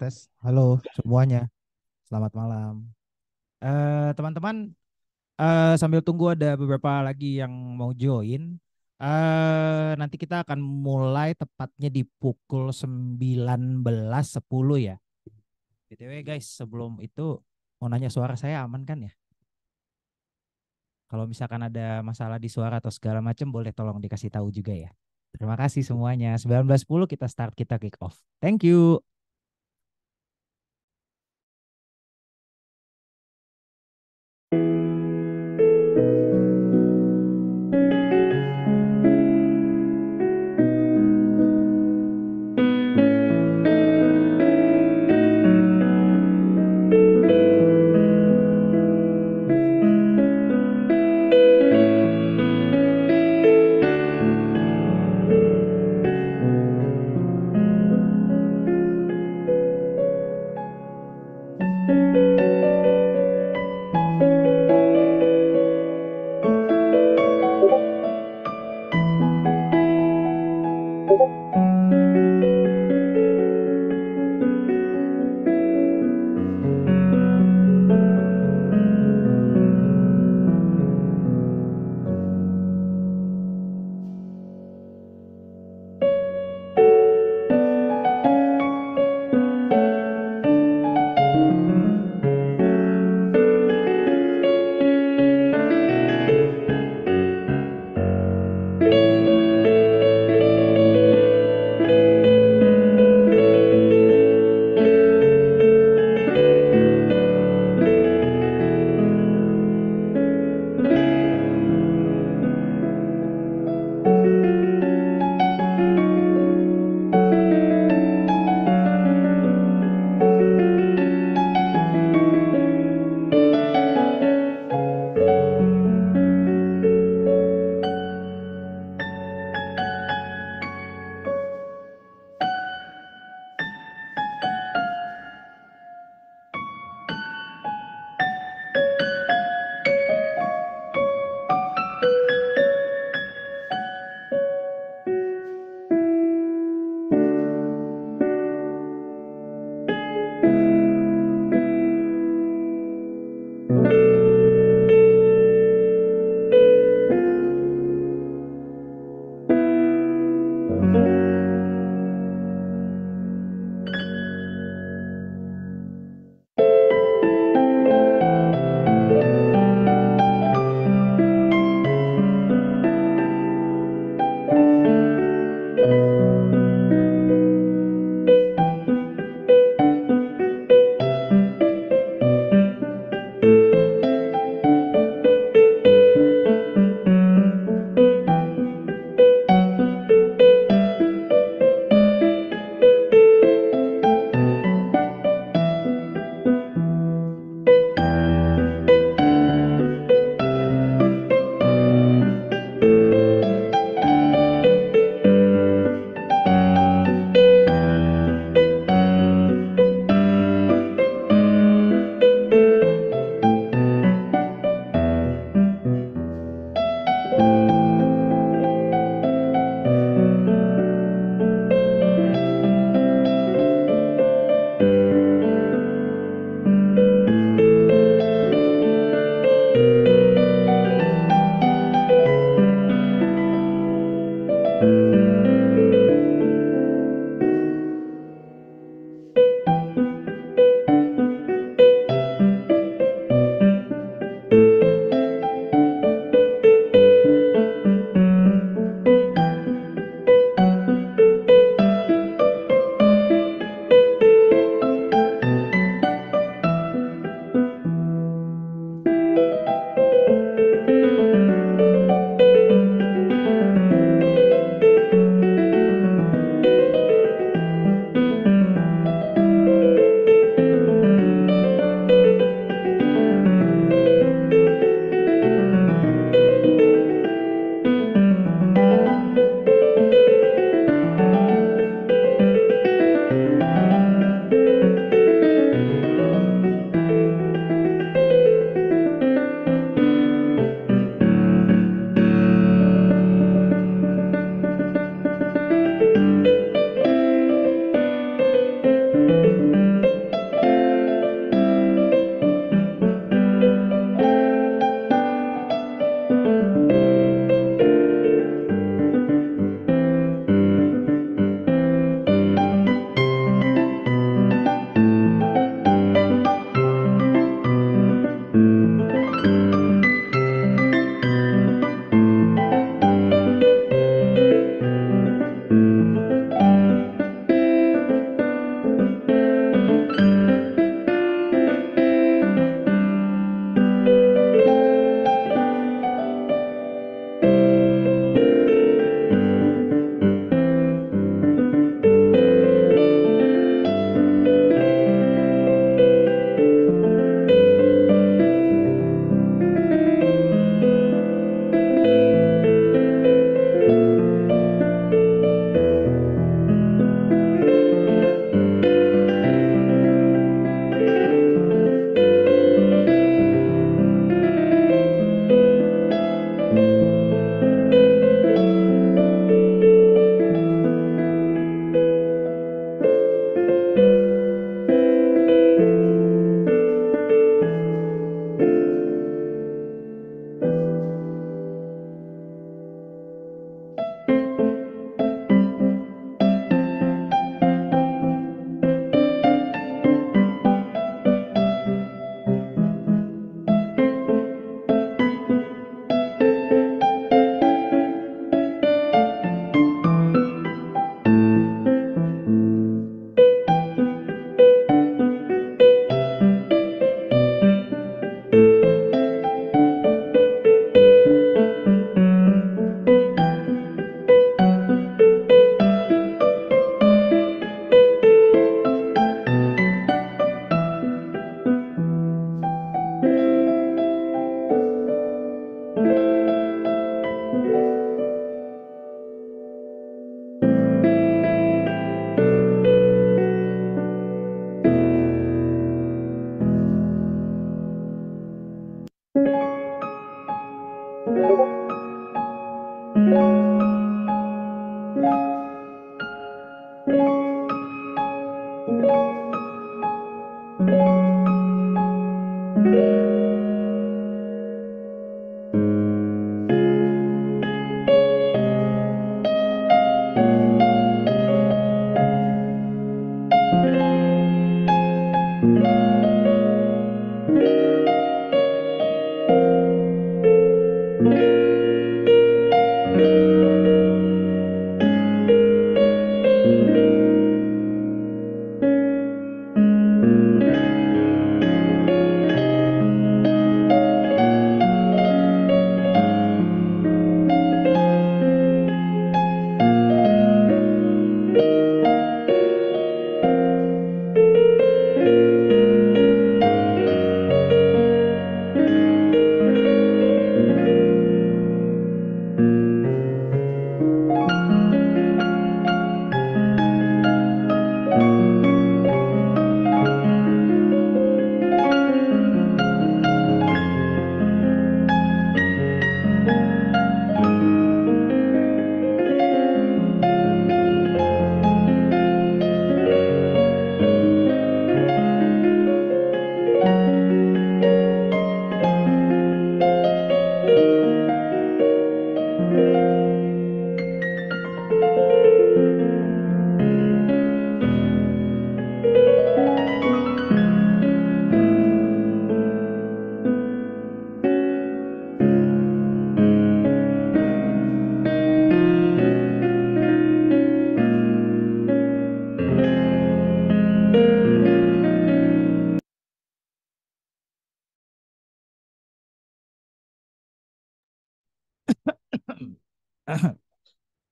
tes. Halo semuanya. Selamat malam. teman eh, teman-teman uh, sambil tunggu ada beberapa lagi yang mau join. Uh, nanti kita akan mulai tepatnya di pukul 19.10 ya. BTW guys, sebelum itu mau nanya suara saya aman kan ya? Kalau misalkan ada masalah di suara atau segala macam boleh tolong dikasih tahu juga ya. Terima kasih semuanya. 19.10 kita start kita kick off. Thank you.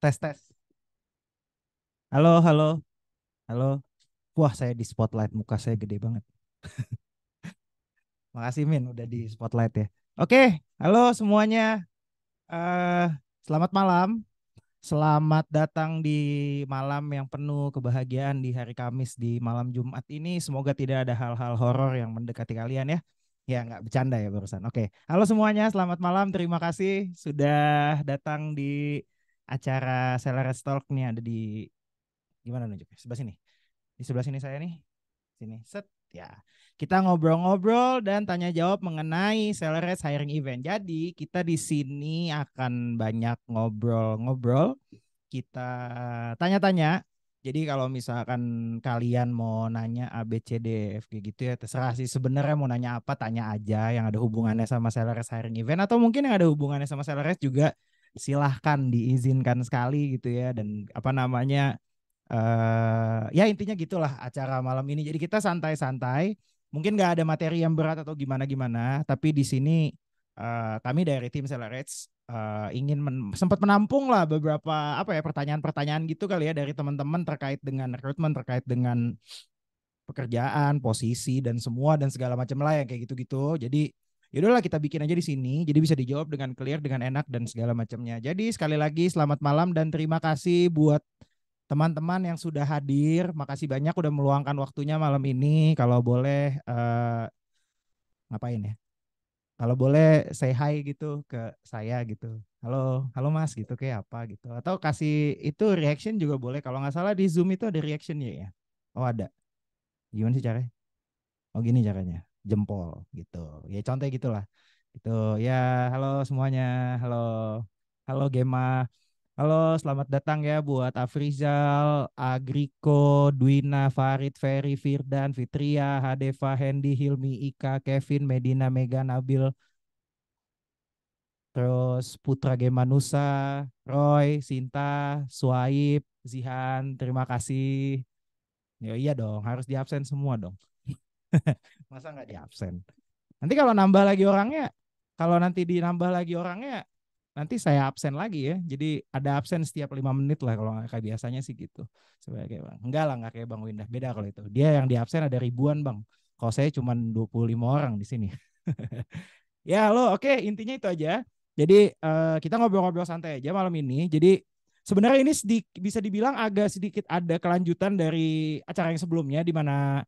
tes tes. Halo, halo, halo. Wah, saya di spotlight, muka saya gede banget. Makasih Min udah di spotlight ya. Oke, halo semuanya. Uh, selamat malam. Selamat datang di malam yang penuh kebahagiaan di hari Kamis di malam Jumat ini. Semoga tidak ada hal-hal horor yang mendekati kalian ya. Ya nggak bercanda ya barusan. Oke, halo semuanya, selamat malam. Terima kasih sudah datang di acara Seller Talk nih ada di gimana nunjuknya? sebelah sini di sebelah sini saya nih sini set ya kita ngobrol-ngobrol dan tanya jawab mengenai Sellers Hiring Event jadi kita di sini akan banyak ngobrol-ngobrol kita tanya-tanya jadi kalau misalkan kalian mau nanya A B C D F G gitu ya terserah sih sebenarnya mau nanya apa tanya aja yang ada hubungannya sama sellers hiring event atau mungkin yang ada hubungannya sama sellers juga silahkan diizinkan sekali gitu ya dan apa namanya uh, ya intinya gitulah acara malam ini jadi kita santai-santai mungkin nggak ada materi yang berat atau gimana-gimana tapi di sini uh, kami dari tim Celerates uh, eh, ingin men sempat menampung lah beberapa apa ya pertanyaan-pertanyaan gitu kali ya dari teman-teman terkait dengan rekrutmen terkait dengan pekerjaan, posisi dan semua dan segala macam lah yang kayak gitu-gitu. Jadi Yaudahlah kita bikin aja di sini, jadi bisa dijawab dengan clear, dengan enak dan segala macamnya. Jadi sekali lagi selamat malam dan terima kasih buat teman-teman yang sudah hadir. Makasih banyak udah meluangkan waktunya malam ini. Kalau boleh uh, ngapain ya? Kalau boleh say hi gitu ke saya gitu. Halo, halo Mas gitu kayak apa gitu. Atau kasih itu reaction juga boleh. Kalau nggak salah di Zoom itu ada reactionnya ya. Oh ada. Gimana sih caranya? Oh gini caranya jempol gitu. Ya contoh gitulah. Gitu. Ya halo semuanya. Halo. Halo Gema. Halo, selamat datang ya buat Afrizal, Agriko, Dwina, Farid, Ferry, Firdan, Fitria, Hadeva, Hendi Hilmi, Ika, Kevin, Medina, Mega, Nabil, terus Putra Gemanusa, Roy, Sinta, Suaib, Zihan, terima kasih. Ya iya dong, harus diabsen semua dong. masa nggak di absen nanti kalau nambah lagi orangnya kalau nanti dinambah lagi orangnya nanti saya absen lagi ya jadi ada absen setiap lima menit lah kalau kayak biasanya sih gitu sebagai bang enggak lah nggak kayak bang Windah beda kalau itu dia yang di absen ada ribuan bang kalau saya cuma 25 orang di sini ya lo oke okay, intinya itu aja jadi uh, kita ngobrol-ngobrol santai aja malam ini jadi sebenarnya ini sedik, bisa dibilang agak sedikit ada kelanjutan dari acara yang sebelumnya di mana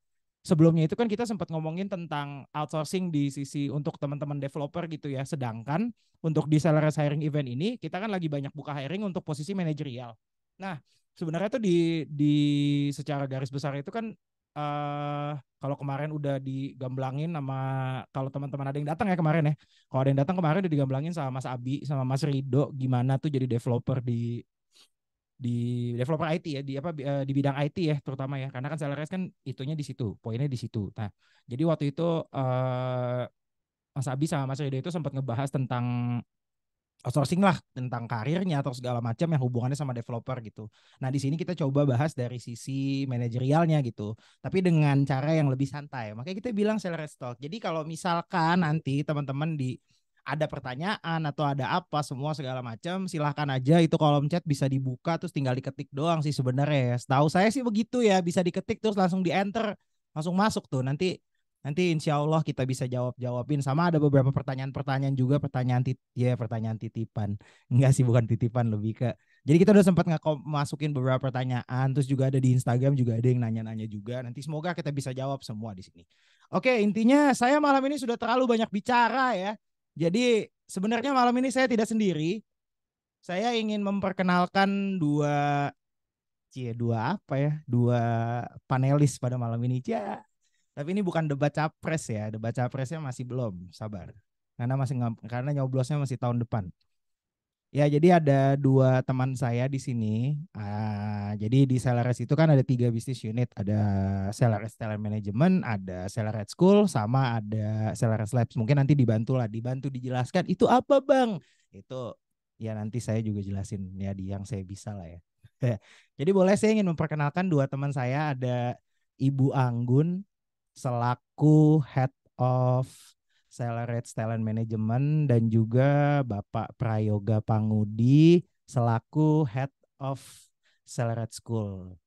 sebelumnya itu kan kita sempat ngomongin tentang outsourcing di sisi untuk teman-teman developer gitu ya. Sedangkan untuk di Sellers Hiring Event ini kita kan lagi banyak buka hiring untuk posisi manajerial. Nah, sebenarnya itu di di secara garis besar itu kan uh, kalau kemarin udah digamblangin sama kalau teman-teman ada yang datang ya kemarin ya. Kalau ada yang datang kemarin udah digamblangin sama Mas Abi sama Mas Rido gimana tuh jadi developer di di developer IT ya di apa eh, di bidang IT ya terutama ya karena kan sales kan itunya di situ poinnya di situ nah jadi waktu itu eh, Mas Abi sama Mas Rido itu sempat ngebahas tentang outsourcing lah tentang karirnya atau segala macam yang hubungannya sama developer gitu. Nah di sini kita coba bahas dari sisi manajerialnya gitu, tapi dengan cara yang lebih santai. Makanya kita bilang seller talk. Jadi kalau misalkan nanti teman-teman di ada pertanyaan atau ada apa semua segala macam silahkan aja itu kolom chat bisa dibuka terus tinggal diketik doang sih sebenarnya ya. Setahu saya sih begitu ya bisa diketik terus langsung di enter langsung masuk tuh nanti nanti insya Allah kita bisa jawab jawabin sama ada beberapa pertanyaan pertanyaan juga pertanyaan tit ya pertanyaan titipan enggak sih bukan titipan lebih ke jadi kita udah sempat nggak masukin beberapa pertanyaan terus juga ada di Instagram juga ada yang nanya-nanya juga nanti semoga kita bisa jawab semua di sini oke intinya saya malam ini sudah terlalu banyak bicara ya jadi sebenarnya malam ini saya tidak sendiri. Saya ingin memperkenalkan dua cie dua apa ya? Dua panelis pada malam ini. Cia. Tapi ini bukan debat capres ya. Debat capresnya masih belum, sabar. Karena masih karena nyoblosnya masih tahun depan. Ya, jadi ada dua teman saya di sini. Uh, jadi di Selares itu kan ada tiga bisnis unit. Ada Selares Talent Management, ada Selares School, sama ada Selares Labs. Mungkin nanti dibantu lah, dibantu dijelaskan itu apa bang? Itu ya nanti saya juga jelasin ya di yang saya bisa lah ya. jadi boleh saya ingin memperkenalkan dua teman saya. Ada Ibu Anggun selaku Head of Stellarate Talent Management dan juga Bapak Prayoga Pangudi selaku Head of Stellarate School.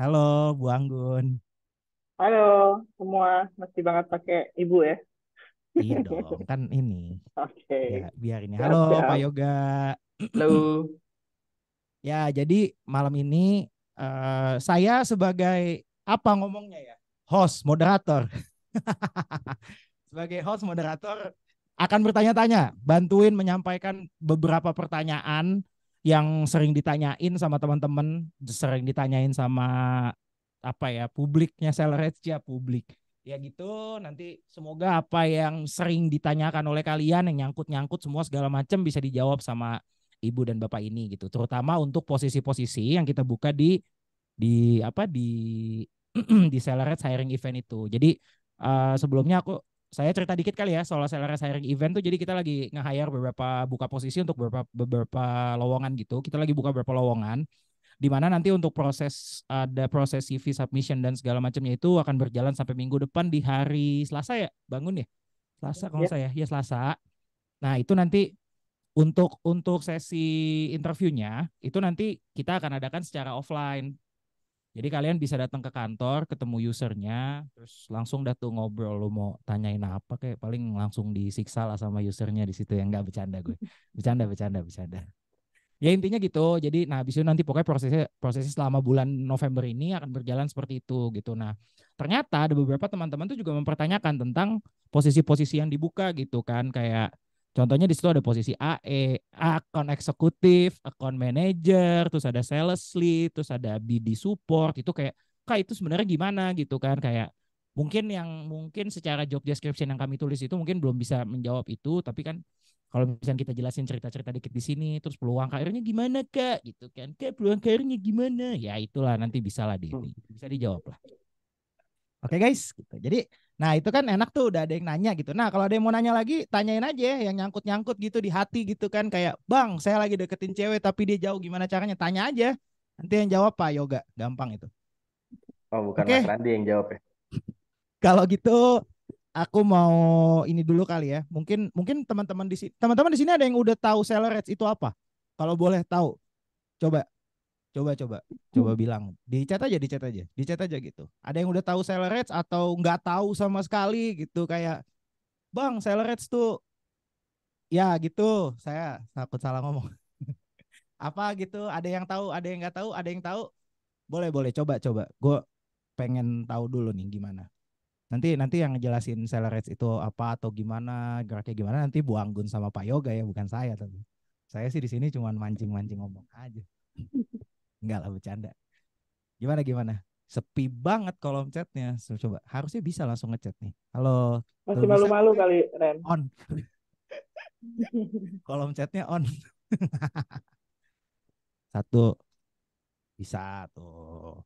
Halo Bu Anggun. Halo semua, masih banget pakai ibu ya. Iya dong, kan ini. Oke. Okay. Ya, biar ini. Halo Pak Yoga. Halo. ya, jadi malam ini uh, saya sebagai apa ngomongnya ya? Host, moderator. sebagai host moderator akan bertanya-tanya, bantuin menyampaikan beberapa pertanyaan yang sering ditanyain sama teman-teman, sering ditanyain sama apa ya publiknya sellerheads ya publik. Ya gitu, nanti semoga apa yang sering ditanyakan oleh kalian yang nyangkut-nyangkut semua segala macam bisa dijawab sama ibu dan bapak ini gitu. Terutama untuk posisi-posisi yang kita buka di di apa di di sellerheads hiring event itu. Jadi uh, sebelumnya aku saya cerita dikit kali ya soal sales hiring event tuh jadi kita lagi nge-hire beberapa buka posisi untuk beberapa beberapa lowongan gitu kita lagi buka beberapa lowongan di mana nanti untuk proses ada proses CV submission dan segala macamnya itu akan berjalan sampai minggu depan di hari Selasa ya bangun ya Selasa kalau iya. ya. saya ya Selasa nah itu nanti untuk untuk sesi interviewnya itu nanti kita akan adakan secara offline jadi kalian bisa datang ke kantor, ketemu usernya, terus langsung datu ngobrol lu mau tanyain apa kayak paling langsung disiksa lah sama usernya di situ yang nggak bercanda gue. Bercanda, bercanda, bercanda. Ya intinya gitu. Jadi nah habis itu nanti pokoknya prosesnya prosesnya selama bulan November ini akan berjalan seperti itu gitu. Nah, ternyata ada beberapa teman-teman tuh juga mempertanyakan tentang posisi-posisi yang dibuka gitu kan kayak Contohnya di situ ada posisi AE, account eksekutif, account manager, terus ada sales lead, terus ada BD support. Itu kayak, kak itu sebenarnya gimana gitu kan? Kayak mungkin yang mungkin secara job description yang kami tulis itu mungkin belum bisa menjawab itu, tapi kan kalau misalnya kita jelasin cerita-cerita dikit di sini, terus peluang karirnya gimana kak? Gitu kan? Kak peluang karirnya gimana? Ya itulah nanti bisa lah di, bisa dijawab lah. Oke okay, guys, gitu. jadi Nah itu kan enak tuh udah ada yang nanya gitu. Nah kalau ada yang mau nanya lagi tanyain aja ya, yang nyangkut-nyangkut gitu di hati gitu kan. Kayak bang saya lagi deketin cewek tapi dia jauh gimana caranya. Tanya aja. Nanti yang jawab Pak Yoga. Gampang itu. Oh bukan okay. Mas Randi yang jawab ya. kalau gitu aku mau ini dulu kali ya. Mungkin mungkin teman-teman di sini teman-teman di sini ada yang udah tahu seller rates itu apa? Kalau boleh tahu. Coba Coba coba hmm. coba bilang di chat aja di chat aja di chat aja gitu. Ada yang udah tahu seller rates atau nggak tahu sama sekali gitu kayak bang seller rates tuh ya gitu saya takut salah ngomong apa gitu ada yang tahu ada yang nggak tahu ada yang tahu boleh boleh coba coba gue pengen tahu dulu nih gimana nanti nanti yang ngejelasin seller rates itu apa atau gimana geraknya gimana nanti Bu Anggun sama Pak Yoga ya bukan saya tapi saya sih di sini cuma mancing mancing ngomong aja Enggak lah bercanda. Gimana gimana? Sepi banget kolom chatnya. Coba harusnya bisa langsung ngechat nih. Halo. Masih malu-malu kali Ren. On. kolom chatnya on. Satu. Bisa tuh.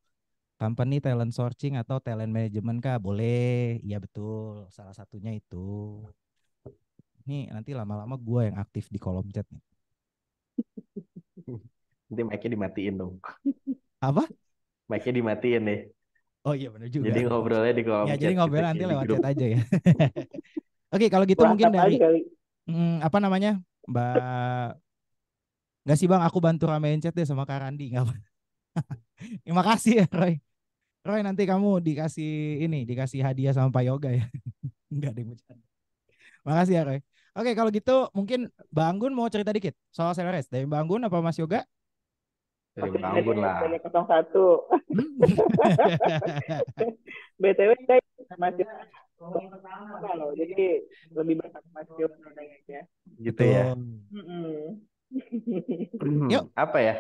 Company talent sourcing atau talent management kah? Boleh. Iya betul. Salah satunya itu. Nih nanti lama-lama gue yang aktif di kolom chat nih. Nanti mic-nya dimatiin dong. Apa? Mic-nya dimatiin nih. Oh iya benar juga. Jadi ngobrolnya di kolom. Ya jadi ngobrol nanti lewat chat aja ya. Oke okay, kalau gitu Wah, mungkin dari Hmm, apa namanya Mbak Gak sih bang, aku bantu ramein chat deh sama Kak Randi. Gak Terima kasih ya Roy. Roy nanti kamu dikasih ini, dikasih hadiah sama Pak Yoga ya. Enggak deh terima kasih ya Roy. Oke kalau gitu mungkin Bang Gun mau cerita dikit soal Celeres. Dari Bang Gun apa Mas Yoga? dari Ambon lah. Banyak kosong satu. BTW saya sama Mas loh. jadi lebih banyak Mas ya. Gitu ya. Yuk. Apa ya?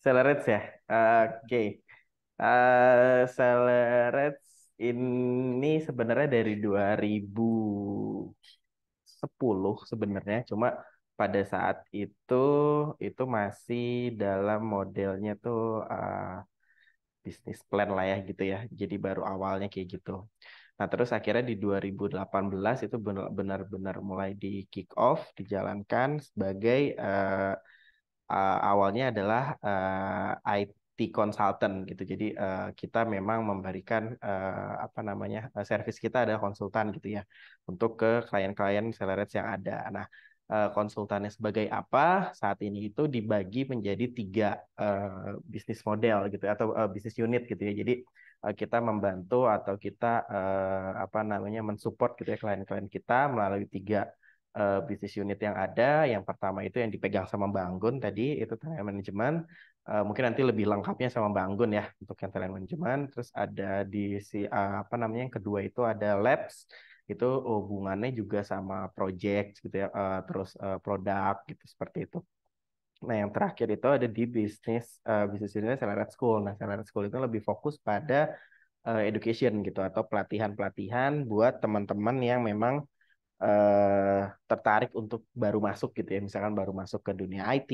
Celerates ya. Oke. Okay. Uh, eh, Selerates ini sebenarnya dari 2010 sebenarnya cuma pada saat itu itu masih dalam modelnya tuh uh, bisnis plan lah ya gitu ya. Jadi baru awalnya kayak gitu. Nah, terus akhirnya di 2018 itu benar-benar mulai di kick off, dijalankan sebagai uh, uh, awalnya adalah uh, IT consultant gitu. Jadi uh, kita memang memberikan uh, apa namanya? Uh, service kita ada konsultan gitu ya untuk ke klien-klien Celerate yang ada. Nah, Eh, konsultannya sebagai apa saat ini itu dibagi menjadi tiga uh, bisnis model gitu ya, atau uh, bisnis unit gitu ya jadi uh, kita membantu atau kita uh, apa namanya mensupport gitu ya klien-klien kita melalui tiga uh, bisnis unit yang ada yang pertama itu yang dipegang sama Bangun tadi itu talent manajemen uh, mungkin nanti lebih lengkapnya sama Bangun ya untuk yang talent manajemen terus ada di si uh, apa namanya yang kedua itu ada labs itu oh, hubungannya juga sama project gitu ya uh, terus uh, produk gitu seperti itu nah yang terakhir itu ada di bisnis uh, bisnis ini Selarat School nah Selarat School itu lebih fokus pada uh, education gitu atau pelatihan pelatihan buat teman-teman yang memang uh, tertarik untuk baru masuk gitu ya misalkan baru masuk ke dunia IT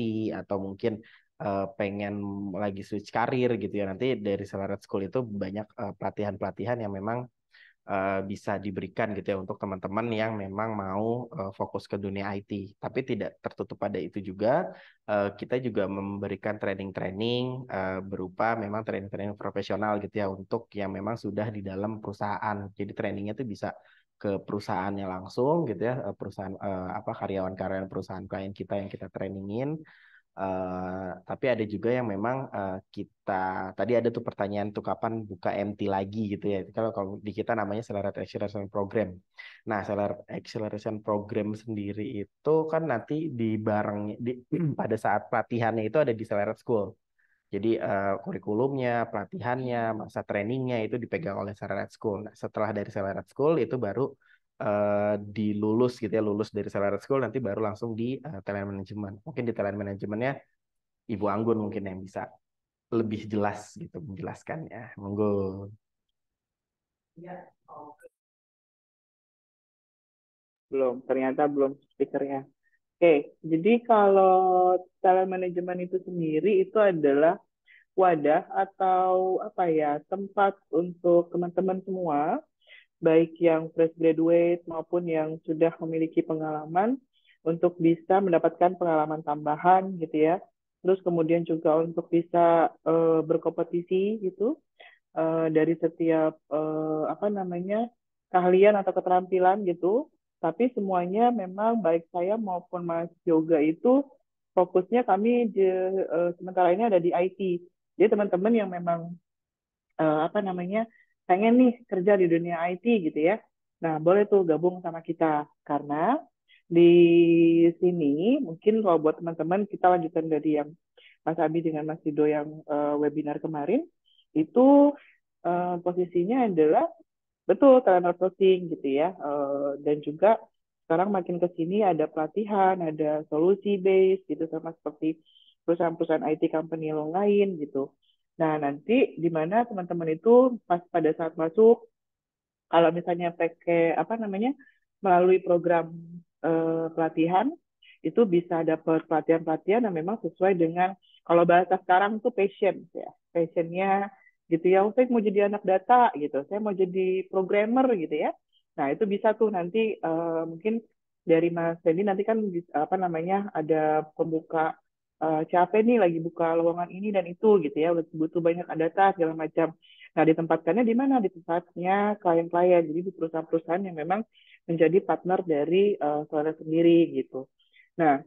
atau mungkin uh, pengen lagi switch karir gitu ya nanti dari Selarat School itu banyak uh, pelatihan -pelatihan yang memang Eh, bisa diberikan gitu ya untuk teman-teman yang memang mau eh, fokus ke dunia IT. Tapi tidak tertutup pada itu juga, eh, kita juga memberikan training-training berupa memang training-training profesional gitu ya untuk yang memang sudah di dalam perusahaan. Jadi trainingnya itu bisa ke perusahaannya langsung gitu ya perusahaan apa karyawan-karyawan perusahaan klien kita yang kita trainingin Eh, tapi ada juga yang memang uh, kita tadi ada tuh pertanyaan tuh kapan buka MT lagi gitu ya. Kalau kalau di kita namanya Accelerate Acceleration Program. Nah, Accelerate Acceleration Program sendiri itu kan nanti di bareng di, pada saat pelatihannya itu ada di Accelerate School. Jadi uh, kurikulumnya, pelatihannya, masa trainingnya itu dipegang oleh Accelerate School. Nah, setelah dari Accelerate School itu baru uh, dilulus gitu ya lulus dari salary school nanti baru langsung di uh, talent management mungkin di talent manajemennya ibu Anggun mungkin yang bisa lebih jelas gitu menjelaskannya monggo ya, okay. belum ternyata belum speakernya oke okay, jadi kalau talent management itu sendiri itu adalah wadah atau apa ya tempat untuk teman-teman semua baik yang fresh graduate maupun yang sudah memiliki pengalaman untuk bisa mendapatkan pengalaman tambahan gitu ya. Terus kemudian juga untuk bisa uh, berkompetisi gitu uh, dari setiap uh, apa namanya keahlian atau keterampilan gitu. Tapi semuanya memang baik saya maupun Mas Yoga itu fokusnya kami di, uh, sementara ini ada di IT. Jadi teman-teman yang memang uh, apa namanya pengen nih kerja di dunia IT gitu ya. Nah, boleh tuh gabung sama kita karena di sini mungkin kalau buat teman-teman kita lanjutkan dari yang Mas Abi dengan Mas Dido yang uh, webinar kemarin itu uh, posisinya adalah betul talent recruiting gitu ya uh, dan juga sekarang makin ke sini ada pelatihan, ada solusi base gitu sama seperti perusahaan-perusahaan IT company yang lain gitu. Nah, nanti di mana teman-teman itu pas pada saat masuk, kalau misalnya pakai apa namanya, melalui program eh, pelatihan, itu bisa dapat pelatihan-pelatihan yang memang sesuai dengan, kalau bahasa sekarang tuh passion ya. Passionnya gitu ya, oh, saya mau jadi anak data gitu, saya mau jadi programmer gitu ya. Nah, itu bisa tuh nanti uh, mungkin dari Mas Fendi nanti kan apa namanya ada pembuka uh, capek nih lagi buka lowongan ini dan itu gitu ya butuh banyak data segala macam nah ditempatkannya di mana di tempatnya klien-klien jadi di perusahaan-perusahaan yang memang menjadi partner dari uh, saudara sendiri gitu nah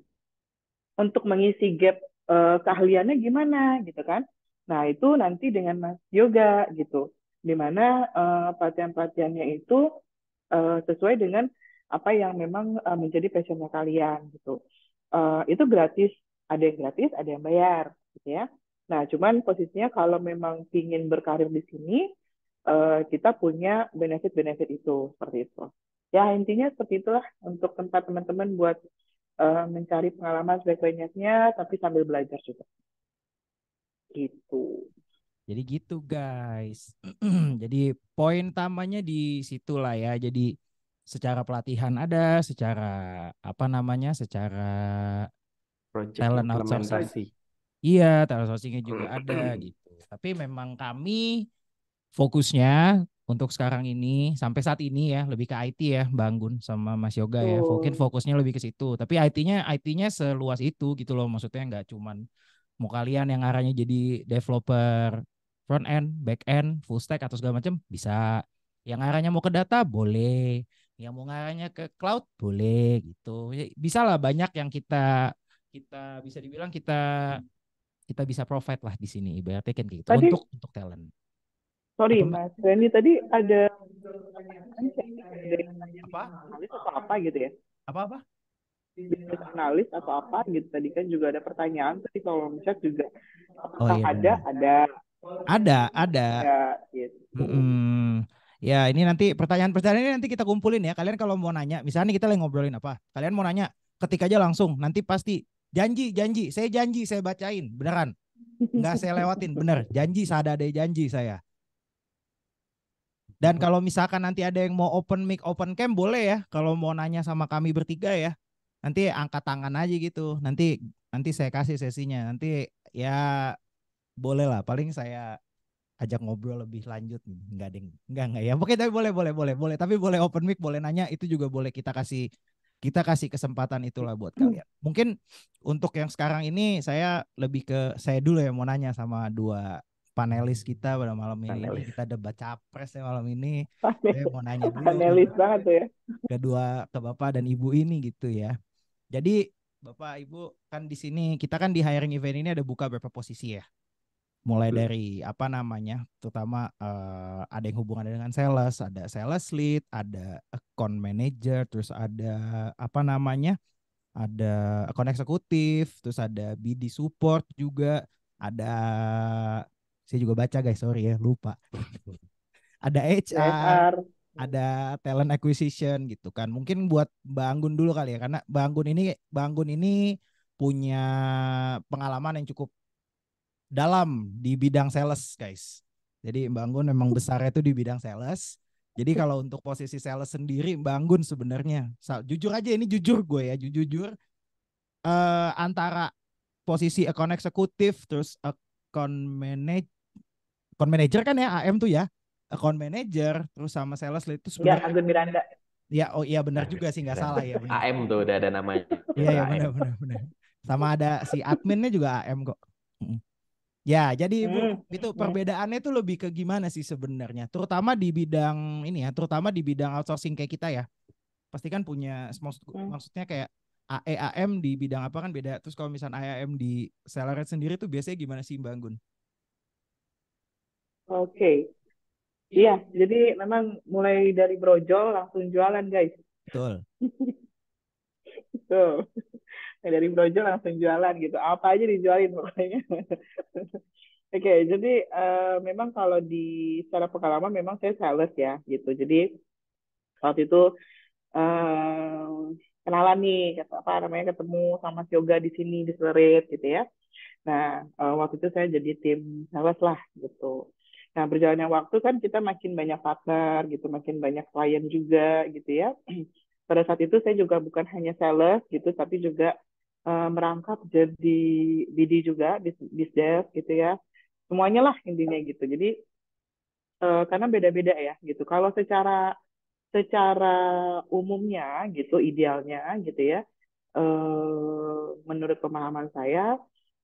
untuk mengisi gap uh, keahliannya gimana gitu kan nah itu nanti dengan mas yoga gitu dimana uh, pelatihan-pelatihannya itu uh, sesuai dengan apa yang memang uh, menjadi passionnya kalian gitu uh, itu gratis ada yang gratis, ada yang bayar, gitu ya. Nah, cuman posisinya kalau memang ingin berkarir di sini, uh, kita punya benefit-benefit itu seperti itu. Ya intinya seperti itulah untuk tempat teman-teman buat uh, mencari pengalaman sebaik-banyaknya, tapi sambil belajar juga. Gitu. Jadi gitu guys. Jadi poin tamanya di situ lah ya. Jadi secara pelatihan ada, secara apa namanya, secara project talent outsourcing. Iya, talent outsourcingnya juga hmm. ada gitu. Tapi memang kami fokusnya untuk sekarang ini sampai saat ini ya lebih ke IT ya bangun sama Mas Yoga ya. Mungkin fokusnya lebih ke situ. Tapi IT-nya IT-nya seluas itu gitu loh maksudnya nggak cuman mau kalian yang arahnya jadi developer front end, back end, full stack atau segala macam bisa. Yang arahnya mau ke data boleh, yang mau ngarahnya ke cloud boleh gitu. Ya, bisa lah banyak yang kita kita bisa dibilang kita kita bisa profit lah di sini ibaratnya kan gitu tadi, untuk untuk talent. Sorry apa? Mas Randy tadi ada apa? Analis atau apa gitu ya? Apa apa? Bisnis analis atau apa gitu tadi kan juga ada pertanyaan tadi kalau chat juga apakah oh, iya, ada ada ada ada ya, gitu. mm, ya ini nanti pertanyaan-pertanyaan ini nanti kita kumpulin ya kalian kalau mau nanya misalnya kita lagi ngobrolin apa kalian mau nanya ketik aja langsung nanti pasti Janji, janji. Saya janji saya bacain, beneran. Nggak saya lewatin, bener. Janji, sadar deh janji saya. Dan kalau misalkan nanti ada yang mau open mic, open cam boleh ya. Kalau mau nanya sama kami bertiga ya. Nanti angkat tangan aja gitu. Nanti nanti saya kasih sesinya. Nanti ya boleh lah. Paling saya ajak ngobrol lebih lanjut nih. ding. nggak nggak ya. Oke, tapi boleh boleh boleh boleh. Tapi boleh open mic, boleh nanya, itu juga boleh kita kasih kita kasih kesempatan itulah buat hmm. kalian. Mungkin untuk yang sekarang ini saya lebih ke saya dulu ya mau nanya sama dua panelis kita pada malam ini. Panelis. Kita debat capres ya malam ini. Panelis. Saya mau nanya dulu. Panelis banget tuh ya. Kedua ke Bapak dan Ibu ini gitu ya. Jadi Bapak Ibu kan di sini kita kan di hiring event ini ada buka berapa posisi ya? mulai dari apa namanya terutama uh, ada yang hubungan dengan sales ada sales lead ada account manager terus ada apa namanya ada account eksekutif terus ada BD support juga ada saya juga baca guys sorry ya lupa ada HR, HR ada talent acquisition gitu kan mungkin buat bangun dulu kali ya karena bangun ini bangun ini punya pengalaman yang cukup dalam di bidang sales guys. Jadi Mbak Anggun memang hmm. besar itu di bidang sales. Jadi kalau untuk posisi sales sendiri Mbak Anggun sebenarnya jujur aja ini jujur gue ya jujur uh, eh, antara posisi account eksekutif terus account manager account manager kan ya AM tuh ya account manager terus sama sales itu iya, sebenarnya Anggun Miranda. Ya, oh iya benar juga sih nggak iya. salah ya. Benar. AM tuh udah ada namanya. Iya, iya benar benar benar. Sama ada si adminnya juga AM kok. Hmm. Ya, jadi hmm. itu hmm. perbedaannya itu lebih ke gimana sih sebenarnya? Terutama di bidang ini ya, terutama di bidang outsourcing kayak kita ya. Pasti kan punya maksud, hmm. maksudnya kayak AEAM di bidang apa kan beda. Terus kalau misalnya AEAM di seller sendiri itu biasanya gimana sih Mbak Anggun? Oke. Okay. Iya, jadi memang mulai dari brojol langsung jualan, guys. Betul. Betul. yang dari brojol langsung jualan gitu apa aja dijualin pokoknya Oke, okay, jadi uh, memang kalau di secara pengalaman memang saya sales ya gitu. Jadi saat itu uh, kenalan nih, kata apa namanya ketemu sama Yoga di sini di Seret gitu ya. Nah, uh, waktu itu saya jadi tim sales lah gitu. Nah, berjalannya waktu kan kita makin banyak partner gitu, makin banyak klien juga gitu ya. Pada saat itu saya juga bukan hanya sales gitu, tapi juga Eh, merangkap jadi BD juga bis bisdev gitu ya semuanya lah intinya gitu jadi uh, karena beda-beda ya gitu kalau secara secara umumnya gitu idealnya gitu ya uh, menurut pemahaman saya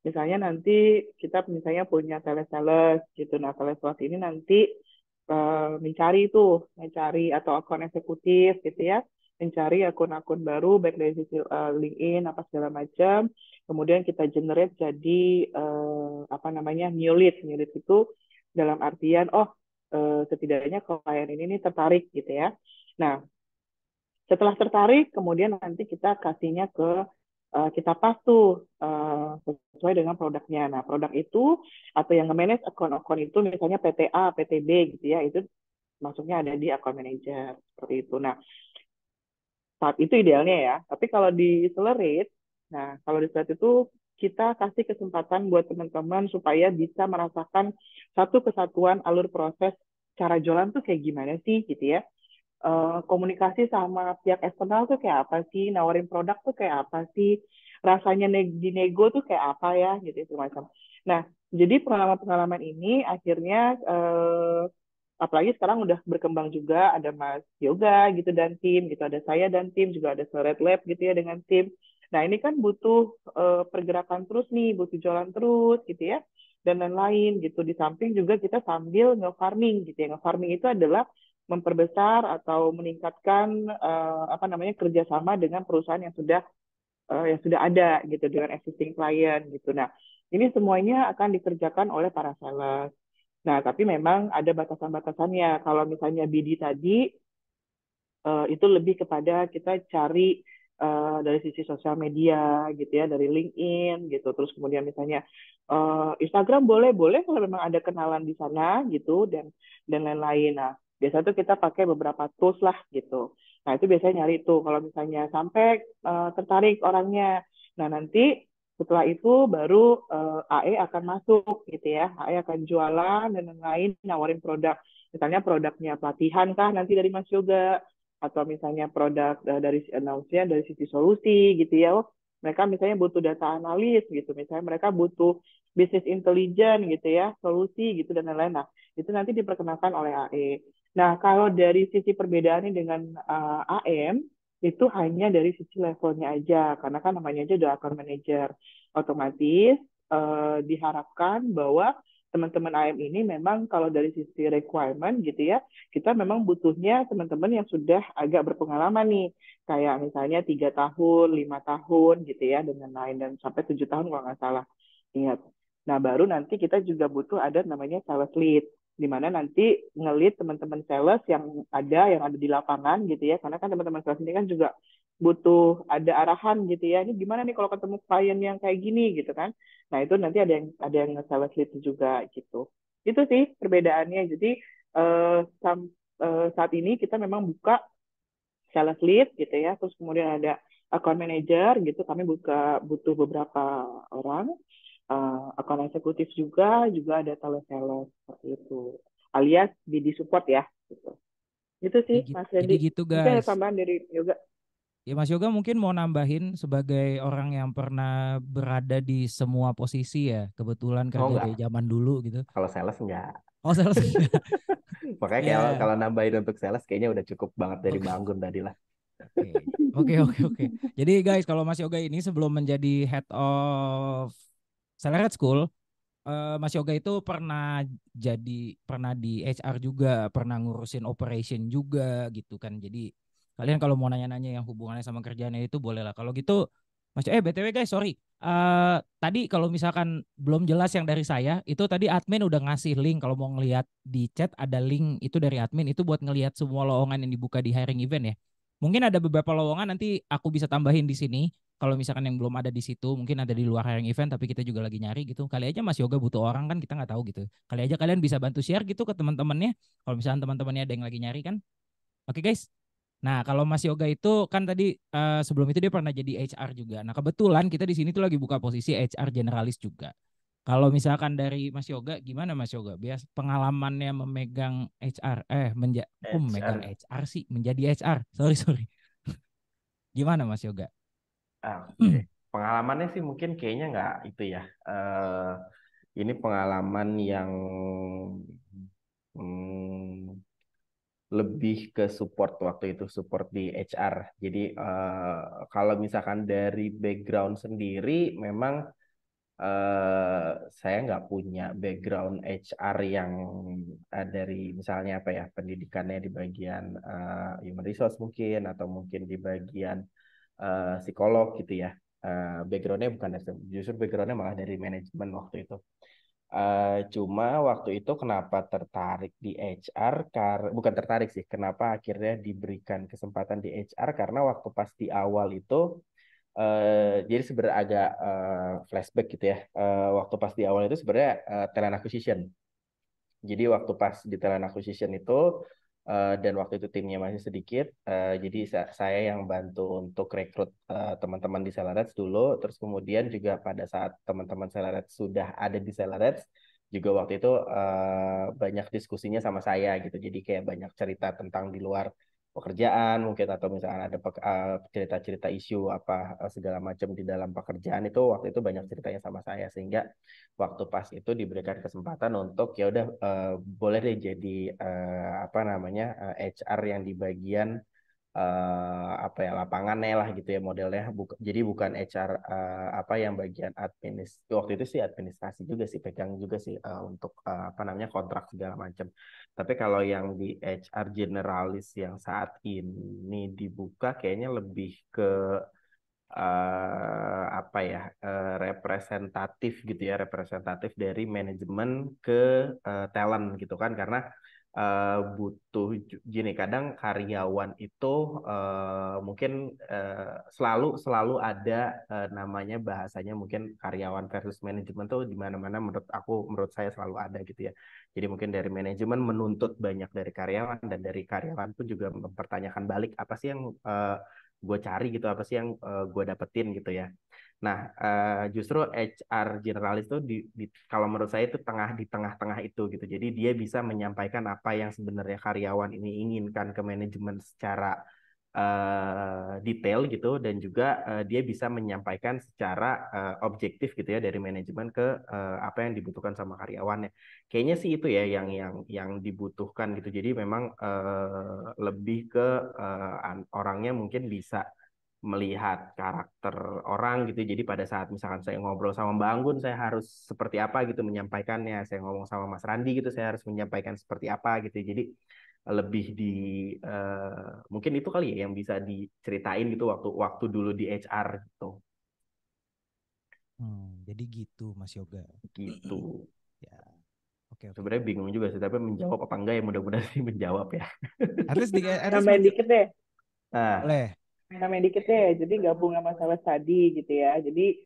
misalnya nanti kita misalnya punya telesales gitu nah telesales ini nanti uh, mencari tuh, mencari atau akun eksekutif gitu ya mencari akun-akun baru baik dari sisi uh, LinkedIn apa segala macam kemudian kita generate jadi uh, apa namanya new lead new lead itu dalam artian oh uh, setidaknya klien ini nih tertarik gitu ya nah setelah tertarik kemudian nanti kita kasihnya ke uh, kita pas tuh uh, sesuai dengan produknya nah produk itu atau yang nge-manage akun-akun itu misalnya PTA PTB gitu ya itu maksudnya ada di account manager seperti itu. Nah, saat itu idealnya ya. Tapi kalau di selerit, nah kalau di selerit itu kita kasih kesempatan buat teman-teman supaya bisa merasakan satu kesatuan alur proses cara jualan tuh kayak gimana sih gitu ya. Uh, komunikasi sama pihak eksternal tuh kayak apa sih, nawarin produk tuh kayak apa sih, rasanya ne- dinego tuh kayak apa ya gitu semacam. Nah, jadi pengalaman-pengalaman ini akhirnya uh, apalagi sekarang udah berkembang juga ada Mas Yoga gitu dan tim gitu ada saya dan tim juga ada Soret Lab gitu ya dengan tim nah ini kan butuh uh, pergerakan terus nih butuh jualan terus gitu ya dan lain-lain gitu di samping juga kita sambil nge-farming gitu ya nge-farming itu adalah memperbesar atau meningkatkan uh, apa namanya kerjasama dengan perusahaan yang sudah uh, yang sudah ada gitu dengan existing client gitu nah ini semuanya akan dikerjakan oleh para sales Nah, tapi memang ada batasan-batasannya. Kalau misalnya BD tadi, uh, itu lebih kepada kita cari uh, dari sisi sosial media gitu ya, dari LinkedIn gitu. Terus kemudian misalnya uh, Instagram boleh-boleh kalau memang ada kenalan di sana gitu dan dan lain-lain. Nah, biasanya tuh kita pakai beberapa tools lah gitu. Nah, itu biasanya nyari tuh kalau misalnya sampai uh, tertarik orangnya. Nah, nanti setelah itu baru uh, eh, AE akan masuk gitu ya. AE akan jualan dan lain-lain, nawarin produk. Misalnya produknya pelatihan kah nanti dari Mas Yoga atau misalnya produk uh, dari announce-nya dari sisi solusi gitu ya. Oh, mereka misalnya butuh data analis gitu, misalnya mereka butuh bisnis intelijen gitu ya, solusi gitu dan lain-lain. Nah, itu nanti diperkenalkan oleh AE. Nah, kalau dari sisi perbedaannya dengan uh, eh, AM, e itu hanya dari sisi levelnya aja karena kan namanya aja udah account manager otomatis eh, diharapkan bahwa teman-teman AM ini memang kalau dari sisi requirement gitu ya kita memang butuhnya teman-teman yang sudah agak berpengalaman nih kayak misalnya tiga tahun lima tahun gitu ya dengan lain dan sampai tujuh tahun kalau nggak salah ingat nah baru nanti kita juga butuh ada namanya sales lead di mana nanti ngelit teman-teman sales yang ada yang ada di lapangan gitu ya karena kan teman-teman sales ini kan juga butuh ada arahan gitu ya ini gimana nih kalau ketemu klien yang kayak gini gitu kan nah itu nanti ada yang ada yang sales lead juga gitu itu sih perbedaannya jadi uh, saat ini kita memang buka sales lead gitu ya terus kemudian ada account manager gitu kami buka butuh beberapa orang uh, eh, akun eksekutif juga juga ada telesales seperti itu alias di support ya gitu itu sih jadi, Mas Jadi gitu guys. Mungkin ada tambahan dari Yoga. Ya Mas Yoga mungkin mau nambahin sebagai orang yang pernah berada di semua posisi ya. Kebetulan kerja oh, dari zaman dulu gitu. Kalau sales enggak. Oh sales enggak. Makanya yeah. kalau, nambahin untuk sales kayaknya udah cukup banget dari okay. Banggun tadi lah. Oke, oke, oke. Jadi guys, kalau Mas Yoga ini sebelum menjadi head of Seleret School uh, Mas Yoga itu pernah jadi pernah di HR juga, pernah ngurusin operation juga gitu kan. Jadi kalian kalau mau nanya-nanya yang hubungannya sama kerjaannya itu bolehlah. Kalau gitu Mas eh BTW guys, sorry. Uh, tadi kalau misalkan belum jelas yang dari saya, itu tadi admin udah ngasih link kalau mau ngelihat di chat ada link itu dari admin itu buat ngelihat semua lowongan yang dibuka di hiring event ya. Mungkin ada beberapa lowongan nanti aku bisa tambahin di sini kalau misalkan yang belum ada di situ mungkin ada di luar yang event tapi kita juga lagi nyari gitu kali aja Mas Yoga butuh orang kan kita nggak tahu gitu kali aja kalian bisa bantu share gitu ke teman-temannya kalau misalkan teman-temannya ada yang lagi nyari kan oke okay, guys nah kalau Mas Yoga itu kan tadi uh, sebelum itu dia pernah jadi HR juga nah kebetulan kita di sini tuh lagi buka posisi HR generalis juga kalau misalkan dari Mas Yoga gimana Mas Yoga bias pengalamannya memegang HR eh menja HR. Oh, hmm, memegang HR sih menjadi HR sorry sorry gimana Mas Yoga Ah, okay. Hmm. Pengalamannya sih mungkin kayaknya nggak itu ya. Uh, ini pengalaman yang hmm, lebih ke support waktu itu support di HR. Jadi uh, kalau misalkan dari background sendiri memang Uh, saya nggak punya background HR yang uh, dari misalnya apa ya pendidikannya di bagian uh, human resource mungkin atau mungkin di bagian Eh, psikolog gitu ya. Uh, backgroundnya bukan dari justru backgroundnya malah dari manajemen waktu itu. Uh, cuma waktu itu kenapa tertarik di HR kar bukan tertarik sih kenapa akhirnya diberikan kesempatan di HR karena waktu pas di awal itu Uh, jadi sebenarnya agak uh, flashback gitu ya. Uh, waktu pas di awal itu sebenarnya uh, talent acquisition. Jadi waktu pas di talent acquisition itu Eh, dan waktu itu timnya masih sedikit, uh, jadi saya yang bantu untuk rekrut eh, teman-teman uh, di Selarets dulu, terus kemudian juga pada saat teman-teman Selarets sudah ada di Selarets, juga waktu itu uh, banyak diskusinya sama saya gitu, jadi kayak banyak cerita tentang di luar pekerjaan mungkin atau misalnya ada eh, cerita-cerita isu apa eh, segala macam di dalam pekerjaan itu waktu itu banyak ceritanya sama saya sehingga waktu pas itu diberikan kesempatan untuk ya udah uh, boleh deh jadi uh, apa namanya uh, HR yang di bagian uh, apa ya lapangannya lah gitu ya modelnya Buka, jadi bukan HR uh, apa yang bagian administrasi waktu itu sih administrasi juga sih pegang juga sih uh, untuk uh, apa namanya kontrak segala macam tapi kalau yang di HR generalis yang saat ini dibuka kayaknya lebih ke uh, apa ya uh, representatif gitu ya representatif dari manajemen ke uh, talent gitu kan karena uh, butuh gini kadang karyawan itu uh, mungkin uh, selalu selalu ada uh, namanya bahasanya mungkin karyawan versus manajemen tuh di mana-mana menurut aku menurut saya selalu ada gitu ya. Jadi mungkin dari manajemen menuntut banyak dari karyawan dan dari karyawan pun juga mempertanyakan balik apa sih yang uh, eh, gue cari gitu, apa sih yang uh, eh, gue dapetin gitu ya. Nah, uh, justru HR generalis itu di, di, kalau menurut saya itu tengah di tengah-tengah itu gitu. Jadi dia bisa menyampaikan apa yang sebenarnya karyawan ini inginkan ke manajemen secara Eh, detail gitu dan juga eh, dia bisa menyampaikan secara eh, objektif gitu ya dari manajemen ke apa yang dibutuhkan sama karyawannya. Kayaknya sih itu ya yang yang yang dibutuhkan gitu. Jadi memang lebih ke orangnya mungkin bisa melihat karakter orang gitu. Jadi pada saat misalkan saya ngobrol sama Mbak Anggun, saya harus seperti apa gitu menyampaikannya. Saya ngomong sama Mas Randi gitu, saya harus menyampaikan seperti apa gitu. Jadi lebih di uh, mungkin itu kali ya yang bisa diceritain gitu waktu waktu dulu di HR gitu. Hmm, jadi gitu Mas Yoga. Gitu. ya. Oke, okay, okay. bingung juga sih, tapi menjawab apa enggak ya mudah-mudahan sih menjawab ya. harus di dikit deh. Ah. Boleh. dikit deh. Jadi gabung sama sahabat tadi gitu ya. Jadi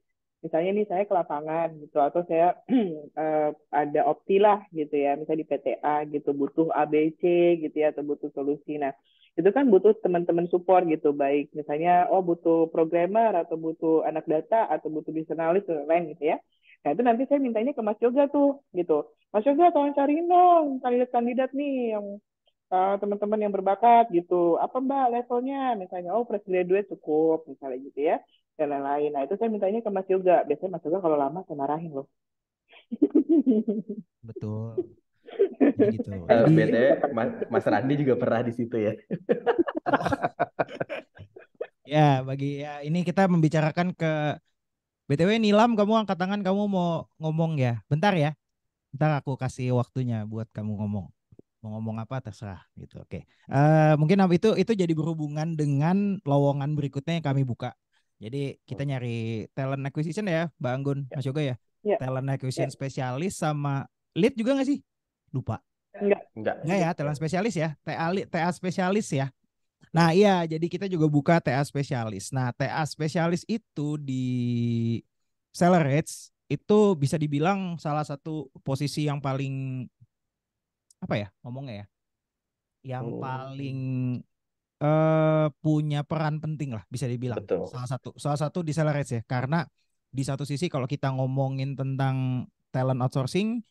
misalnya nih saya ke lapangan gitu atau saya eh, ada opsi lah gitu ya misalnya di PTA gitu butuh ABC gitu ya atau butuh solusi nah itu kan butuh teman-teman support gitu baik misalnya oh butuh programmer atau butuh anak data atau butuh bisnis dan lain gitu ya nah itu nanti saya mintanya ke Mas Yoga tuh gitu Mas Yoga tolong cari dong kandidat kandidat nih yang teman eh, teman-teman yang berbakat gitu apa mbak levelnya misalnya oh fresh graduate cukup misalnya gitu ya dan lain-lain. Nah itu saya mintanya ke Mas Yoga. Biasanya Mas Yoga kalau lama saya marahin loh. Betul. Gitu. Uh, eh, Mas, Mas Randi juga pernah di situ ya. ya bagi ya ini kita membicarakan ke BTW Nilam kamu angkat tangan kamu mau ngomong ya. Bentar ya. Bentar aku kasih waktunya buat kamu ngomong. Mau ngomong apa terserah gitu. Oke. Okay. Uh, eh, mungkin itu itu jadi berhubungan dengan lowongan berikutnya yang kami buka jadi kita hmm. nyari talent acquisition ya, Bang Gun, ya. Mas Yoga ya. ya. Talent acquisition ya. spesialis sama lead juga nggak sih? Lupa. Enggak. Enggak. Enggak ya, talent spesialis ya. TA TA spesialis ya. Nah, iya, jadi kita juga buka TA spesialis. Nah, TA spesialis itu di seller rates itu bisa dibilang salah satu posisi yang paling apa ya ngomongnya ya yang oh. paling uh, punya peran penting lah bisa dibilang. Betul. Salah satu salah satu di seller ya karena di satu sisi kalau kita ngomongin tentang talent outsourcing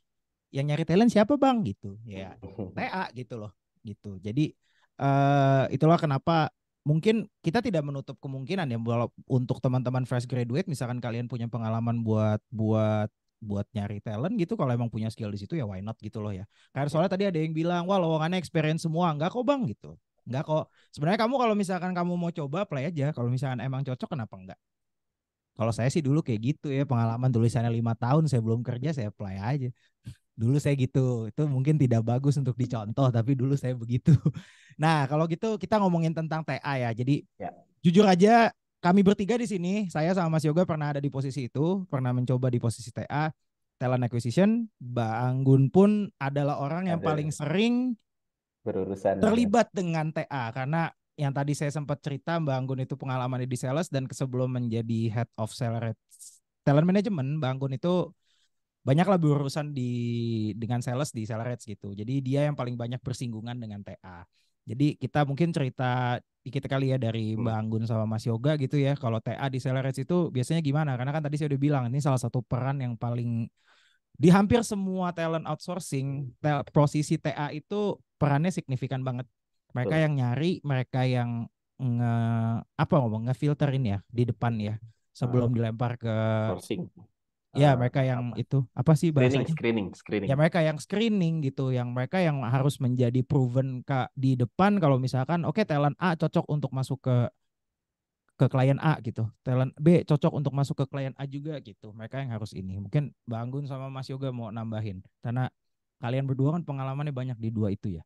yang nyari talent siapa bang gitu ya TA gitu loh gitu jadi uh, itulah kenapa mungkin kita tidak menutup kemungkinan ya kalau untuk teman-teman fresh graduate misalkan kalian punya pengalaman buat buat buat nyari talent gitu kalau emang punya skill di situ ya why not gitu loh ya karena ya. soalnya tadi ada yang bilang wah lowongannya experience semua enggak kok bang gitu Enggak kok. Sebenarnya kamu kalau misalkan kamu mau coba play aja. Kalau misalkan emang cocok kenapa enggak? Kalau saya sih dulu kayak gitu ya pengalaman tulisannya lima tahun saya belum kerja saya play aja. Dulu saya gitu. Itu mungkin tidak bagus untuk dicontoh tapi dulu saya begitu. Nah kalau gitu kita ngomongin tentang TA ya. Jadi ya. jujur aja kami bertiga di sini saya sama Mas Yoga pernah ada di posisi itu, pernah mencoba di posisi TA talent acquisition. Bang Anggun pun adalah orang yang ada. paling sering berurusan ya. terlibat dengan TA karena yang tadi saya sempat cerita Mbak Anggun itu pengalaman di sales dan sebelum menjadi head of sales talent management Mbak Anggun itu banyaklah berurusan di dengan sales di sales gitu. Jadi dia yang paling banyak bersinggungan dengan TA. Jadi kita mungkin cerita kita kali ya dari hmm. Mbak Anggun sama Mas Yoga gitu ya. Kalau TA di sales itu biasanya gimana? Karena kan tadi saya udah bilang ini salah satu peran yang paling di hampir semua talent outsourcing tel posisi TA itu perannya signifikan banget mereka yang nyari mereka yang nge apa ngomong ngefilterin ya di depan ya sebelum uh, dilempar ke sourcing Ya, uh, mereka yang apa? itu apa sih bahasanya? Screening, screening, screening. Ya, mereka yang screening gitu, yang mereka yang harus menjadi proven kak di depan kalau misalkan oke okay, talent A cocok untuk masuk ke ke klien A gitu. Talent B cocok untuk masuk ke klien A juga gitu. Mereka yang harus ini. Mungkin Bang Anggun sama Mas Yoga mau nambahin. Karena kalian berdua kan pengalamannya banyak di dua itu ya.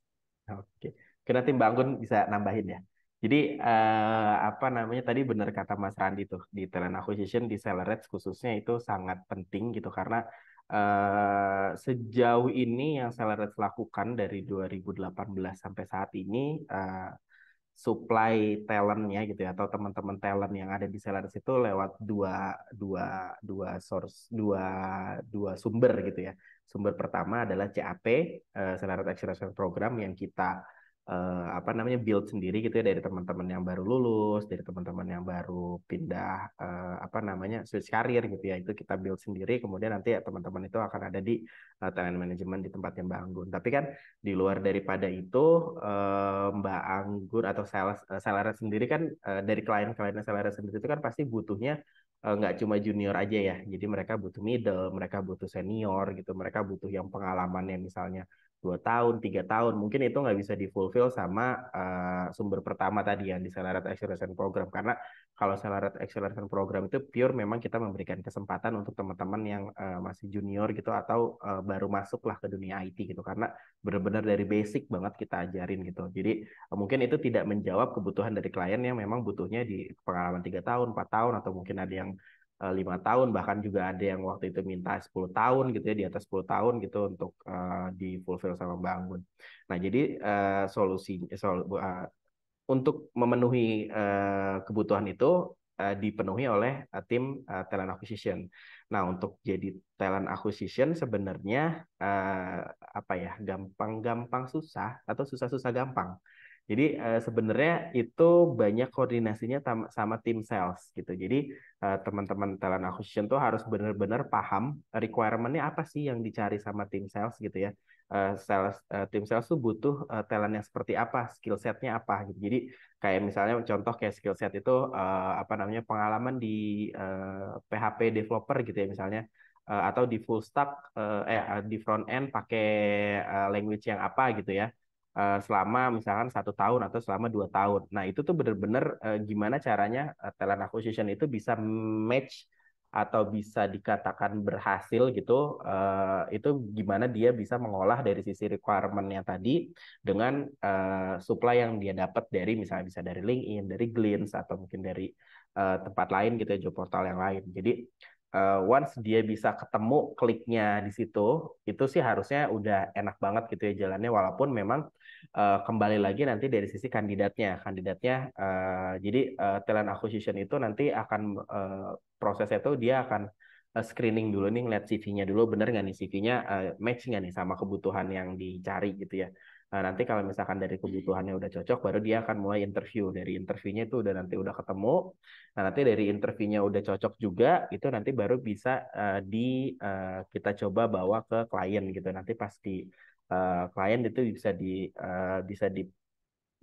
Oke. Kita tim Bang Anggun bisa nambahin ya. Jadi eh, apa namanya tadi benar kata Mas Randi tuh di talent acquisition di Sellerate khususnya itu sangat penting gitu karena eh, sejauh ini yang Sellerate lakukan dari 2018 sampai saat ini eh, supply talentnya gitu ya atau teman-teman talent yang ada di sellers itu lewat dua dua dua source dua dua sumber gitu ya sumber pertama adalah CAP uh, eh, Solaris Acceleration Program yang kita uh, apa namanya build sendiri gitu ya dari teman-teman yang baru lulus, dari teman-teman yang baru pindah uh, apa namanya switch career gitu ya. Itu kita build sendiri kemudian nanti ya teman-teman itu akan ada di uh, talent management di tempat yang bangun Tapi kan di luar daripada itu uh, Mbak anggur atau sales seller sendiri kan uh, dari klien-klien seller sendiri itu kan pasti butuhnya nggak cuma junior aja ya. Jadi mereka butuh middle, mereka butuh senior gitu, mereka butuh yang pengalamannya misalnya dua tahun, tiga tahun, mungkin itu nggak bisa difulfill sama uh, sumber pertama tadi yang di Selarat Acceleration Program. Karena kalau Selarat Acceleration Program itu pure memang kita memberikan kesempatan untuk teman-teman yang uh, masih junior gitu atau uh, baru masuklah ke dunia IT gitu. Karena benar-benar dari basic banget kita ajarin gitu. Jadi uh, mungkin itu tidak menjawab kebutuhan dari klien yang memang butuhnya di pengalaman tiga tahun, empat tahun, atau mungkin ada yang Eh, lima tahun bahkan juga ada yang waktu itu minta 10 tahun gitu ya di atas 10 tahun gitu untuk uh, eh, di fulfill sama bangun. Nah jadi uh, solusi sol, uh, untuk memenuhi uh, kebutuhan itu uh, dipenuhi oleh uh, tim uh, talent acquisition. Nah untuk jadi talent acquisition sebenarnya uh, apa ya gampang-gampang susah atau susah-susah gampang. Jadi uh, sebenarnya itu banyak koordinasinya sama, sama tim sales gitu. Jadi uh, teman-teman talent acquisition tuh harus benar-benar paham requirement-nya apa sih yang dicari sama tim sales gitu ya. Uh, sales uh, tim sales tuh butuh uh, talent yang seperti apa, skill setnya apa gitu. Jadi kayak misalnya contoh kayak skill set itu uh, apa namanya pengalaman di uh, PHP developer gitu ya misalnya uh, atau di full stack uh, eh di front end pakai uh, language yang apa gitu ya Eh, selama misalkan satu tahun atau selama dua tahun. Nah itu tuh benar-benar eh, gimana caranya eh, talent acquisition itu bisa match atau bisa dikatakan berhasil gitu itu gimana dia bisa mengolah dari sisi requirementnya tadi dengan uh, supply yang dia dapat dari misalnya bisa dari LinkedIn, dari Glints atau mungkin dari tempat lain gitu ya job portal yang lain. Jadi uh, once dia bisa ketemu kliknya di situ, itu sih harusnya udah enak banget gitu ya jalannya. Walaupun memang uh, kembali lagi nanti dari sisi kandidatnya, kandidatnya. Uh, jadi uh, talent acquisition itu nanti akan uh, prosesnya itu dia akan screening dulu nih ngeliat CV-nya dulu bener nggak nih CV-nya uh, match nggak nih sama kebutuhan yang dicari gitu ya Nah, nanti kalau misalkan dari kebutuhannya udah cocok, baru dia akan mulai interview. Dari interviewnya itu udah nanti udah ketemu. Nah, nanti dari interviewnya udah cocok juga, itu nanti baru bisa uh, di uh, kita coba bawa ke klien gitu. Nanti pasti uh, eh, klien itu bisa di uh, bisa di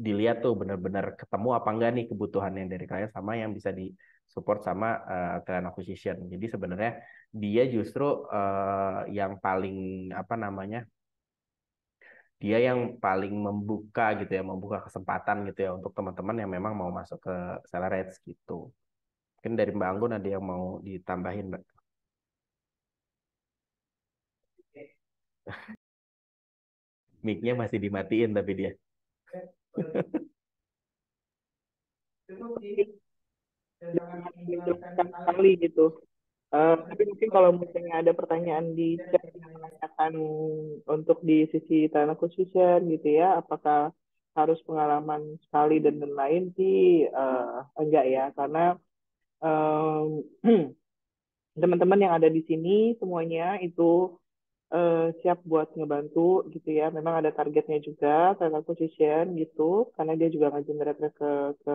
dilihat tuh benar-benar ketemu apa enggak nih kebutuhan yang dari klien sama yang bisa di support sama uh, talent acquisition. Jadi sebenarnya dia justru uh, yang paling apa namanya dia yang paling membuka gitu ya, membuka kesempatan gitu ya untuk teman-teman yang memang mau masuk ke Sellerates gitu. Mungkin dari Mbak Anggun ada yang mau ditambahin, Mbak. Mic-nya masih dimatiin tapi dia. kali gitu. Uh, tapi mungkin kalau misalnya ada pertanyaan di chat yang menanyakan untuk di sisi tanah khususnya gitu ya, apakah harus pengalaman sekali dan lain-lain sih uh, enggak ya, karena teman-teman um, yang ada di sini semuanya itu uh, siap buat ngebantu gitu ya. Memang ada targetnya juga tanah khususnya gitu, karena dia juga mereka ke ke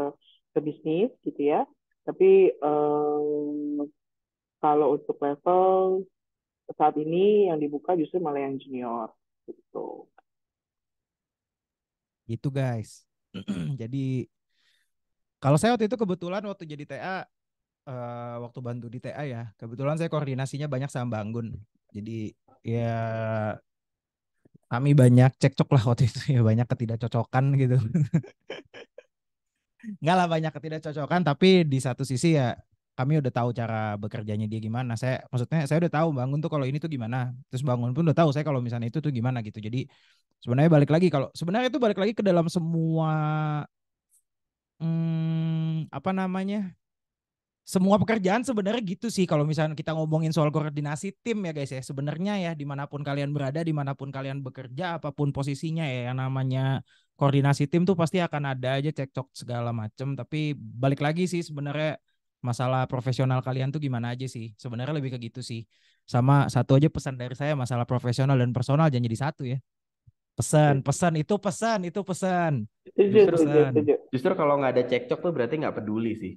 ke bisnis gitu ya. Tapi um, kalau untuk level saat ini yang dibuka justru malah yang junior gitu. Gitu guys. jadi kalau saya waktu itu kebetulan waktu jadi TA uh, eh, waktu bantu di TA ya, kebetulan saya koordinasinya banyak sama Banggun. Jadi ya kami banyak cekcok lah waktu itu ya banyak ketidakcocokan gitu. Enggak lah banyak ketidakcocokan tapi di satu sisi ya kami udah tahu cara bekerjanya dia gimana. Saya maksudnya saya udah tahu bangun tuh kalau ini tuh gimana. Terus bangun pun udah tahu saya kalau misalnya itu tuh gimana gitu. Jadi sebenarnya balik lagi kalau sebenarnya itu balik lagi ke dalam semua hmm, apa namanya? Semua pekerjaan sebenarnya gitu sih kalau misalnya kita ngomongin soal koordinasi tim ya guys ya. Sebenarnya ya dimanapun kalian berada, dimanapun kalian bekerja, apapun posisinya ya yang namanya koordinasi tim tuh pasti akan ada aja cekcok segala macem. Tapi balik lagi sih sebenarnya masalah profesional kalian tuh gimana aja sih? Sebenarnya lebih ke gitu sih. Sama satu aja pesan dari saya masalah profesional dan personal jangan jadi satu ya. Pesan, iya. pesan itu pesan, itu pesan. Itu pesan. Justru, justru kalau nggak ada cekcok tuh berarti nggak peduli sih.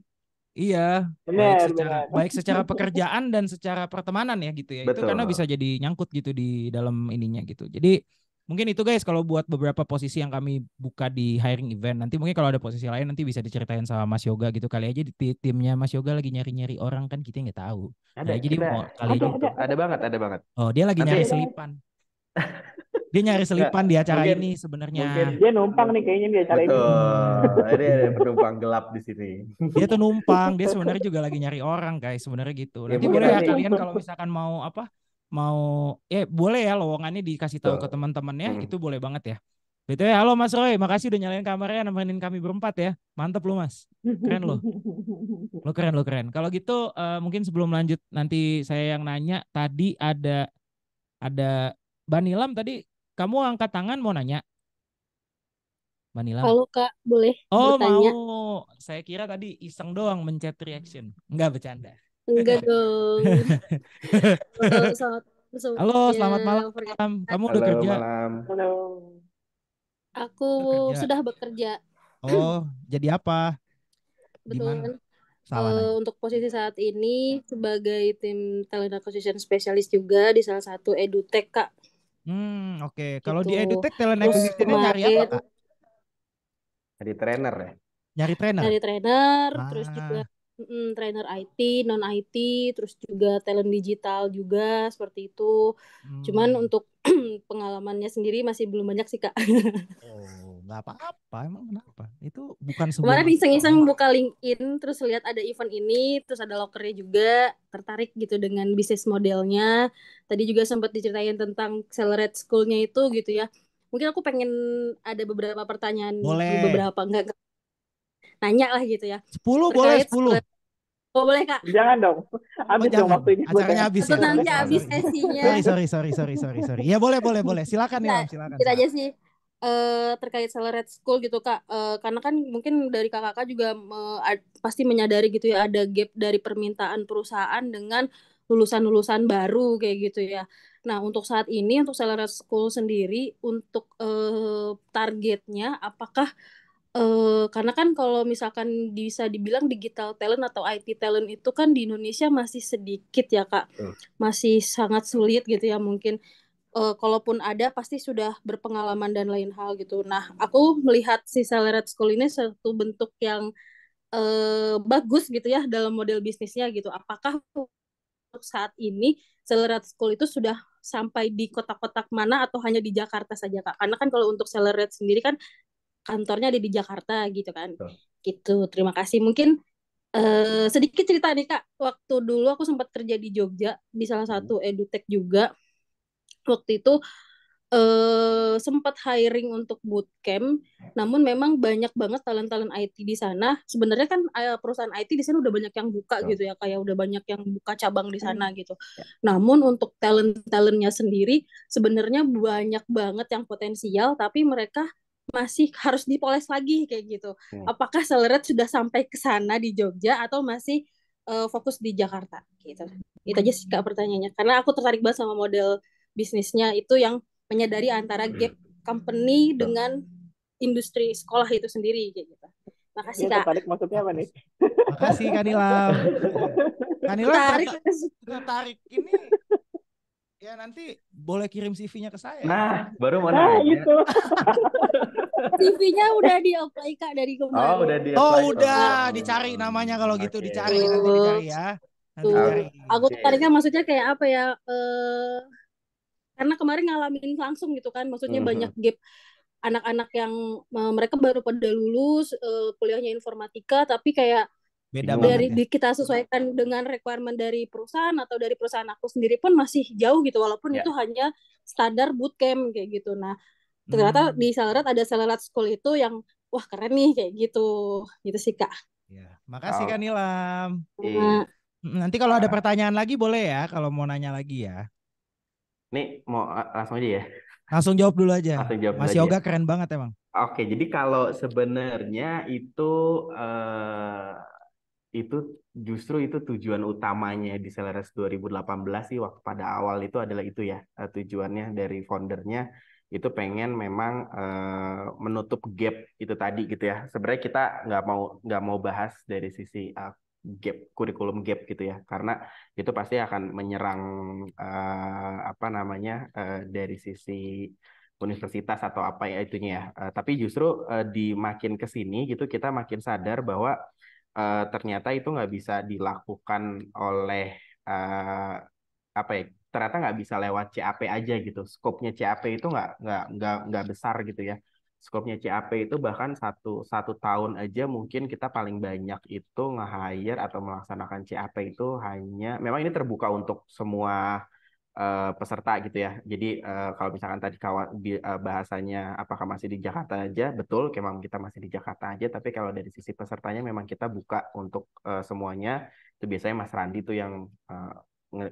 Iya, benar, baik secara benar. baik secara pekerjaan dan secara pertemanan ya gitu ya. Betul. Itu karena bisa jadi nyangkut gitu di dalam ininya gitu. Jadi Mungkin itu guys kalau buat beberapa posisi yang kami buka di hiring event. Nanti mungkin kalau ada posisi lain nanti bisa diceritain sama Mas Yoga gitu. Kali aja ya. di timnya Mas Yoga lagi nyari-nyari orang kan kita nggak tahu. Nah, ada, nah, jadi mau kali ada, ada, ada, banget, ada banget. Oh, dia lagi nanti, nyari selipan. dia nyari selipan di acara mungkin, ini sebenarnya. Dia numpang nih kayaknya di acara Betul. ini. ada penumpang gelap di sini. Dia tuh numpang, dia sebenarnya juga lagi nyari orang guys, sebenarnya gitu. Ya, nanti ya, boleh ya kalian kalau misalkan mau apa mau ya boleh ya lowongannya dikasih tahu ke teman-temannya hmm. itu boleh banget ya. Betul ya, halo Mas Roy, makasih udah nyalain kamarnya nemenin kami berempat ya. Mantep lu Mas. Keren lo. Lo keren lo keren. Kalau gitu uh, mungkin sebelum lanjut nanti saya yang nanya tadi ada ada Banilam tadi kamu angkat tangan mau nanya. Banilam. Halo Kak, boleh Oh, mau. Saya kira tadi iseng doang mencet reaction. Enggak bercanda. Enggak dong. Halo, selamat, malam. Kamu udah kerja? Halo. Aku bekerja. sudah bekerja. Oh, jadi apa? Betul. uh, untuk posisi saat ini sebagai tim talent acquisition specialist juga di salah satu edutech kak. Hmm, oke. Okay. Kalau di gitu. edutech talent acquisition nyari apa kak? Jadi trainer ya? nyari trainer Jadi trainer ah. terus juga mm, trainer IT, non IT, terus juga talent digital juga seperti itu. Hmm. Cuman untuk pengalamannya sendiri masih belum banyak sih kak. oh, nggak apa-apa, emang kenapa? Itu bukan sebuah. Kemarin iseng-iseng buka LinkedIn, terus lihat ada event ini, terus ada lokernya juga, tertarik gitu dengan bisnis modelnya. Tadi juga sempat diceritain tentang Accelerate Schoolnya itu gitu ya. Mungkin aku pengen ada beberapa pertanyaan, Boleh. beberapa enggak nanya lah gitu ya. 10 boleh 10. Oh, boleh Kak. Jangan dong. Oh, habis dong waktunya. Acaranya habis ya. Nanti habis sesinya. sorry, sorry, sorry, sorry, sorry. Ya boleh, boleh, boleh. Silakan nah, ya, silakan. Kita aja sih uh, terkait Celebrate School gitu kak, uh, karena kan mungkin dari kakak-kakak juga uh, pasti menyadari gitu ya ada gap dari permintaan perusahaan dengan lulusan-lulusan baru kayak gitu ya. Nah untuk saat ini untuk Celebrate School sendiri untuk uh, targetnya apakah Uh, karena kan kalau misalkan bisa dibilang digital talent atau IT talent itu kan di Indonesia masih sedikit ya kak, uh. masih sangat sulit gitu ya mungkin. Uh, kalaupun ada pasti sudah berpengalaman dan lain hal gitu. Nah aku melihat si Celerat School ini satu bentuk yang uh, bagus gitu ya dalam model bisnisnya gitu. Apakah untuk saat ini Celerat School itu sudah sampai di kotak-kotak mana atau hanya di Jakarta saja kak? Karena kan kalau untuk Celerat sendiri kan kantornya ada di Jakarta gitu kan. Oh. Gitu. Terima kasih. Mungkin Uh, sedikit cerita nih kak waktu dulu aku sempat kerja di Jogja di salah hmm. satu edutech juga waktu itu uh, sempat hiring untuk bootcamp namun memang banyak banget talent talent IT di sana sebenarnya kan eh, perusahaan IT di sana udah banyak yang buka oh. gitu ya kayak ya. udah banyak yang buka cabang di sana hmm. gitu ya. namun untuk talent talentnya sendiri sebenarnya banyak banget yang potensial tapi mereka masih harus dipoles lagi kayak gitu. Hmm. Apakah Seleret sudah sampai ke sana di Jogja atau masih uh, fokus di Jakarta gitu. Itu aja sih Kak pertanyaannya. Karena aku tertarik banget sama model bisnisnya itu yang menyadari antara hmm. gap company dengan industri sekolah itu sendiri kayak gitu. Makasih Kak. Tertarik maksudnya apa nih? Makasih Kanila. Kanila tertarik. Tertarik ini Ya nanti boleh kirim CV-nya ke saya. Nah, baru mau nah, itu. CV-nya udah di apply Kak dari kemarin. Oh, udah di Oh, udah oh. dicari namanya kalau gitu okay. dicari nanti dicari ya. Nanti Tuh. Aku tariknya maksudnya kayak apa ya? Eh karena kemarin ngalamin langsung gitu kan, maksudnya mm -hmm. banyak gap anak-anak yang eh, mereka baru pada lulus uh, kuliahnya informatika tapi kayak beda banget dari ya. kita sesuaikan dengan requirement dari perusahaan atau dari perusahaan aku sendiri pun masih jauh gitu walaupun yeah. itu hanya standar bootcamp kayak gitu nah ternyata hmm. di Selerat ada Selerat School itu yang wah keren nih kayak gitu gitu sih kak ya makasih oh. kak Nilam iya. hmm. nanti kalau ada ah. pertanyaan lagi boleh ya kalau mau nanya lagi ya nih mau langsung aja ya langsung jawab dulu aja langsung jawab Mas ya? Yoga keren banget emang oke jadi kalau sebenarnya itu uh itu justru itu tujuan utamanya di Celeres 2018 sih waktu pada awal itu adalah itu ya eh, tujuannya dari foundernya itu pengen memang uh, menutup gap itu tadi gitu ya sebenarnya kita nggak mau nggak mau bahas dari sisi uh, gap kurikulum gap gitu ya karena itu pasti akan menyerang uh, apa namanya uh, dari sisi universitas atau apa ya itunya ya uh, tapi justru uh, di makin kesini gitu kita makin sadar bahwa uh, ternyata itu nggak bisa dilakukan oleh uh, apa ya ternyata nggak bisa lewat CAP aja gitu skopnya CAP itu nggak nggak nggak nggak besar gitu ya skopnya CAP itu bahkan satu satu tahun aja mungkin kita paling banyak itu nge-hire atau melaksanakan CAP itu hanya memang ini terbuka untuk semua Eh, peserta gitu ya. Jadi eh, kalau misalkan tadi kawan uh, bahasanya apakah masih di Jakarta aja, betul, memang kita masih di Jakarta aja. Tapi kalau dari sisi pesertanya memang kita buka untuk semuanya. Itu biasanya Mas Randi tuh yang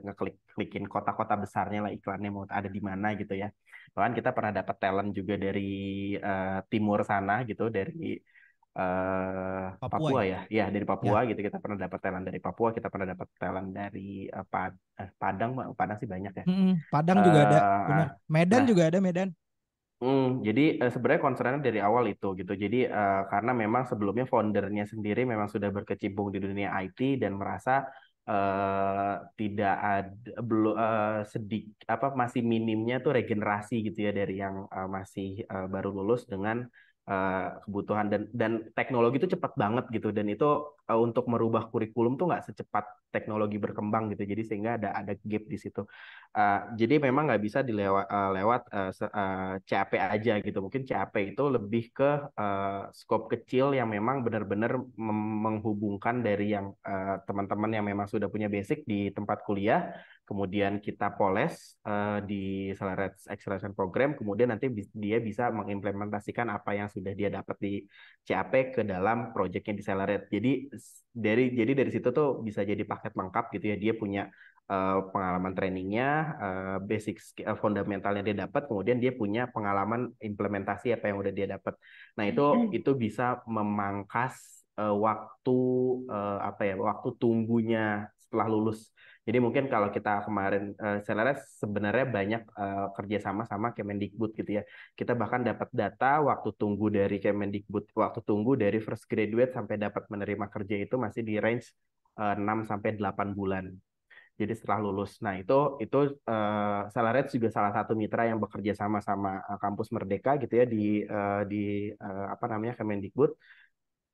ngeklik klikin kota-kota besarnya lah iklannya mau ada di mana gitu ya. Bahkan kita pernah dapat talent juga dari uh, timur sana gitu dari Eh, Papua, Papua ya. ya, iya, dari ya. Papua ya. gitu kita pernah dapat talent dari Papua, kita pernah dapat talent dari uh, Padang, Padang sih banyak ya. Hmm, Padang uh, juga ada, benar. Medan nah, juga ada Medan. Hmm, jadi uh, sebenarnya concernnya dari awal itu gitu. Jadi uh, karena memang sebelumnya foundernya sendiri memang sudah berkecimpung di dunia IT dan merasa uh, tidak ada belum uh, sedik apa masih minimnya tuh regenerasi gitu ya dari yang uh, masih uh, baru lulus dengan Eh, kebutuhan dan dan teknologi itu cepat banget gitu dan itu uh, untuk merubah kurikulum tuh nggak secepat teknologi berkembang gitu jadi sehingga ada ada gap di situ uh, jadi memang nggak bisa dilewat uh, lewat uh, uh, CAP aja gitu mungkin CAP itu lebih ke uh, skop kecil yang memang benar-benar menghubungkan dari yang teman-teman uh, teman -teman yang memang sudah punya basic di tempat kuliah kemudian kita poles uh, di Accelerate Acceleration Program, kemudian nanti dia bisa mengimplementasikan apa yang sudah dia dapat di CAP ke dalam proyeknya di Accelerate. Jadi dari jadi dari situ tuh bisa jadi paket lengkap gitu ya. Dia punya uh, pengalaman trainingnya, uh, basic uh, fundamentalnya dia dapat, kemudian dia punya pengalaman implementasi apa yang udah dia dapat. Nah itu hmm. itu bisa memangkas uh, waktu uh, apa ya waktu tunggunya setelah lulus jadi mungkin kalau kita kemarin uh, sebenarnya banyak uh, kerjasama sama Kemendikbud gitu ya. Kita bahkan dapat data waktu tunggu dari Kemendikbud, waktu tunggu dari first graduate sampai dapat menerima kerja itu masih di range uh, eh, 6 sampai 8 bulan. Jadi setelah lulus. Nah, itu itu uh, juga salah satu mitra yang bekerja sama sama kampus Merdeka gitu ya di uh, di uh, apa namanya Kemendikbud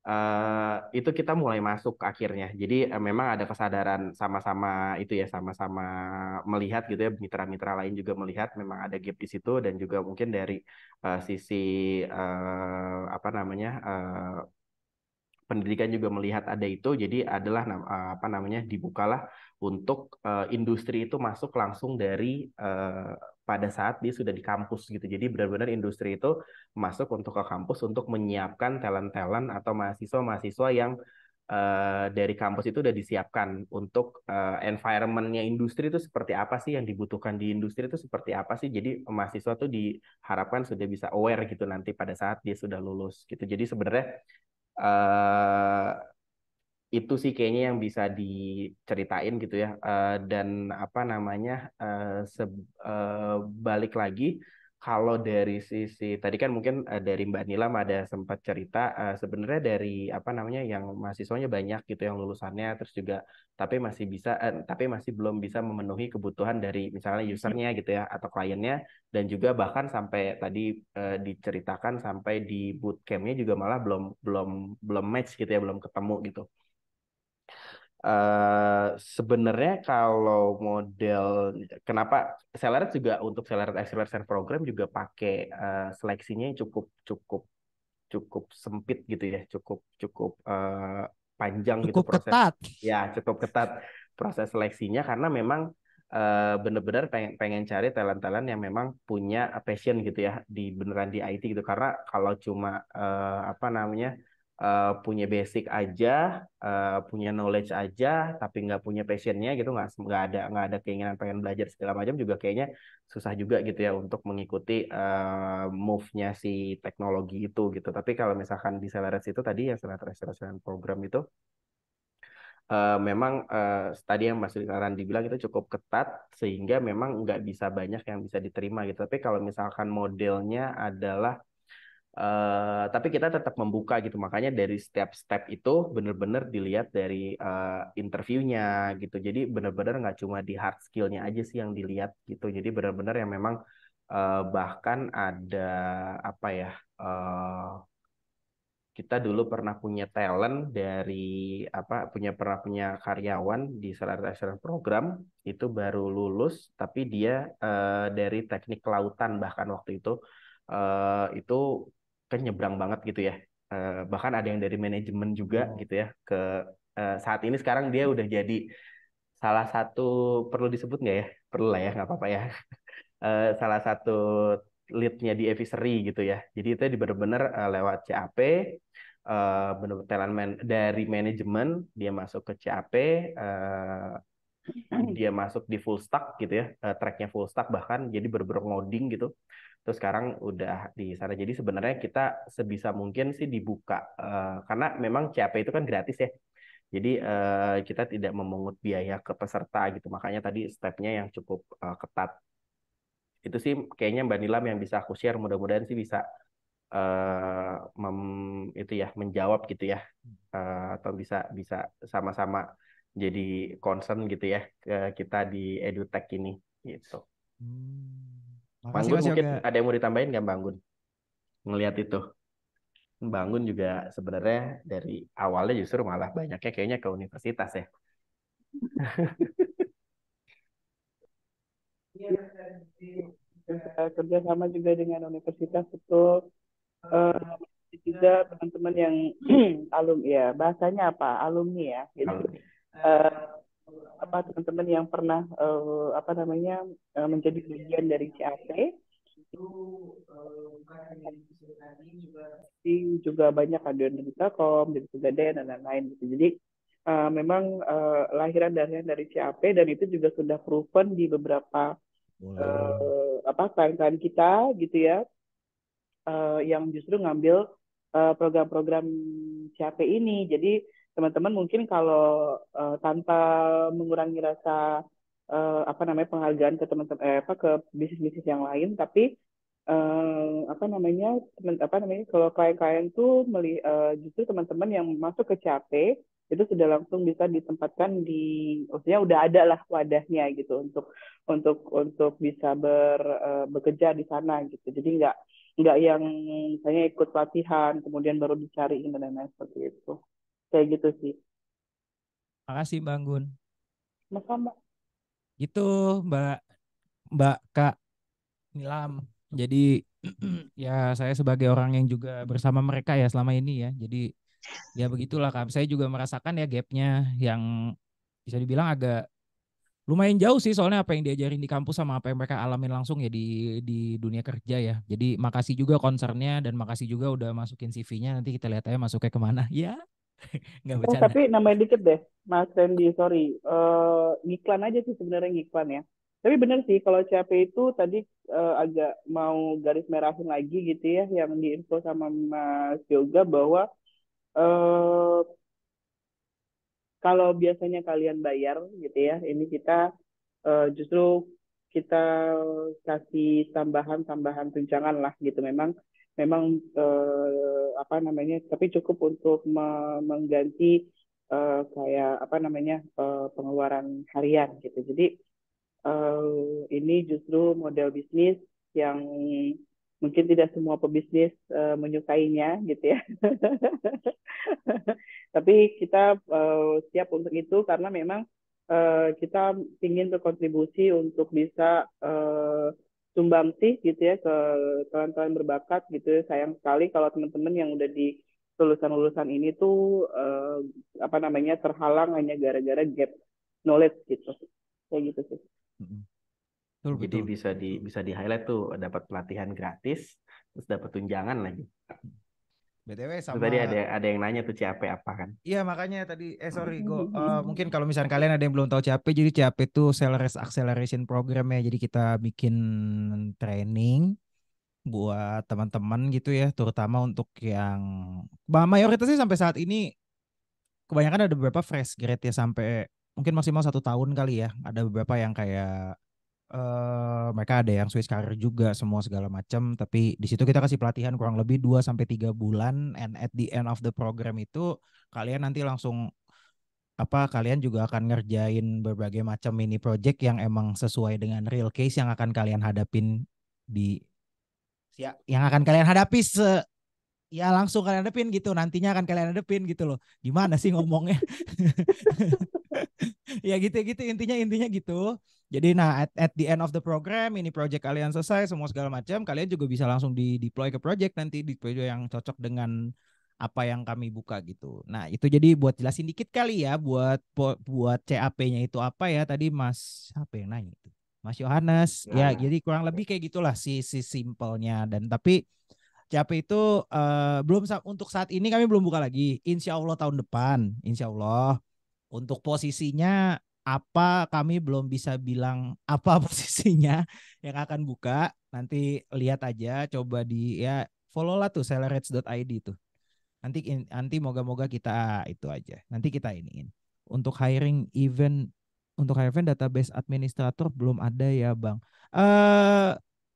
Eh, itu kita mulai masuk akhirnya. Jadi uh, memang ada kesadaran sama-sama itu ya, sama-sama melihat gitu ya, mitra-mitra lain juga melihat memang ada gap di situ dan juga mungkin dari uh, sisi uh, apa namanya uh, pendidikan juga melihat ada itu. Jadi adalah uh, apa namanya dibukalah untuk uh, industri itu masuk langsung dari uh, pada saat dia sudah di kampus gitu. Jadi benar-benar industri itu masuk untuk ke kampus untuk menyiapkan talent-talent atau mahasiswa-mahasiswa yang uh, dari kampus itu sudah disiapkan untuk uh, environmentnya industri itu seperti apa sih yang dibutuhkan di industri itu seperti apa sih. Jadi mahasiswa tuh diharapkan sudah bisa aware gitu nanti pada saat dia sudah lulus gitu. Jadi sebenarnya uh, itu sih kayaknya yang bisa diceritain gitu ya eh, dan apa namanya uh, eh, se eh, balik lagi kalau dari sisi tadi kan mungkin dari Mbak Nilam ada sempat cerita uh, sebenarnya dari apa namanya yang mahasiswanya banyak gitu yang lulusannya terus juga tapi masih bisa tapi masih belum bisa memenuhi kebutuhan dari misalnya usernya gitu ya atau kliennya dan juga bahkan sampai tadi diceritakan sampai di bootcampnya juga malah belum belum belum match gitu ya belum ketemu gitu Eh, sebenarnya kalau model kenapa seller juga untuk seller Acceleration Program juga pakai uh, seleksinya cukup cukup cukup sempit gitu ya, cukup cukup uh, panjang gitu cukup gitu proses. Ketat. Ya, cukup ketat proses seleksinya karena memang bener benar-benar pengen pengen cari talent-talent yang memang punya passion gitu ya di beneran di IT gitu karena kalau cuma uh, apa namanya Eh, punya basic aja, uh, punya knowledge aja, tapi nggak punya passionnya gitu, nggak nggak ada nggak ada keinginan pengen belajar segala macam juga kayaknya susah juga gitu ya untuk mengikuti uh, move-nya si teknologi itu gitu. Tapi kalau misalkan di Seleras itu tadi ya Seleras Seleras program itu uh, memang uh, tadi yang Mas Rizalan dibilang itu cukup ketat sehingga memang nggak bisa banyak yang bisa diterima gitu. Tapi kalau misalkan modelnya adalah Uh, tapi kita tetap membuka gitu makanya dari setiap step itu benar-benar dilihat dari uh, interviewnya gitu jadi benar-benar nggak cuma di hard skillnya aja sih yang dilihat gitu jadi benar-benar yang memang uh, bahkan ada apa ya uh, kita dulu pernah punya talent dari apa punya pernah punya karyawan di salah satu program itu baru lulus tapi dia uh, dari teknik kelautan bahkan waktu itu uh, itu kan nyebrang banget gitu ya eh, bahkan ada yang dari manajemen juga hmm. gitu ya ke eh, saat ini sekarang dia udah jadi salah satu perlu disebut nggak ya perlu lah ya nggak apa-apa ya eh, salah satu leadnya di Evisery gitu ya jadi itu benar-benar lewat CAP uh, benar man dari manajemen dia masuk ke CAP dia masuk di full stack gitu ya tracknya full stack bahkan jadi berber ngoding gitu terus sekarang udah di sana. Jadi sebenarnya kita sebisa mungkin sih dibuka uh, karena memang CAP itu kan gratis ya. Jadi uh, kita tidak memungut biaya ke peserta gitu. Makanya tadi stepnya yang cukup uh, ketat. Itu sih kayaknya Mbak Nilam yang bisa aku share. Mudah-mudahan sih bisa uh, mem, itu ya menjawab gitu ya uh, atau bisa bisa sama-sama jadi concern gitu ya ke kita di edutech ini gitu. Hmm. Makasih, Bang mungkin ada yang mau ditambahin nggak bangun? Gun? Ngelihat itu. bangun juga sebenarnya dari awalnya justru malah banyaknya kayaknya ke universitas ya. Iya, eh, kerja sama juga dengan universitas itu uh, juga teman-teman yang alumni, ya bahasanya apa alumni ya gitu. Alumni. Uh, apa teman-teman yang pernah uh, apa namanya uh, menjadi bagian dari CAP itu uh, juga banyak kader di dari Telkom, dari Pegadaian dan lain-lain gitu. Jadi uh, memang uh, lahiran dari dari CAP dan itu juga sudah proven di beberapa wow. uh, apa klien-klien kita gitu ya uh, yang justru ngambil program-program uh, CAP ini. Jadi teman-teman mungkin kalau uh, tanpa mengurangi rasa uh, apa namanya penghargaan ke teman-teman eh, apa ke bisnis-bisnis yang lain tapi uh, apa namanya teman apa namanya kalau klien-klien tuh meli, uh, justru teman-teman yang masuk ke CAP itu sudah langsung bisa ditempatkan di maksudnya udah ada lah wadahnya gitu untuk untuk untuk bisa ber uh, bekerja di sana gitu jadi nggak nggak yang misalnya ikut pelatihan kemudian baru dicari dan lain-lain seperti itu kayak gitu sih makasih bang Gun Mbak. gitu mbak mbak kak Nilam jadi ya saya sebagai orang yang juga bersama mereka ya selama ini ya jadi ya begitulah kak saya juga merasakan ya gapnya yang bisa dibilang agak lumayan jauh sih soalnya apa yang diajarin di kampus sama apa yang mereka alamin langsung ya di di dunia kerja ya jadi makasih juga concernnya dan makasih juga udah masukin CV-nya nanti kita lihat aja masuknya kemana ya Nggak eh, bercanda. Oh, tapi namanya dikit deh, Mas Randy, sorry. Uh, ngiklan aja sih sebenarnya ngiklan ya. Tapi bener sih, kalau CAP itu tadi uh, agak mau garis merahin lagi gitu ya, yang diinfo sama Mas Yoga bahwa uh, kalau biasanya kalian bayar gitu ya, ini kita uh, justru kita kasih tambahan-tambahan tunjangan lah gitu. Memang memang uh, apa namanya tapi cukup untuk mengganti uh, kayak apa namanya uh, pengeluaran harian gitu jadi uh, ini justru model bisnis yang mungkin tidak semua pebisnis uh, menyukainya gitu ya. Tapi kita uh, siap untuk itu karena memang uh, kita ingin berkontribusi untuk bisa uh, sumbang sih gitu ya ke kawan-kawan berbakat gitu. Ya. Sayang sekali kalau teman-teman yang udah di lulusan-lulusan ini tuh eh, apa namanya terhalang hanya gara-gara gap knowledge gitu. Kayak gitu sih. Betul, Jadi bisa di bisa di highlight tuh dapat pelatihan gratis, terus dapat tunjangan lagi. BTW sama tadi ada ada yang nanya tuh CAP apa kan? Iya makanya tadi eh sorry go uh, mungkin kalau misalnya kalian ada yang belum tahu CAP jadi CAP itu Sales Acceleration Program ya. Jadi kita bikin training buat teman-teman gitu ya, terutama untuk yang bah, sih sampai saat ini kebanyakan ada beberapa fresh grade ya sampai mungkin maksimal satu tahun kali ya. Ada beberapa yang kayak Uh, mereka ada yang Swiss karir juga semua segala macam tapi di situ kita kasih pelatihan kurang lebih 2 sampai 3 bulan and at the end of the program itu kalian nanti langsung apa kalian juga akan ngerjain berbagai macam mini project yang emang sesuai dengan real case yang akan kalian hadapin di ya yang akan kalian hadapi se ya langsung kalian hadepin gitu nantinya akan kalian hadepin gitu loh gimana sih ngomongnya ya gitu gitu intinya intinya gitu jadi nah at, at the end of the program ini project kalian selesai semua segala macam kalian juga bisa langsung di deploy ke project nanti di project yang cocok dengan apa yang kami buka gitu. Nah, itu jadi buat jelasin dikit kali ya buat buat CAP-nya itu apa ya tadi Mas apa yang nanya itu? Mas Yohanes. Ya, nah. Ya, jadi kurang lebih kayak gitulah si si simpelnya dan tapi Siapa itu uh, belum untuk saat ini kami belum buka lagi. Insya Allah tahun depan, Insya Allah. Untuk posisinya apa kami belum bisa bilang apa posisinya yang akan buka. Nanti lihat aja, coba di ya follow lah tuh sellerage.id tuh. Nanti in, nanti moga-moga kita itu aja. Nanti kita iniin. Untuk hiring event untuk hiring database administrator belum ada ya bang. Eh uh,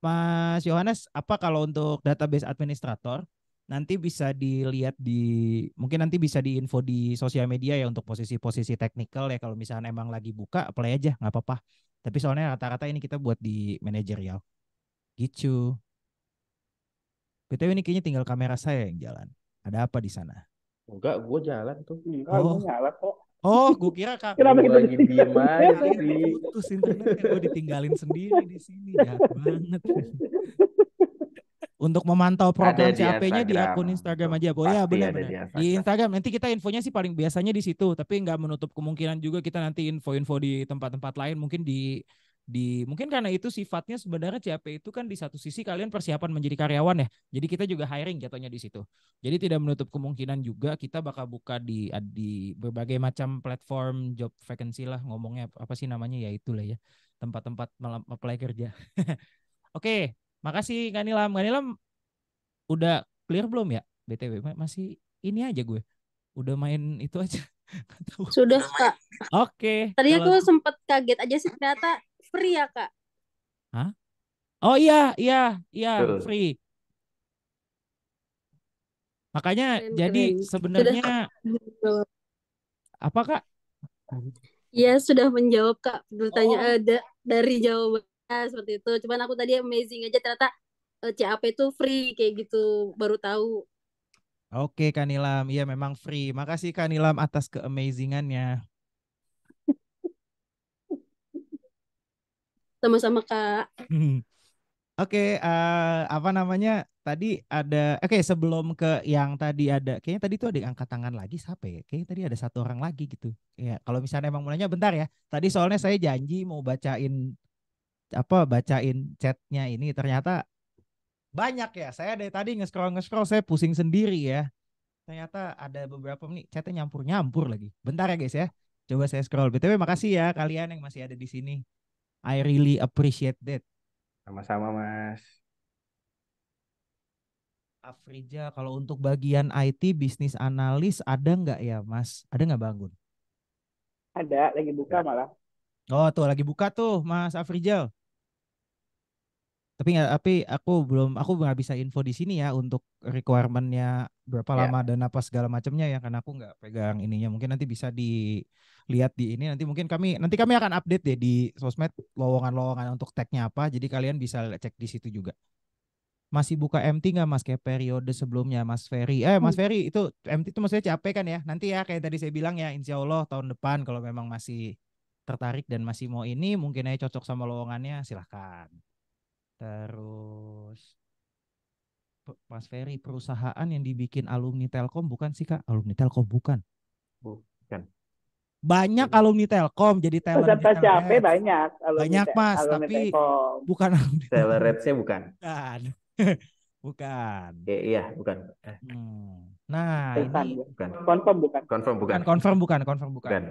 Mas Yohanes, apa kalau untuk database administrator nanti bisa dilihat di mungkin nanti bisa diinfo di sosial media ya untuk posisi-posisi teknikal ya kalau misalnya emang lagi buka apply aja nggak apa-apa. Tapi soalnya rata-rata ini kita buat di manajerial. Gitu. BTW ini kayaknya tinggal kamera saya yang jalan. Ada apa di sana? Enggak, gue jalan tuh. Enggak, oh. gue nyala kok. Oh, gue kira kak. Kenapa gue lagi diem aja sih. Putus internet, gue ditinggalin sendiri di sini. Jahat banget. Untuk memantau program CAP-nya di, akun Instagram aja, boleh, ya benar-benar. Di, di Instagram nanti kita infonya sih paling biasanya di situ, tapi nggak menutup kemungkinan juga kita nanti info-info di tempat-tempat lain, mungkin di di mungkin karena itu sifatnya sebenarnya CAP itu kan di satu sisi kalian persiapan menjadi karyawan ya. Jadi kita juga hiring jatuhnya di situ. Jadi tidak menutup kemungkinan juga kita bakal buka di di berbagai macam platform job vacancy lah ngomongnya apa sih namanya ya itulah ya. Tempat-tempat apply kerja. Oke, makasih Kanilam. Kanilam udah clear belum ya? BTW masih ini aja gue. Udah main itu aja. Sudah, Kak. Oke. Okay. Tadi aku gitu. sempat kaget aja sih ternyata free ya kak? Hah? Oh iya iya iya free. Makanya keren, jadi keren. sebenarnya apa kak? Iya sudah menjawab kak pertanyaan oh. ada eh, dari jawabannya seperti itu. Cuman aku tadi amazing aja ternyata eh, CAP itu free kayak gitu baru tahu. Oke Kanilam, iya memang free. Makasih Kanilam atas keamazingannya. sama-sama kak Oke, okay, uh, eh, apa namanya? Tadi ada oke okay, sebelum ke yang tadi ada kayaknya tadi tuh ada yang angkat tangan lagi siapa ya? Kayaknya tadi ada satu orang lagi gitu. Ya, kalau misalnya emang mau bentar ya. Tadi soalnya saya janji mau bacain apa bacain chatnya ini ternyata banyak ya. Saya dari tadi nge-scroll nge-scroll saya pusing sendiri ya. Ternyata ada beberapa nih chatnya nyampur-nyampur lagi. Bentar ya guys ya. Coba saya scroll. BTW makasih ya kalian yang masih ada di sini. I really appreciate that. Sama-sama, Mas. Afrija, kalau untuk bagian IT bisnis analis ada nggak ya, Mas? Ada nggak bangun? Ada, lagi buka ya. malah. Oh tuh lagi buka tuh, Mas Afrijal tapi nggak tapi aku belum aku nggak bisa info di sini ya untuk requirementnya berapa yeah. lama dan apa segala macamnya ya karena aku nggak pegang ininya mungkin nanti bisa dilihat di ini nanti mungkin kami nanti kami akan update deh di sosmed lowongan-lowongan untuk tagnya apa jadi kalian bisa cek di situ juga masih buka MT nggak mas kayak periode sebelumnya mas Ferry eh mas hmm. Ferry itu MT itu maksudnya capek kan ya nanti ya kayak tadi saya bilang ya insya Allah tahun depan kalau memang masih tertarik dan masih mau ini mungkin aja cocok sama lowongannya silahkan Terus Mas Ferry, perusahaan yang dibikin alumni Telkom bukan sih Kak? Alumni Telkom bukan. Bukan. Banyak alumni Telkom jadi talent. Peserta capek banyak. Alumni banyak Mas, alumni tapi telkom. bukan alumni. Teller saya bukan. Bukan. bukan. Ya, iya, bukan. Hmm. Nah, Tentang, ini bukan. Confirm bukan. Confirm bukan. Confirm bukan, confirm bukan. Confirm bukan. bukan.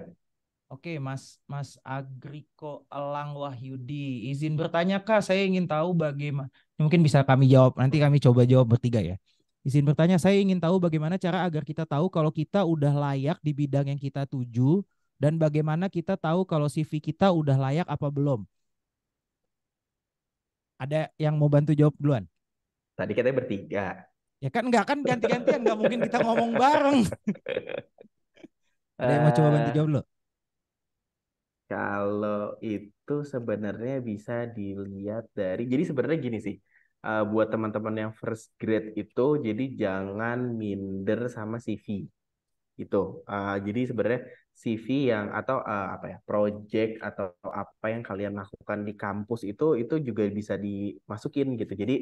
Oke, Mas Mas Agriko Elang Wahyudi, izin bertanya Kak, saya ingin tahu bagaimana mungkin bisa kami jawab. Nanti kami coba jawab bertiga ya. Izin bertanya, saya ingin tahu bagaimana cara agar kita tahu kalau kita udah layak di bidang yang kita tuju dan bagaimana kita tahu kalau CV kita udah layak apa belum. Ada yang mau bantu jawab duluan? Tadi kita bertiga. Ya kan enggak kan ganti-gantian enggak mungkin kita ngomong bareng. Ada yang mau coba bantu jawab lo? Kalau itu sebenarnya bisa dilihat dari, jadi sebenarnya gini sih, uh, buat teman-teman yang first grade itu, jadi jangan minder sama CV itu. Uh, eh, jadi sebenarnya CV yang atau uh, apa ya project atau apa yang kalian lakukan di kampus itu itu juga bisa dimasukin gitu. Jadi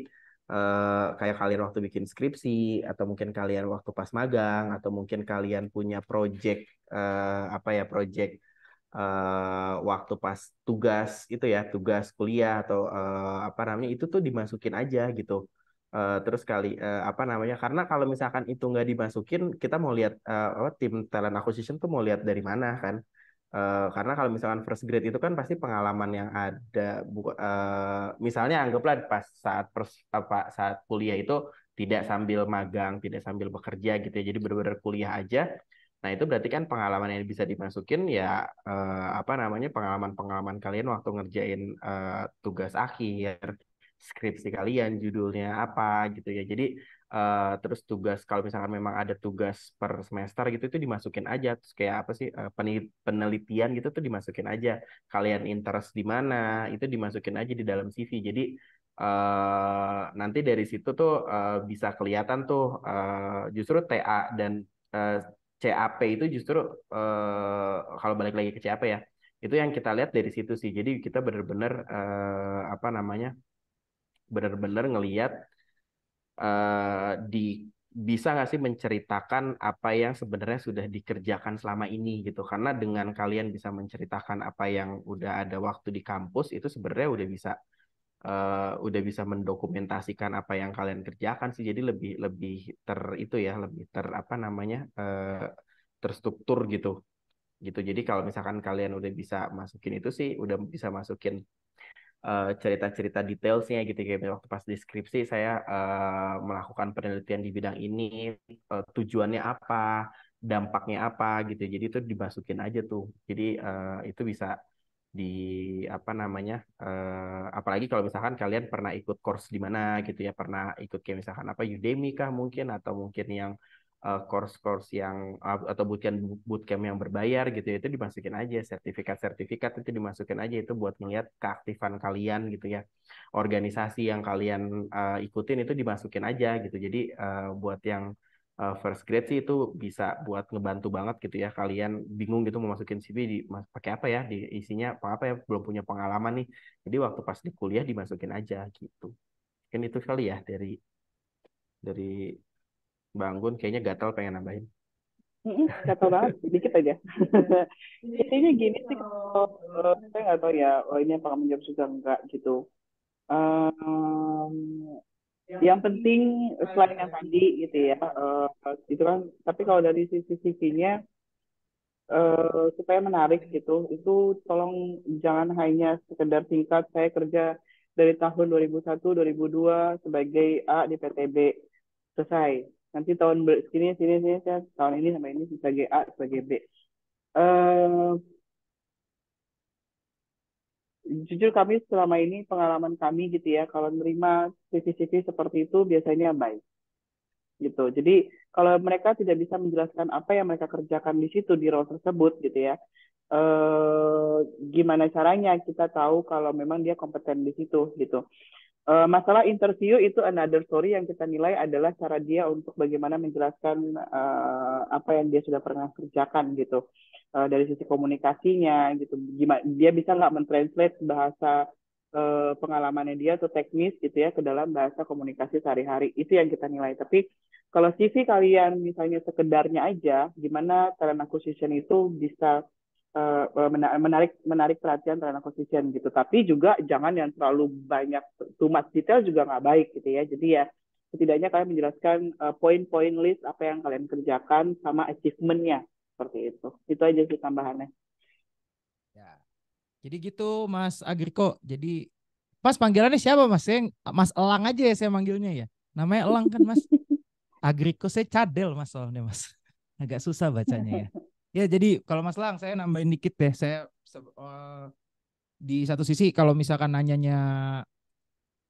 uh, kayak kalian waktu bikin skripsi atau mungkin kalian waktu pas magang atau mungkin kalian punya project uh, apa ya project uh, waktu pas tugas itu ya tugas kuliah atau uh, apa namanya itu tuh dimasukin aja gitu uh, terus kali uh, apa namanya karena kalau misalkan itu nggak dimasukin kita mau lihat uh, oh, tim talent acquisition tuh mau lihat dari mana kan uh, karena kalau misalkan first grade itu kan pasti pengalaman yang ada uh, misalnya anggaplah pas saat pers, apa saat kuliah itu tidak sambil magang tidak sambil bekerja gitu ya jadi benar-benar kuliah aja Nah, itu berarti kan pengalaman yang bisa dimasukin ya eh, apa namanya pengalaman-pengalaman kalian waktu ngerjain eh, tugas akhir, skripsi kalian judulnya apa gitu ya. Jadi eh, terus tugas kalau misalkan memang ada tugas per semester gitu itu dimasukin aja terus kayak apa sih eh, penelitian gitu tuh dimasukin aja. Kalian interest di mana itu dimasukin aja di dalam CV. Jadi Uh, nanti dari situ tuh uh, bisa kelihatan tuh uh, justru TA dan uh, CAP itu justru uh, kalau balik lagi ke CAP ya itu yang kita lihat dari situ sih jadi kita benar-benar uh, eh, apa namanya benar-benar ngelihat uh, di bisa nggak sih menceritakan apa yang sebenarnya sudah dikerjakan selama ini gitu karena dengan kalian bisa menceritakan apa yang udah ada waktu di kampus itu sebenarnya udah bisa uh, udah bisa mendokumentasikan apa yang kalian kerjakan sih jadi lebih lebih ter itu ya lebih ter apa namanya uh, terstruktur gitu gitu jadi kalau misalkan kalian udah bisa masukin itu sih udah bisa masukin cerita eh, cerita-cerita detailsnya gitu ya. kayak waktu pas deskripsi saya uh, melakukan penelitian di bidang ini uh, tujuannya apa dampaknya apa gitu jadi itu dimasukin aja tuh jadi uh, itu bisa di apa namanya eh, apalagi kalau misalkan kalian pernah ikut course di mana gitu ya pernah ikut kayak misalkan apa Udemy kah mungkin atau mungkin yang eh, course-course yang eh, atau bootcamp bootcamp yang berbayar gitu ya itu dimasukin aja sertifikat-sertifikat itu dimasukin aja itu buat melihat keaktifan kalian gitu ya organisasi yang kalian eh, ikutin itu dimasukin aja gitu jadi eh, buat yang uh, first grade sih itu bisa buat ngebantu banget gitu ya kalian bingung gitu mau CV di mas, pakai apa ya di isinya apa apa ya belum punya pengalaman nih jadi waktu pas di kuliah dimasukin aja gitu kan itu kali ya dari dari bangun kayaknya gatal pengen nambahin gatal banget sedikit aja intinya gini sih kalau eh, saya nggak tahu ya oh ini apakah menjawab sudah enggak gitu um, yang penting selain yang tadi gitu ya uh, eh, itu kan tapi kalau dari sisi sisinya uh, supaya menarik gitu itu tolong jangan hanya sekedar singkat saya kerja dari tahun 2001 2002 sebagai A di PTB selesai nanti tahun sini sini sini saya tahun ini sampai ini sebagai A sebagai B uh, jujur kami selama ini pengalaman kami gitu ya kalau menerima CV-CV seperti itu biasanya baik gitu. Jadi kalau mereka tidak bisa menjelaskan apa yang mereka kerjakan di situ di role tersebut gitu ya, e, gimana caranya kita tahu kalau memang dia kompeten di situ gitu. E, masalah interview itu another story yang kita nilai adalah cara dia untuk bagaimana menjelaskan e, apa yang dia sudah pernah kerjakan gitu uh, dari sisi komunikasinya gitu gimana dia bisa nggak mentranslate bahasa uh, pengalamannya dia atau teknis gitu ya ke dalam bahasa komunikasi sehari-hari itu yang kita nilai tapi kalau CV kalian misalnya sekedarnya aja gimana talent acquisition itu bisa eh, menarik menarik perhatian talent acquisition gitu tapi juga jangan yang terlalu banyak too much detail juga nggak baik gitu ya jadi ya setidaknya kalian menjelaskan poin-poin list apa yang kalian kerjakan sama achievementnya seperti itu itu aja sih tambahannya ya jadi gitu Mas Agriko jadi Mas panggilannya siapa Mas Mas Elang aja ya saya manggilnya ya namanya Elang kan Mas Agriko saya cadel Mas soalnya Mas agak susah bacanya ya ya jadi kalau Mas Elang saya nambahin dikit deh saya uh, di satu sisi kalau misalkan nanyanya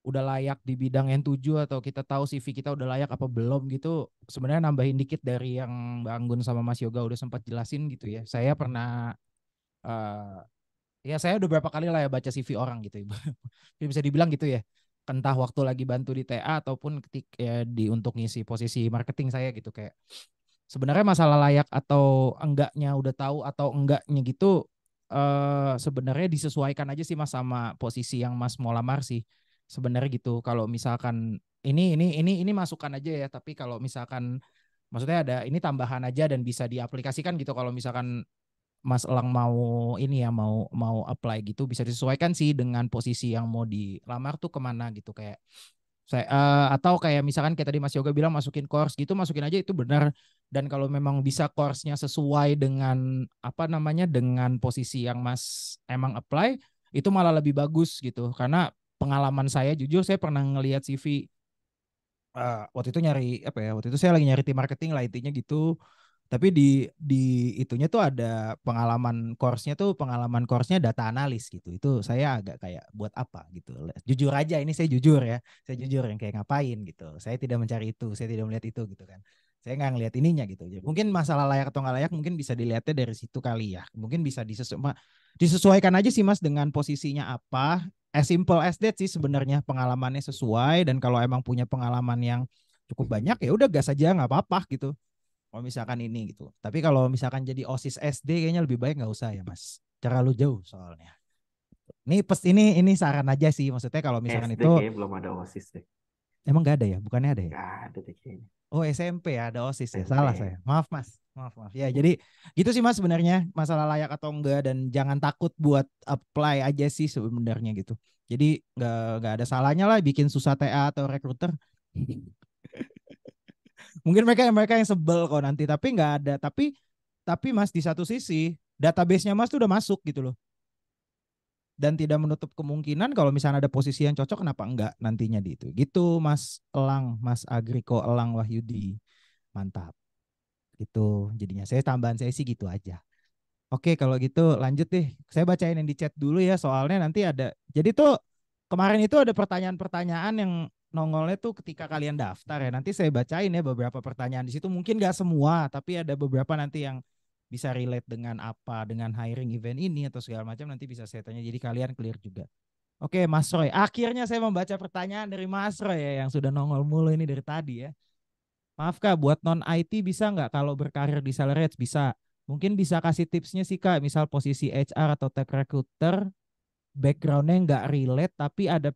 udah layak di bidang N7 atau kita tahu CV kita udah layak apa belum gitu sebenarnya nambahin dikit dari yang Bang Anggun sama Mas Yoga udah sempat jelasin gitu ya saya pernah uh, ya saya udah berapa kali lah ya baca CV orang gitu ibu ya. ya bisa dibilang gitu ya entah waktu lagi bantu di TA ataupun ketik ya di untuk ngisi posisi marketing saya gitu kayak sebenarnya masalah layak atau enggaknya udah tahu atau enggaknya gitu uh, sebenarnya disesuaikan aja sih mas sama posisi yang mas mau lamar sih sebenarnya gitu kalau misalkan ini ini ini ini masukan aja ya tapi kalau misalkan maksudnya ada ini tambahan aja dan bisa diaplikasikan gitu kalau misalkan Mas Elang mau ini ya mau mau apply gitu bisa disesuaikan sih dengan posisi yang mau dilamar tuh kemana gitu kayak saya uh, atau kayak misalkan kayak tadi Mas Yoga bilang masukin course gitu masukin aja itu benar dan kalau memang bisa course-nya sesuai dengan apa namanya dengan posisi yang Mas emang apply itu malah lebih bagus gitu karena pengalaman saya jujur saya pernah ngelihat CV uh, ah, waktu itu nyari apa ya waktu itu saya lagi nyari tim marketing lah intinya gitu tapi di di itunya tuh ada pengalaman course-nya tuh pengalaman course-nya data analis gitu itu saya agak kayak buat apa gitu jujur aja ini saya jujur ya saya jujur yang kayak ngapain gitu saya tidak mencari itu saya tidak melihat itu gitu kan saya nggak ngelihat ininya gitu Jadi, mungkin masalah layak atau nggak layak mungkin bisa dilihatnya dari situ kali ya mungkin bisa disesu disesuaikan aja sih mas dengan posisinya apa as simple as that sih sebenarnya pengalamannya sesuai dan kalau emang punya pengalaman yang cukup banyak ya udah gas aja nggak apa-apa gitu kalau misalkan ini gitu tapi kalau misalkan jadi osis SD kayaknya lebih baik nggak usah ya mas terlalu jauh soalnya ini pes ini ini saran aja sih maksudnya kalau misalkan SD itu belum ada osis deh emang nggak ada ya bukannya ada ya ada kayaknya Oh SMP ya, ada OSIS ya. Salah saya. Maaf Mas. Maaf, maaf. Ya, jadi gitu sih Mas sebenarnya masalah layak atau enggak dan jangan takut buat apply aja sih sebenarnya gitu. Jadi enggak enggak ada salahnya lah bikin susah TA atau rekruter. Mungkin mereka yang mereka yang sebel kok nanti tapi enggak ada tapi tapi Mas di satu sisi database-nya Mas tuh udah masuk gitu loh dan tidak menutup kemungkinan kalau misalnya ada posisi yang cocok kenapa enggak nantinya di itu. Gitu Mas Elang, Mas Agriko Elang Wahyudi. Mantap. Gitu jadinya saya tambahan saya sih gitu aja. Oke, kalau gitu lanjut deh. Saya bacain yang di chat dulu ya, soalnya nanti ada. Jadi tuh kemarin itu ada pertanyaan-pertanyaan yang nongolnya tuh ketika kalian daftar ya. Nanti saya bacain ya beberapa pertanyaan di situ. Mungkin gak semua, tapi ada beberapa nanti yang bisa relate dengan apa dengan hiring event ini atau segala macam nanti bisa saya tanya jadi kalian clear juga. Oke Mas Roy, akhirnya saya membaca pertanyaan dari Mas Roy ya yang sudah nongol mulu ini dari tadi ya. Maaf kak, buat non IT bisa nggak kalau berkarir di Salaries bisa? Mungkin bisa kasih tipsnya sih kak, misal posisi HR atau tech recruiter backgroundnya nggak relate tapi ada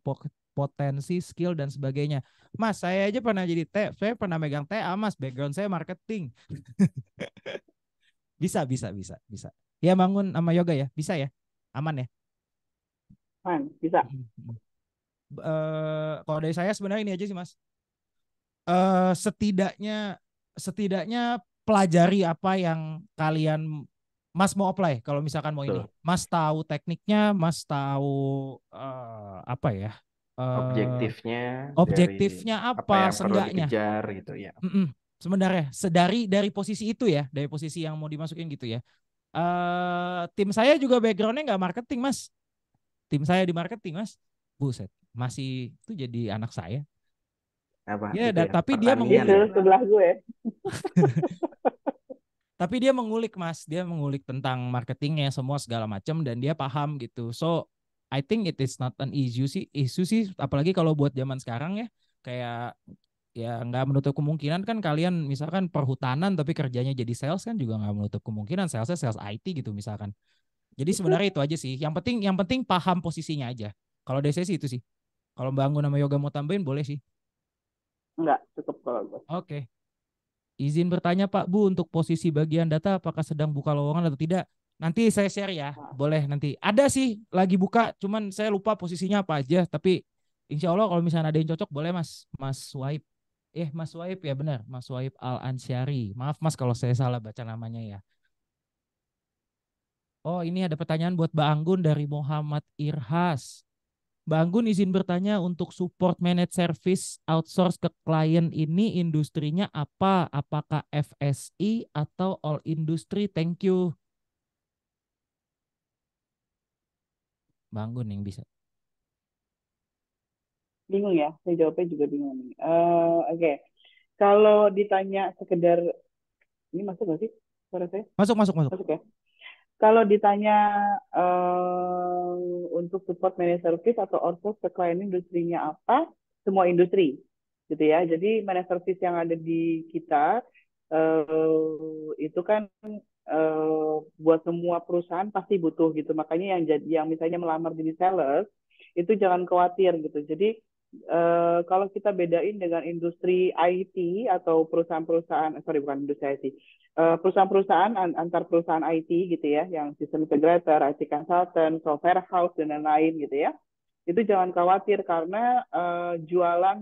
potensi skill dan sebagainya. Mas, saya aja pernah jadi T, saya pernah megang TA, Mas. Background saya marketing. Bisa, bisa, bisa, bisa. Ya bangun sama yoga ya, bisa ya, aman ya. Aman, bisa. Hmm, hmm, hmm. Eh kalau dari saya sebenarnya ini aja sih mas. Eh setidaknya, setidaknya pelajari apa yang kalian Mas mau apply kalau misalkan mau ini. Mas tahu tekniknya, Mas tahu uh, apa ya? Uh, objektifnya. Objektifnya apa, apa perlu Dikejar, gitu ya. Mm -mm sebenarnya sedari dari posisi itu ya dari posisi yang mau dimasukin gitu ya uh, tim saya juga backgroundnya nggak marketing mas tim saya di marketing mas buset masih itu jadi anak saya apa ya, gitu ya. tapi dia mengulik sebelah gue tapi dia mengulik mas dia mengulik tentang marketingnya semua segala macam dan dia paham gitu so I think it is not an issue sih issue sih apalagi kalau buat zaman sekarang ya kayak ya nggak menutup kemungkinan kan kalian misalkan perhutanan tapi kerjanya jadi sales kan juga nggak menutup kemungkinan salesnya sales IT gitu misalkan. Jadi sebenarnya itu aja sih. Yang penting yang penting paham posisinya aja. Kalau dari sih itu sih. Kalau bangun nama yoga mau tambahin boleh sih. Enggak, cukup kalau gue. Oke. Okay. Izin bertanya Pak Bu untuk posisi bagian data apakah sedang buka lowongan atau tidak? Nanti saya share ya, nah. boleh nanti. Ada sih lagi buka, cuman saya lupa posisinya apa aja. Tapi insya Allah kalau misalnya ada yang cocok boleh Mas, Mas Swipe eh Mas Waib ya benar, Mas Waib Al Ansyari. Maaf Mas kalau saya salah baca namanya ya. Oh, ini ada pertanyaan buat Mbak Anggun dari Muhammad Irhas. Mbak Anggun izin bertanya untuk support managed service outsource ke klien ini industrinya apa? Apakah FSI atau all industry? Thank you. Mbak Anggun yang bisa bingung ya saya jawabnya juga bingung nih uh, oke okay. kalau ditanya sekedar ini masuk gak sih suara saya masuk masuk masuk masuk ya kalau ditanya uh, untuk support managed service atau outsource ke klien industrinya apa semua industri gitu ya jadi managed service yang ada di kita uh, itu kan uh, buat semua perusahaan pasti butuh gitu. Makanya yang jadi yang misalnya melamar jadi sales itu jangan khawatir gitu. Jadi Eh, kalau kita bedain dengan industri IT atau perusahaan-perusahaan, eh, sorry bukan industri IT, eh, perusahaan-perusahaan antar perusahaan IT gitu ya, yang sistem integrator, IT consultant, software house dan lain-lain gitu ya, itu jangan khawatir karena uh, jualan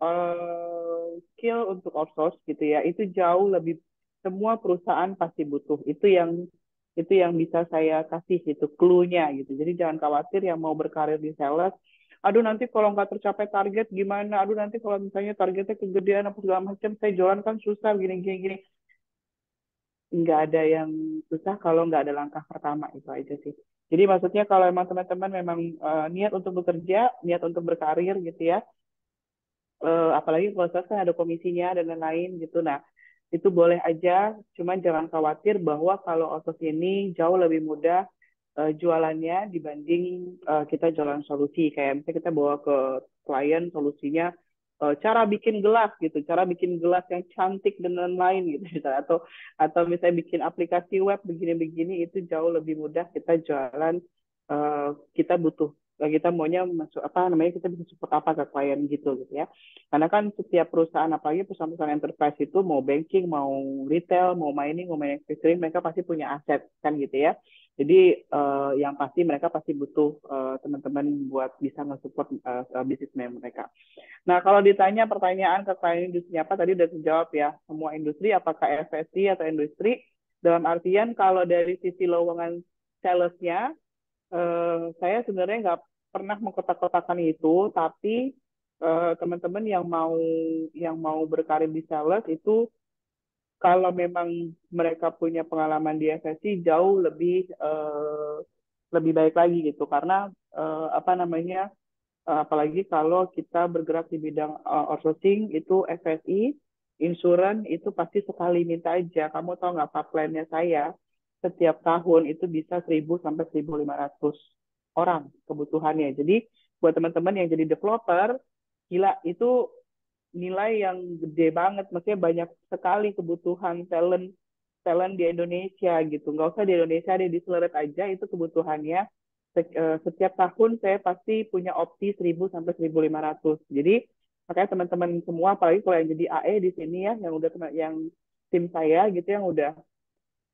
uh, skill untuk outsource gitu ya, itu jauh lebih semua perusahaan pasti butuh. Itu yang itu yang bisa saya kasih itu clue-nya gitu. Jadi jangan khawatir yang mau berkarir di sales aduh nanti kalau nggak tercapai target gimana aduh nanti kalau misalnya targetnya kegedean apa segala macam saya jualan kan susah gini gini gini nggak ada yang susah kalau nggak ada langkah pertama itu aja sih jadi maksudnya kalau emang teman-teman memang uh, niat untuk bekerja niat untuk berkarir gitu ya uh, apalagi saya kan ada komisinya dan lain-lain gitu nah itu boleh aja cuman jangan khawatir bahwa kalau otot ini jauh lebih mudah uh, jualannya dibanding uh, kita jualan solusi kayak misalnya kita bawa ke klien solusinya uh, cara bikin gelas gitu, cara bikin gelas yang cantik dan lain-lain gitu, atau atau misalnya bikin aplikasi web begini-begini itu jauh lebih mudah kita jualan uh, kita butuh kita maunya masuk apa namanya kita bisa support apa ke klien gitu gitu ya karena kan setiap perusahaan apalagi perusahaan-perusahaan enterprise itu mau banking mau retail mau mining mau manufacturing mereka pasti punya aset kan gitu ya jadi uh, yang pasti mereka pasti butuh teman eh, teman-teman buat bisa nge-support uh, eh, bisnisnya mereka. Nah kalau ditanya pertanyaan ke klien industri apa tadi udah terjawab ya semua industri apakah FSC atau industri dalam artian kalau dari sisi lowongan salesnya uh, saya sebenarnya nggak pernah mengkotak-kotakan itu tapi teman-teman uh, yang mau yang mau berkarir di sales itu kalau memang mereka punya pengalaman di FSI jauh lebih uh, lebih baik lagi gitu karena uh, apa namanya uh, apalagi kalau kita bergerak di bidang uh, outsourcing itu FSI insurance itu pasti sekali minta aja kamu tahu nggak apa plannya saya setiap tahun itu bisa 1000 sampai 1500 orang kebutuhannya jadi buat teman-teman yang jadi developer gila itu nilai yang gede banget maksudnya banyak sekali kebutuhan talent talent di Indonesia gitu nggak usah di Indonesia ada di seluruh aja itu kebutuhannya eh, setiap tahun saya pasti punya opsi 1000 sampai 1500 jadi makanya teman-teman semua apalagi kalau yang jadi AE di sini ya yang udah yang tim saya gitu yang udah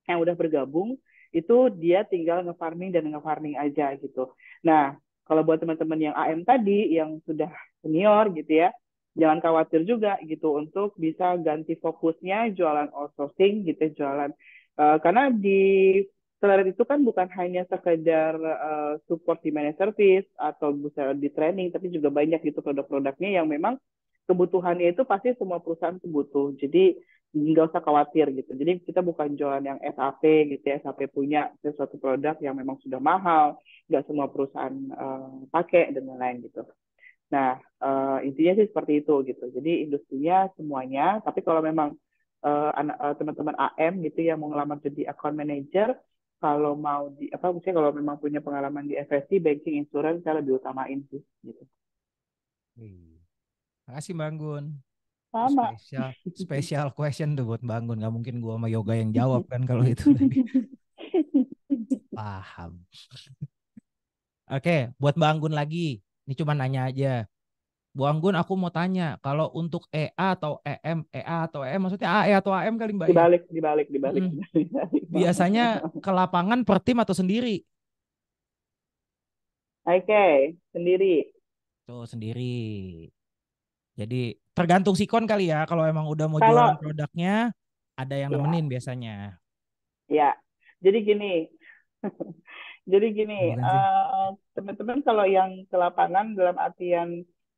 yang udah bergabung itu dia tinggal nge farming dan nge farming aja gitu nah kalau buat teman-teman yang AM tadi yang sudah senior gitu ya jangan khawatir juga gitu untuk bisa ganti fokusnya jualan outsourcing gitu ya, jualan uh, karena di Selerit itu kan bukan hanya sekedar uh, support di manager service atau bisa di training, tapi juga banyak gitu produk-produknya yang memang kebutuhannya itu pasti semua perusahaan kebutuh. Jadi nggak usah khawatir gitu. Jadi kita bukan jualan yang SAP gitu ya, SAP punya sesuatu produk yang memang sudah mahal, nggak semua perusahaan uh, pakai dan lain-lain gitu. Nah, uh, intinya sih seperti itu gitu. Jadi industrinya semuanya, tapi kalau memang uh, teman-teman AM gitu yang mau ngelamar jadi account manager, kalau mau di apa maksudnya kalau memang punya pengalaman di FSC, banking, insurance saya lebih utamain sih gitu. terima kasih Bang Gun. Sama. Spesial, special question tuh buat Bang Gun. Gak mungkin gua sama Yoga yang jawab kan kalau itu tadi. Paham. Oke, okay, buat Bang Gun lagi ini cuma nanya aja. Bu Anggun, aku mau tanya, kalau untuk EA atau EM, EA atau EM, maksudnya AE atau AM kali Mbak? Ya? Dibalik, dibalik, dibalik. Hmm. dibalik. Biasanya ke lapangan per tim atau sendiri? Oke, okay, sendiri. Tuh, sendiri. Jadi tergantung sikon kali ya, kalau emang udah mau kalau, jualan produknya, ada yang ya. nemenin biasanya. Ya, jadi gini, Jadi gini, teman eh, teman-teman kalau yang ke lapangan dalam artian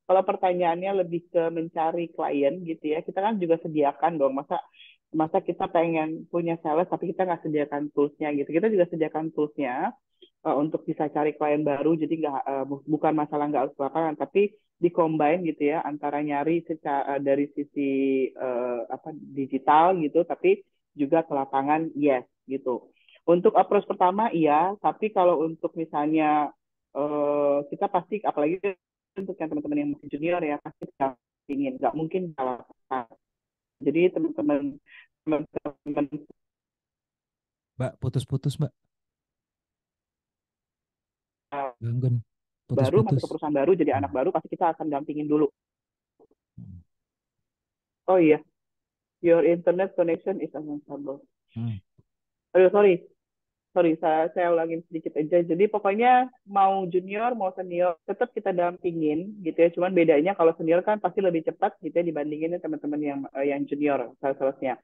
kalau pertanyaannya lebih ke mencari klien gitu ya, kita kan juga sediakan dong masa masa kita pengen punya sales tapi kita nggak sediakan toolsnya gitu. Kita juga sediakan toolsnya uh, untuk bisa cari klien baru. Jadi nggak uh, bukan masalah nggak harus lapangan, tapi dikombin gitu ya antara nyari secara dari sisi uh, apa digital gitu, tapi juga ke lapangan yes gitu. Untuk approach pertama iya, tapi kalau untuk misalnya uh, kita pasti apalagi untuk yang teman-teman yang masih junior ya pasti ingin nggak mungkin salah. Jadi teman-teman teman-teman Mbak putus-putus Mbak. Ah. Ganggun. Putus, baru putus. masuk ke perusahaan baru jadi anak baru pasti kita akan dampingin dulu. Hmm. Oh iya, your internet connection is unstable. Hmm. Oh sorry, sorry saya, saya ulangin sedikit aja. Jadi pokoknya mau junior mau senior tetap kita dampingin gitu ya. Cuman bedanya kalau senior kan pasti lebih cepat gitu ya dibandingin ya teman-teman yang eh, yang junior salah salesnya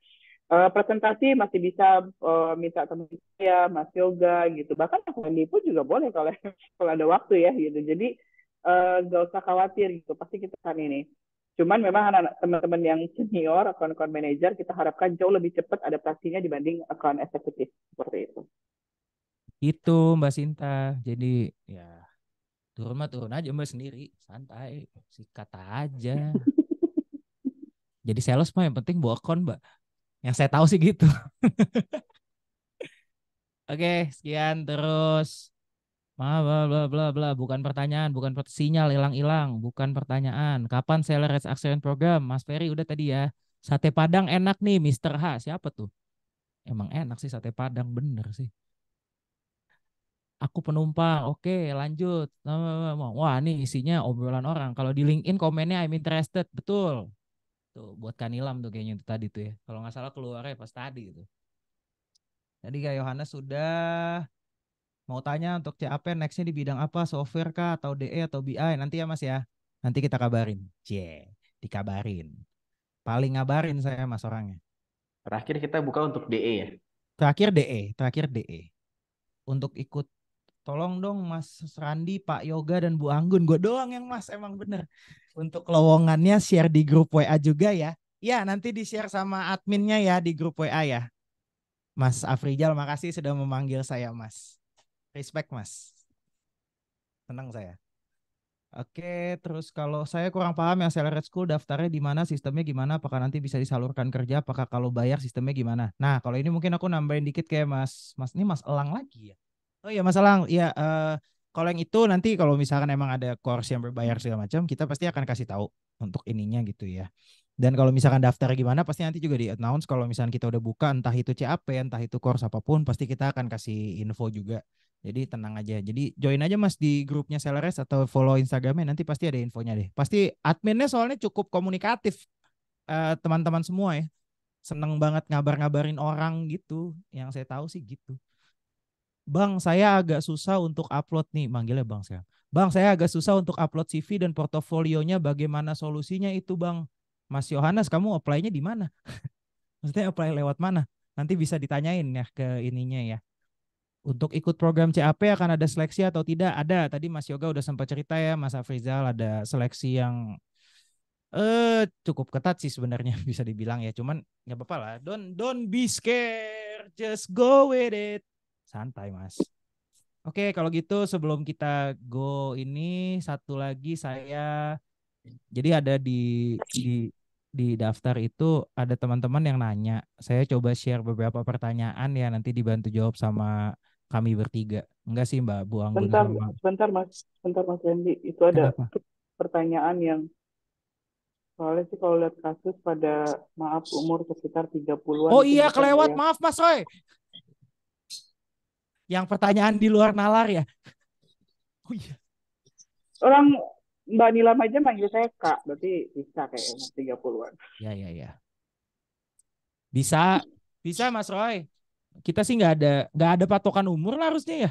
Uh, eh, presentasi masih bisa uh, minta teman saya, Mas Yoga gitu. Bahkan aku ini pun juga boleh kalau kalau ada waktu ya gitu. Jadi nggak uh, gak usah khawatir gitu. Pasti kita kan ini. Cuman memang anak teman-teman yang senior, account account manager kita harapkan jauh lebih cepat adaptasinya dibanding account eksekutif seperti itu. Itu Mbak Sinta. Jadi ya turun mah turun aja Mbak sendiri. Santai. Sikat aja. Jadi sales mah yang penting kon Mbak. Yang saya tahu sih gitu. Oke, sekian terus. Maaf, bla bla bla bla, bukan pertanyaan, bukan per sinyal hilang-hilang, bukan pertanyaan. Kapan seller action program? Mas Ferry udah tadi ya. Sate Padang enak nih, Mister H. Siapa tuh? Emang enak sih sate Padang, bener sih aku penumpang oke okay, lanjut wah ini isinya obrolan orang kalau di LinkedIn komennya I'm interested betul tuh buat Kanilam tuh kayaknya itu tadi tuh ya kalau nggak salah keluar ya pas tadi itu Jadi kayak Yohanes sudah mau tanya untuk CAP nextnya di bidang apa software kah atau DE atau BI nanti ya Mas ya nanti kita kabarin c dikabarin paling ngabarin saya Mas orangnya terakhir kita buka untuk DE ya terakhir DE terakhir DE untuk ikut tolong dong Mas Randi, Pak Yoga dan Bu Anggun, gue doang yang Mas emang bener. Untuk lowongannya share di grup WA juga ya. Ya nanti di share sama adminnya ya di grup WA ya. Mas Afrijal, makasih sudah memanggil saya Mas. Respect Mas. Senang saya. Oke, terus kalau saya kurang paham yang Accelerate School daftarnya di mana, sistemnya gimana, apakah nanti bisa disalurkan kerja, apakah kalau bayar sistemnya gimana. Nah, kalau ini mungkin aku nambahin dikit kayak Mas, Mas ini Mas Elang lagi ya. Oh iya masalah ya uh, eh, kalau yang itu nanti kalau misalkan emang ada course yang berbayar segala macam kita pasti akan kasih tahu untuk ininya gitu ya. Dan kalau misalkan daftar gimana pasti nanti juga di announce kalau misalkan kita udah buka entah itu CAP entah itu course apapun pasti kita akan kasih info juga. Jadi tenang aja. Jadi join aja Mas di grupnya Sellers atau follow Instagramnya nanti pasti ada infonya deh. Pasti adminnya soalnya cukup komunikatif eh, teman-teman uh, teman semua ya. Seneng banget ngabar-ngabarin orang gitu. Yang saya tahu sih gitu. Bang, saya agak susah untuk upload nih, manggilnya Bang saya. Bang, saya agak susah untuk upload CV dan portofolionya. Bagaimana solusinya itu, Bang? Mas Yohanes, kamu apply-nya di mana? Maksudnya apply lewat mana? Nanti bisa ditanyain ya ke ininya ya. Untuk ikut program CAP akan ada seleksi atau tidak? Ada. Tadi Mas Yoga udah sempat cerita ya, Mas Afrizal ada seleksi yang eh cukup ketat sih sebenarnya bisa dibilang ya. Cuman nggak apa-apa lah. Don't don't be scared, just go with it santai mas oke kalau gitu sebelum kita go ini satu lagi saya jadi ada di di di daftar itu ada teman-teman yang nanya saya coba share beberapa pertanyaan ya nanti dibantu jawab sama kami bertiga enggak sih mbak Bu Anggun bentar bentar mas bentar mas Randy itu ada Kenapa? pertanyaan yang Soalnya sih kalau lihat kasus pada maaf umur sekitar 30-an. Oh iya kan kelewat, ya. maaf Mas Roy. Yang pertanyaan di luar nalar ya. Oh iya. Orang Mbak Nila aja manggil saya Kak, berarti bisa kayak tiga an. Ya ya ya. Bisa, bisa Mas Roy. Kita sih nggak ada nggak ada patokan umur lah harusnya ya.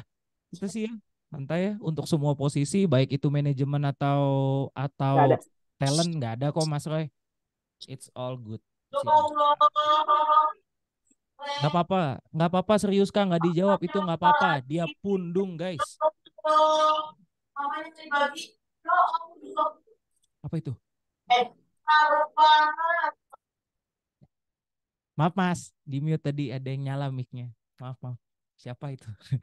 Kita sih ya santai ya untuk semua posisi baik itu manajemen atau atau gak talent nggak ada kok Mas Roy. It's all good. Nggak apa-apa, nggak apa-apa serius kak, nggak dijawab itu nggak apa-apa. Dia pundung guys. Apa itu? Maaf mas, di mute tadi ada yang nyala micnya. Maaf maaf, siapa itu?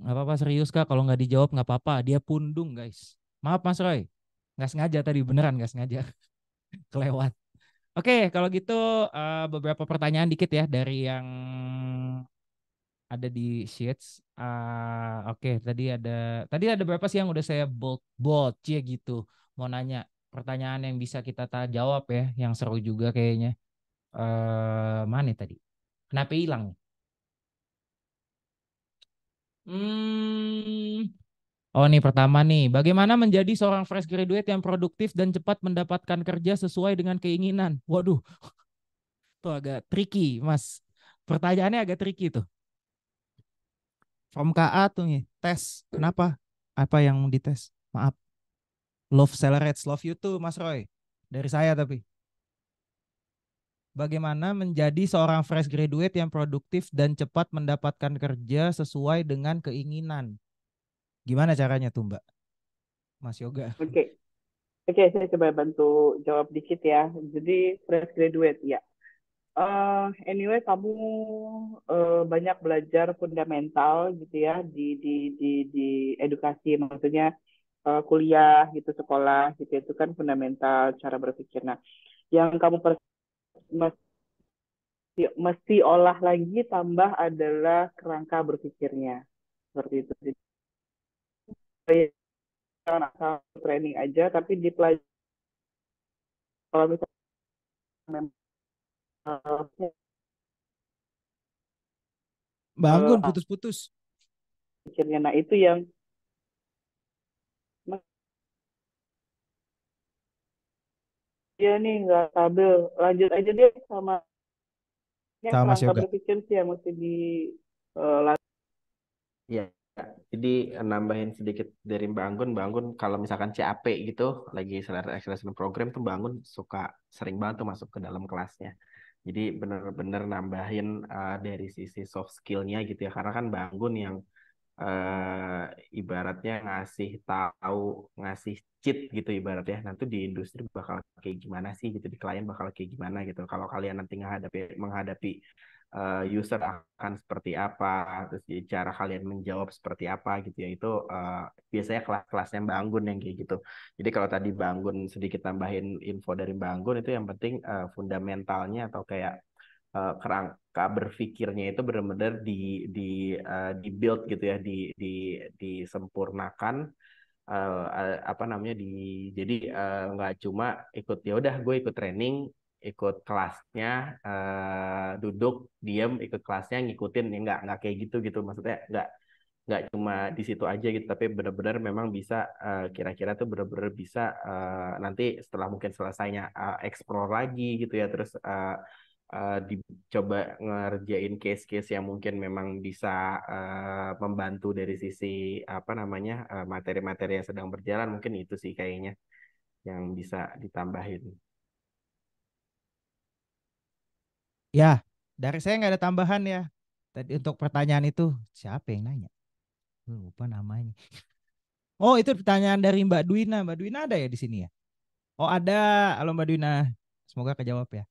Nggak apa-apa serius kak, kalau nggak dijawab nggak apa-apa. Dia pundung guys. Maaf mas Roy, nggak sengaja tadi beneran nggak sengaja kelewat. Oke, kalau gitu uh, beberapa pertanyaan dikit ya dari yang ada di sheets. Uh, Oke, okay, tadi ada tadi ada berapa sih yang udah saya bold bold cie gitu. Mau nanya pertanyaan yang bisa kita jawab ya, yang seru juga kayaknya. Uh, mana ya tadi? Kenapa hilang? Hmm, Oh nih pertama nih, bagaimana menjadi seorang fresh graduate yang produktif dan cepat mendapatkan kerja sesuai dengan keinginan? Waduh, itu agak tricky mas. Pertanyaannya agak tricky tuh. From KA tuh nih, tes. Kenapa? Apa yang dites? Maaf. Love seller love you too mas Roy. Dari saya tapi. Bagaimana menjadi seorang fresh graduate yang produktif dan cepat mendapatkan kerja sesuai dengan keinginan? Gimana caranya tuh Mbak? Mas Yoga. Oke. Okay. Oke, okay, saya coba bantu jawab dikit ya. Jadi fresh graduate ya. Uh, anyway, kamu uh, banyak belajar fundamental gitu ya di di di di edukasi, maksudnya uh, kuliah gitu, sekolah gitu itu kan fundamental cara berpikir. Nah, yang kamu mesti, mesti olah lagi tambah adalah kerangka berpikirnya seperti itu jangan asal training aja tapi di kalau misalnya bangun eh, putus-putus pikirnya nah itu yang dia nih nggak stabil lanjut aja dia sama sama yang berpikir sih yang mesti di uh, ya jadi eh, nambahin sedikit dari Mbak Anggun, Mbak Anggun kalau misalkan CAP gitu lagi selera acceleration program tuh Mbak Anggun suka sering banget tuh masuk ke dalam kelasnya. Jadi bener-bener nambahin uh, dari sisi soft skillnya gitu ya karena kan Mbak Anggun yang uh, ibaratnya ngasih tahu ngasih cheat gitu ibaratnya nanti di industri bakal kayak gimana sih gitu di klien bakal kayak gimana gitu kalau kalian nanti menghadapi menghadapi Eh, user akan seperti apa, terus cara kalian menjawab seperti apa gitu ya. Itu uh, biasanya kelas-kelasnya bangun yang kayak gitu. Jadi kalau tadi bangun sedikit tambahin info dari bangun itu yang penting uh, fundamentalnya atau kayak uh, kerangka berpikirnya itu benar-benar di di uh, di build gitu ya, di di disempurnakan uh, apa namanya di jadi nggak uh, cuma ikut ya udah gue ikut training ikut kelasnya uh, duduk diam ikut kelasnya ngikutin ya nggak nggak kayak gitu gitu maksudnya nggak nggak cuma di situ aja gitu tapi benar-benar memang bisa eh, kira-kira uh, tuh benar-benar bisa uh, nanti setelah mungkin selesainya uh, explore lagi gitu ya terus uh, uh, dicoba ngerjain case-case yang mungkin memang bisa uh, membantu dari sisi apa namanya materi materi-materi yang sedang berjalan mungkin itu sih kayaknya yang bisa ditambahin. Ya, dari saya nggak ada tambahan ya. Tadi untuk pertanyaan itu siapa yang nanya? lupa namanya. Oh itu pertanyaan dari Mbak Dwina. Mbak Dwina ada ya di sini ya? Oh ada. Halo Mbak Dwina. Semoga kejawab ya.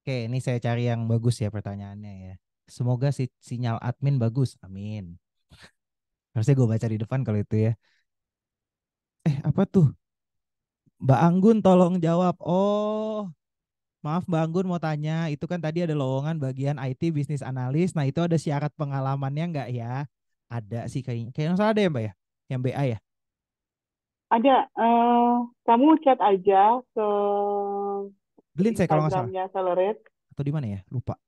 Oke, ini saya cari yang bagus ya pertanyaannya ya. Semoga si sinyal admin bagus. Amin. Harusnya gue baca di depan kalau itu ya. Eh apa tuh? Mbak Anggun tolong jawab. Oh, Maaf Mbak Anggun mau tanya, itu kan tadi ada lowongan bagian IT bisnis analis. Nah itu ada syarat pengalamannya nggak ya? Ada sih kayaknya. Kayaknya salah ada ya Mbak ya? Yang BA ya? Ada. Uh, kamu chat aja ke Glint saya kalau nggak salah. Atau di mana ya? Lupa.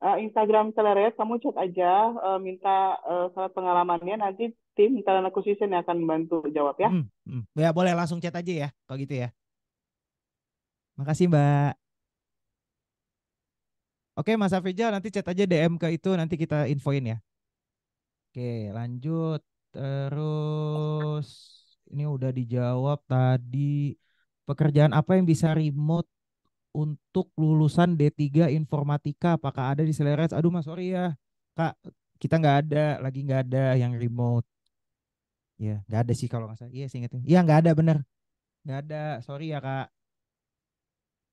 Uh, Instagram Accelerate, kamu chat aja, uh, minta uh, syarat pengalamannya. Nanti tim talent acquisition yang akan membantu jawab ya. Hmm, hmm. Ya boleh langsung chat aja ya, kalau gitu ya. Makasih Mbak. Oke Mas Fijal nanti chat aja DM ke itu nanti kita infoin ya. Oke lanjut terus ini udah dijawab tadi pekerjaan apa yang bisa remote untuk lulusan D3 informatika apakah ada di Seleras? Aduh mas sorry ya kak kita nggak ada lagi nggak ada yang remote. Ya nggak ada sih kalau nggak salah. Iya sih ingetnya. Iya nggak ada bener. Nggak ada sorry ya kak.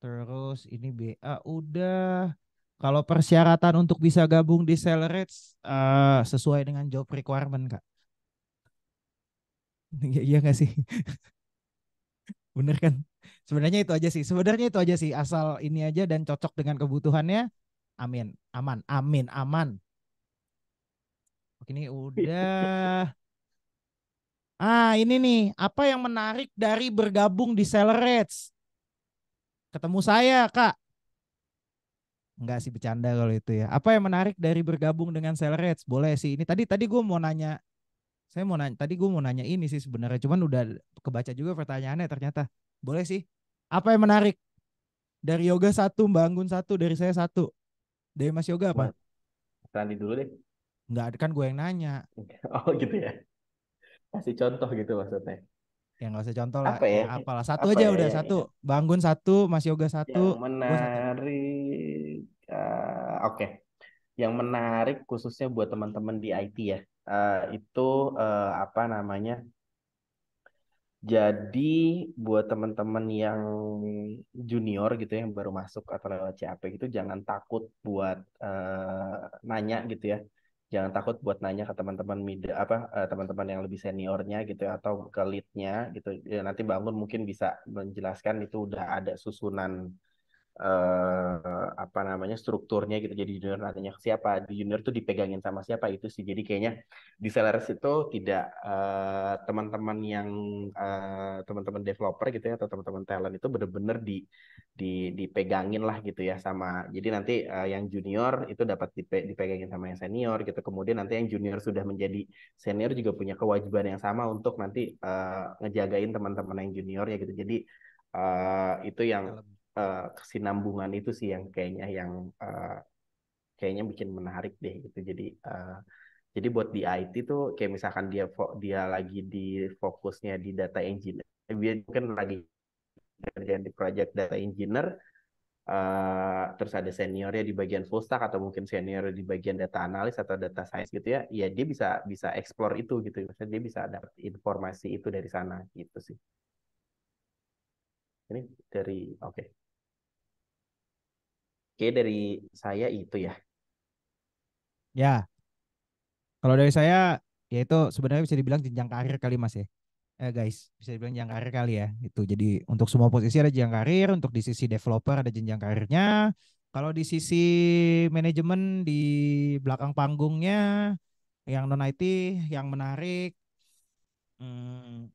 Terus ini BA udah. Kalau persyaratan untuk bisa gabung di Sellerates uh, eh, sesuai dengan job requirement, Kak. Iya ya gak sih? Bener kan? Sebenarnya itu aja sih. Sebenarnya itu aja sih. Asal ini aja dan cocok dengan kebutuhannya. Amin. Aman. Amin. Aman. Oke ini udah. Ah ini nih. Apa yang menarik dari bergabung di Sellerates? ketemu saya kak. Enggak sih bercanda kalau itu ya. Apa yang menarik dari bergabung dengan Selreds? Boleh sih. Ini tadi tadi gue mau nanya. Saya mau nanya. Tadi gue mau nanya ini sih sebenarnya. Cuman udah kebaca juga pertanyaannya ternyata. Boleh sih. Apa yang menarik dari yoga satu, bangun satu, dari saya satu. Dari Mas Yoga apa? Tadi dulu deh. Enggak, kan gue yang nanya. Oh gitu ya. Kasih contoh gitu maksudnya. Ya nggak usah contoh lah. Apa ya? ya? apalah. Satu apa aja ya? udah satu. Bangun satu, Mas Yoga satu. Yang menarik. Uh, Oke. Okay. Yang menarik khususnya buat teman-teman di IT ya. Uh, itu uh, apa namanya? Jadi buat teman-teman yang junior gitu ya, yang baru masuk atau lewat CAP gitu jangan takut buat uh, nanya gitu ya jangan takut buat nanya ke teman-teman mid apa eh, teman-teman yang lebih seniornya gitu ya, atau ke leadnya gitu ya, nanti bangun mungkin bisa menjelaskan itu udah ada susunan uh, apa namanya strukturnya gitu jadi junior nanya siapa di junior tuh dipegangin sama siapa itu sih jadi kayaknya di sellers itu tidak teman eh, teman-teman yang teman eh, teman-teman developer gitu ya atau teman-teman talent itu benar-benar di, di dipegangin lah gitu ya sama jadi nanti uh, yang junior itu dapat dipe, dipegangin sama yang senior gitu kemudian nanti yang junior sudah menjadi senior juga punya kewajiban yang sama untuk nanti uh, ngejagain teman-teman yang junior ya gitu jadi Uh, itu yang Eh, kesinambungan itu sih yang kayaknya yang uh, kayaknya bikin menarik deh gitu jadi uh, jadi buat di IT tuh kayak misalkan dia dia lagi di fokusnya di data engineer dia kan lagi kerja di project data engineer uh, terus ada seniornya di bagian full stack atau mungkin senior di bagian data analis atau data science gitu ya ya dia bisa bisa explore itu gitu maksudnya dia bisa dapat informasi itu dari sana gitu sih ini dari oke okay. Oke, dari saya itu ya. Ya. Kalau dari saya ya itu sebenarnya bisa dibilang jenjang karir kali Mas ya. Eh guys, bisa dibilang jenjang karir kali ya. Itu jadi untuk semua posisi ada jenjang karir, untuk di sisi developer ada jenjang karirnya. Kalau di sisi manajemen di belakang panggungnya yang non IT yang menarik hmm,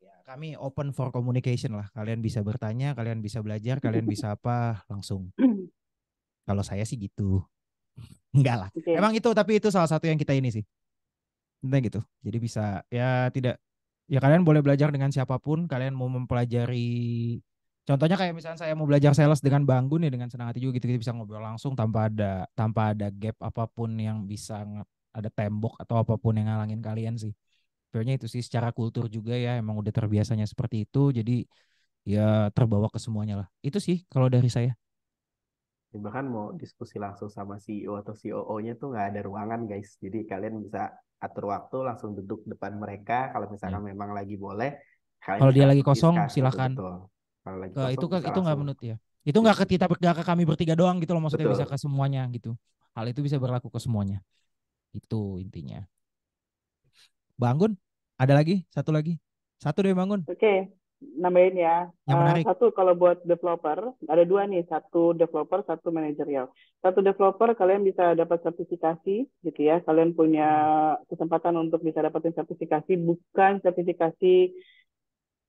ya kami open for communication lah. Kalian bisa bertanya, kalian bisa belajar, kalian bisa apa langsung. Kalau saya sih gitu. Enggak lah. Okay. Emang itu tapi itu salah satu yang kita ini sih. Nah gitu. Jadi bisa ya tidak ya kalian boleh belajar dengan siapapun, kalian mau mempelajari Contohnya kayak misalnya saya mau belajar sales dengan Bangun ya dengan senang hati juga gitu -gitu bisa ngobrol langsung tanpa ada tanpa ada gap apapun yang bisa ada tembok atau apapun yang ngalangin kalian sih. Sebenarnya itu sih secara kultur juga ya emang udah terbiasanya seperti itu jadi ya terbawa ke semuanya lah. Itu sih kalau dari saya bahkan mau diskusi langsung sama CEO atau COO-nya tuh nggak ada ruangan guys jadi kalian bisa atur waktu langsung duduk depan mereka kalau misalnya hmm. memang lagi boleh kalau dia lagi kosong silakan kalau lagi eh, kosong, itu itu nggak menut ya itu nggak ke iya. kita nggak ke kami bertiga doang gitu loh maksudnya betul. bisa ke semuanya gitu hal itu bisa berlaku ke semuanya itu intinya bangun ada lagi satu lagi satu deh bangun oke okay nambahin ya. Yang Uh, satu kalau buat developer, ada dua nih, satu developer, satu manajerial. Satu developer kalian bisa dapat sertifikasi gitu ya. Kalian punya kesempatan untuk bisa dapetin sertifikasi bukan sertifikasi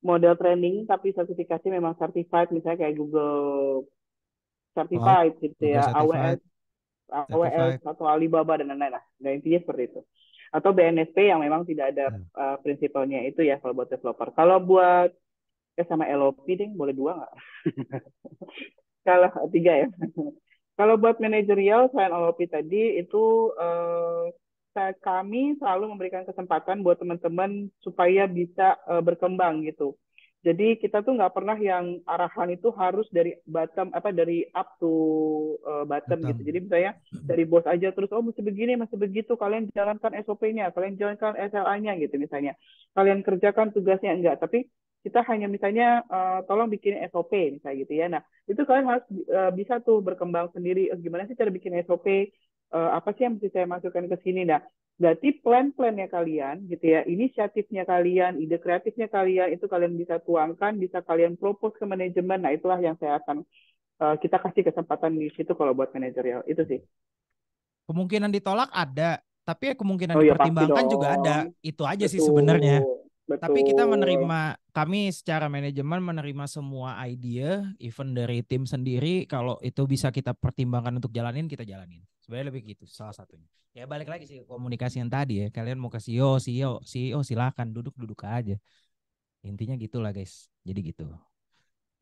model training tapi sertifikasi memang certified misalnya kayak Google certified oh, gitu ya, AWS, AWS atau Alibaba dan lain-lain lah. Nah, intinya seperti itu atau BNSP yang memang tidak ada uh, prinsipalnya itu ya kalau buat developer. Kalau buat eh sama LOP deh boleh dua nggak kalau tiga ya kalau buat manajerial selain LOP tadi itu eh, kami selalu memberikan kesempatan buat teman-teman supaya bisa eh, berkembang gitu jadi kita tuh nggak pernah yang arahan itu harus dari bottom apa dari up to uh, eh, bottom, bottom gitu. Jadi misalnya dari bos aja terus oh mesti begini, mesti begitu. Kalian jalankan SOP-nya, kalian jalankan SLA-nya gitu misalnya. Kalian kerjakan tugasnya enggak, tapi kita hanya misalnya uh, tolong bikin SOP misalnya gitu ya. Nah itu kalian harus uh, bisa tuh berkembang sendiri. Eh, gimana sih cara bikin SOP? Uh, apa sih yang mesti saya masukkan ke sini? Nah berarti plan-plannya kalian gitu ya, inisiatifnya kalian, ide kreatifnya kalian itu kalian bisa tuangkan, bisa kalian propose ke manajemen. Nah itulah yang saya akan uh, kita kasih kesempatan di situ kalau buat manajerial itu sih. Kemungkinan ditolak ada, tapi ya kemungkinan oh, ya, dipertimbangkan juga ada. Itu aja Betul. sih sebenarnya. Betul. Tapi kita menerima kami secara manajemen menerima semua ide even dari tim sendiri kalau itu bisa kita pertimbangkan untuk jalanin kita jalanin. Sebenarnya lebih gitu salah satunya. Ya balik lagi sih komunikasi yang tadi ya. Kalian mau ke CEO, CEO, CEO silahkan duduk-duduk aja. Intinya gitulah guys. Jadi gitu.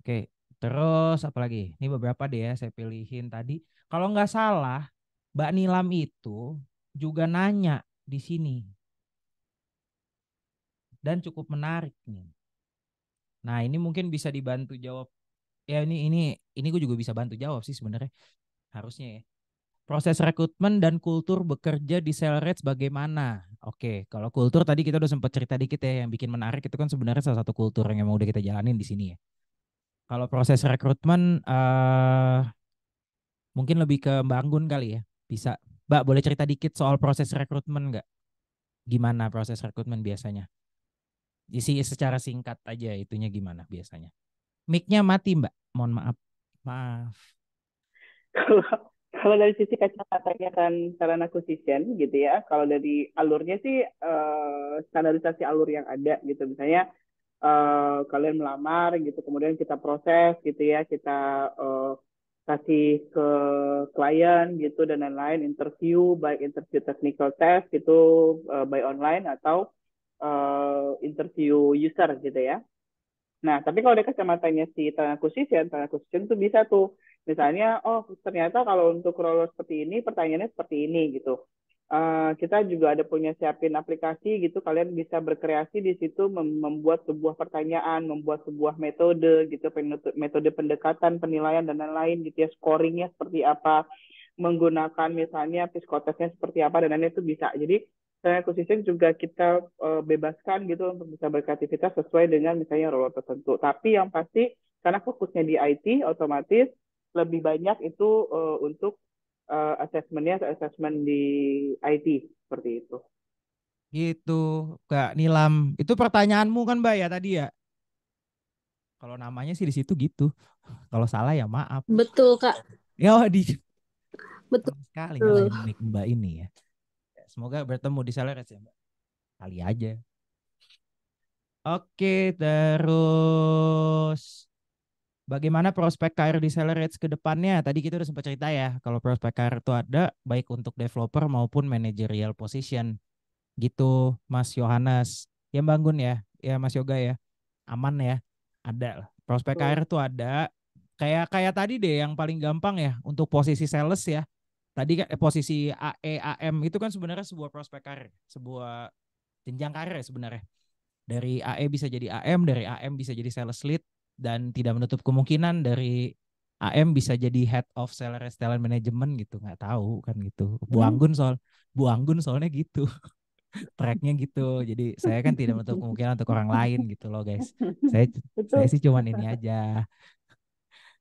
Oke, terus apa lagi? Ini beberapa deh ya saya pilihin tadi. Kalau nggak salah, Mbak Nilam itu juga nanya di sini dan cukup menarik nih. Nah ini mungkin bisa dibantu jawab ya ini ini ini gue juga bisa bantu jawab sih sebenarnya harusnya ya. Proses rekrutmen dan kultur bekerja di Rates bagaimana? Oke, kalau kultur tadi kita udah sempat cerita dikit ya yang bikin menarik itu kan sebenarnya salah satu kultur yang emang udah kita jalanin di sini ya. Kalau proses rekrutmen uh, mungkin lebih ke Mbak Anggun kali ya. Bisa. Mbak boleh cerita dikit soal proses rekrutmen nggak? Gimana proses rekrutmen biasanya? isi secara singkat aja itunya gimana biasanya micnya mati mbak mohon maaf maaf kalau dari sisi kacamatanya kan sarana acquisition gitu ya kalau dari alurnya sih uh, standarisasi alur yang ada gitu misalnya uh, kalian melamar gitu kemudian kita proses gitu ya kita uh, kasih ke klien gitu dan lain-lain interview baik interview technical test gitu uh, by online atau uh, interview user gitu ya. Nah, tapi kalau dari kacamatanya si talent acquisition, talent acquisition itu bisa tuh. Misalnya, oh ternyata kalau untuk role seperti ini, pertanyaannya seperti ini gitu. Uh, kita juga ada punya siapin aplikasi gitu, kalian bisa berkreasi di situ mem membuat sebuah pertanyaan, membuat sebuah metode gitu, metode pendekatan, penilaian, dan lain-lain gitu ya, scoringnya seperti apa, menggunakan misalnya psikotesnya seperti apa, dan lain itu bisa. Jadi, misalnya acquisition juga kita uh, bebaskan gitu untuk bisa berkreativitas sesuai dengan misalnya role tertentu. Tapi yang pasti karena fokusnya di IT, otomatis lebih banyak itu uh, untuk uh, assessmentnya assessment di IT seperti itu. Gitu, Kak Nilam. Itu pertanyaanmu kan Mbak ya tadi ya? Kalau namanya sih di situ gitu. Kalau salah ya maaf. Betul, Kak. Ya, di Betul. Sekali ngalahin Mbak ini ya. Semoga bertemu di seller ya, Mbak. Kali aja. Oke, terus bagaimana prospek karir di Sellerates ke depannya? Tadi kita udah sempat cerita ya, kalau prospek karir itu ada baik untuk developer maupun managerial position. Gitu, Mas Yohanes. Ya bangun ya, ya Mas Yoga ya. Aman ya, ada lah. Prospek karir tuh ada. Kayak kayak tadi deh yang paling gampang ya untuk posisi sales ya tadi kan eh, posisi AE AM itu kan sebenarnya sebuah prospek karir, sebuah jenjang karir ya sebenarnya. Dari AE bisa jadi AM, dari AM bisa jadi sales lead dan tidak menutup kemungkinan dari AM bisa jadi head of seller talent management gitu nggak tahu kan gitu Bu hmm. Anggun soal Bu Anggun soalnya gitu tracknya gitu jadi saya kan tidak menutup kemungkinan untuk orang lain gitu loh guys saya saya sih cuman ini aja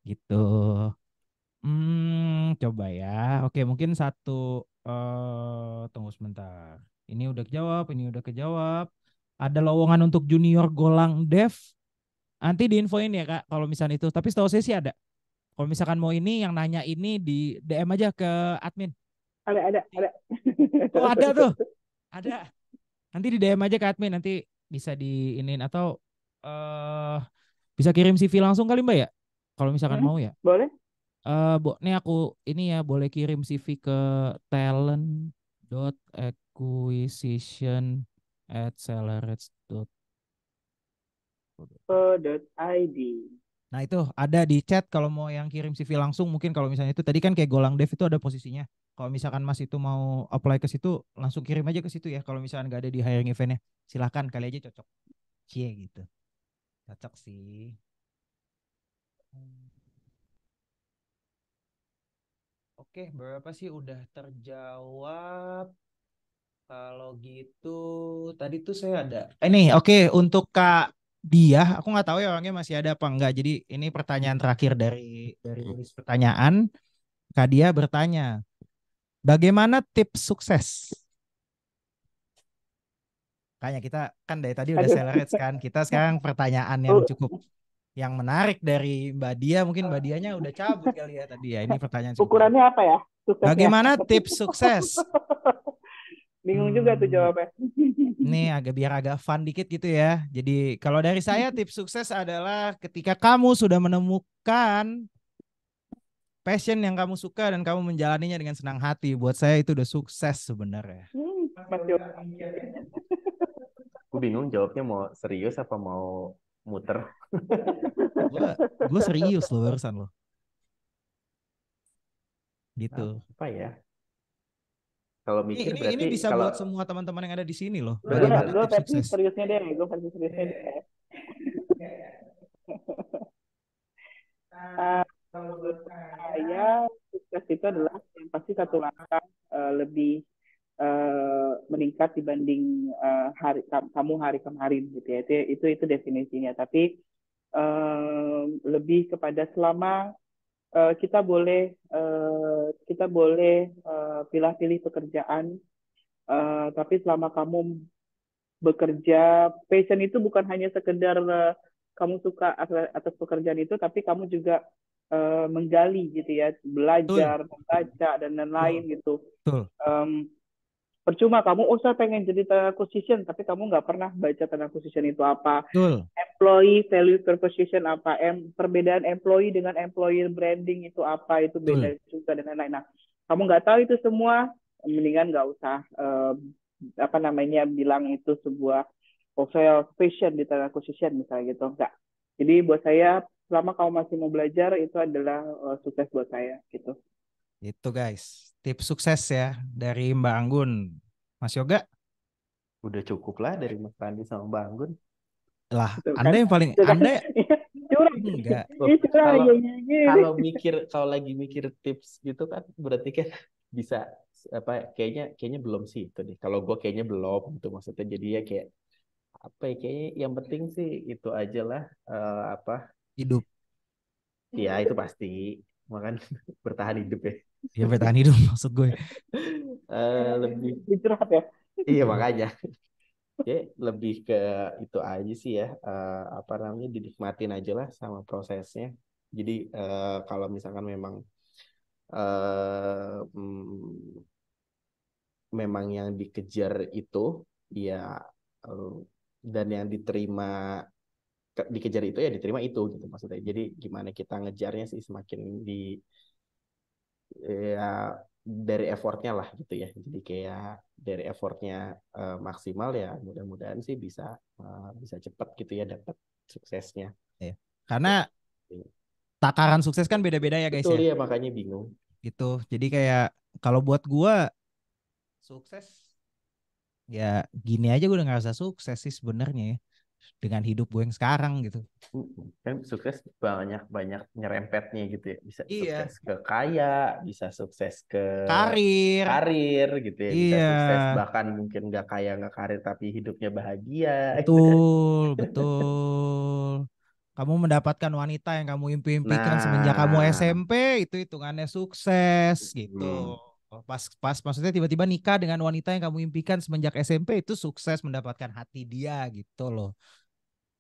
gitu Hmm, coba ya. Oke, mungkin satu eh tunggu sebentar. Ini udah kejawab, ini udah kejawab. Ada lowongan untuk junior Golang Dev. Nanti diinfoin ya, Kak, kalau misalnya itu. Tapi setahu saya sih ada. Kalau misalkan mau ini yang nanya ini di DM aja ke admin. Ada, ada, ada. Oh, ada tuh. Ada. Nanti di DM aja ke admin nanti bisa diinin atau eh uh, bisa kirim CV langsung kali Mbak ya? Kalau misalkan hmm, mau ya. Boleh uh, eh, ini nih aku ini ya boleh kirim CV ke talent dot acquisition oh, at sellers dot id Nah itu ada di chat kalau mau yang kirim CV langsung mungkin kalau misalnya itu tadi kan kayak Golang Dev itu ada posisinya. Kalau misalkan Mas itu mau apply ke situ langsung kirim aja ke situ ya. Kalau misalkan nggak ada di hiring eventnya silahkan kali aja cocok. Cie gitu. Cocok sih. Oke, berapa sih udah terjawab? Kalau gitu, tadi tuh saya ada. Ini eh, oke untuk Kak Dia, aku nggak tahu ya orangnya masih ada apa enggak. Jadi ini pertanyaan terakhir dari dari hmm. list pertanyaan. Kak Dia bertanya, bagaimana tips sukses? Kayaknya kita kan dari tadi udah sales kan. Kita sekarang pertanyaan yang cukup yang menarik dari Mbak Dia mungkin Mbak Dianya udah cabut kali ya tadi ya ini pertanyaan sebenarnya. ukurannya apa ya sukses ya? bagaimana ya? tips sukses bingung hmm. juga tuh hmm. jawabnya nih agak biar agak fun dikit gitu ya jadi kalau dari saya tips sukses adalah ketika kamu sudah menemukan passion yang kamu suka dan kamu menjalaninya dengan senang hati buat saya itu udah sukses sebenarnya hmm, aku bingung jawabnya mau serius apa mau muter. gue serius lo barusan lo. Gitu. Apa ya? Kalau mikir ini, berarti ini bisa kalau... buat semua teman-teman yang ada di sini loh. Gue versi seriusnya deh, gue versi seriusnya deh. uh, kalau menurut saya sukses itu adalah yang pasti satu langkah uh, lebih Eh, meningkat dibanding uh, hari kamu hari kemarin gitu ya itu itu, itu definisinya tapi uh, lebih kepada selama uh, kita boleh uh, kita boleh pilih pilih-pilih pekerjaan uh, tapi selama kamu bekerja passion itu bukan hanya sekedar uh, kamu suka atas pekerjaan itu tapi kamu juga uh, menggali gitu ya belajar membaca dan lain-lain gitu Um, percuma kamu usah oh, pengen jadi tenaga acquisition tapi kamu nggak pernah baca tenaga acquisition itu apa Betul. employee value proposition apa em perbedaan employee dengan employer branding itu apa itu beda Betul. juga dan lain-lain nah kamu nggak tahu itu semua mendingan nggak usah eh, apa namanya bilang itu sebuah oh saya di tenaga acquisition misalnya gitu enggak jadi buat saya selama kamu masih mau belajar itu adalah uh, sukses buat saya gitu itu guys tips sukses ya dari Mbak Anggun. Mas Yoga? Udah cukup lah dari Mas Andi sama Mbak Anggun. Lah, Tuh, Anda kan? yang paling Tuh, kan? Anda iya, enggak. Iya, kalau, mikir kalau lagi mikir tips gitu kan berarti kan bisa apa kayaknya kayaknya belum sih itu nih. Kalau gue kayaknya belum itu maksudnya jadi ya kayak apa ya kayaknya yang penting sih itu aja lah uh, apa hidup. Ya itu pasti. Makan bertahan hidup ya ya bertahan hidup maksud gue uh, lebih curhat ya iya makanya Oke, lebih ke itu aja sih ya. Uh, apa namanya dinikmatin aja lah sama prosesnya. Jadi uh, kalau misalkan memang uh, memang yang dikejar itu ya dan yang diterima ke, dikejar itu ya diterima itu gitu maksudnya. Jadi gimana kita ngejarnya sih semakin di ya dari effortnya lah gitu ya jadi kayak dari effortnya uh, maksimal ya mudah-mudahan sih bisa uh, bisa cepat gitu ya dapat suksesnya ya karena iya. takaran sukses kan beda-beda ya guys Betul, ya ya makanya bingung gitu jadi kayak kalau buat gua sukses ya gini aja gue udah ngerasa sukses sih sebenarnya ya dengan hidup gue yang sekarang gitu kan sukses banyak banyak nyerempetnya gitu ya bisa iya. sukses ke kaya bisa sukses ke karir karir gitu ya bisa iya. sukses bahkan mungkin nggak kaya nggak karir tapi hidupnya bahagia betul betul kamu mendapatkan wanita yang kamu impi-impikan nah. semenjak kamu SMP itu hitungannya sukses gitu hmm Oh, pas pas maksudnya tiba-tiba nikah dengan wanita yang kamu impikan semenjak SMP itu sukses mendapatkan hati dia gitu loh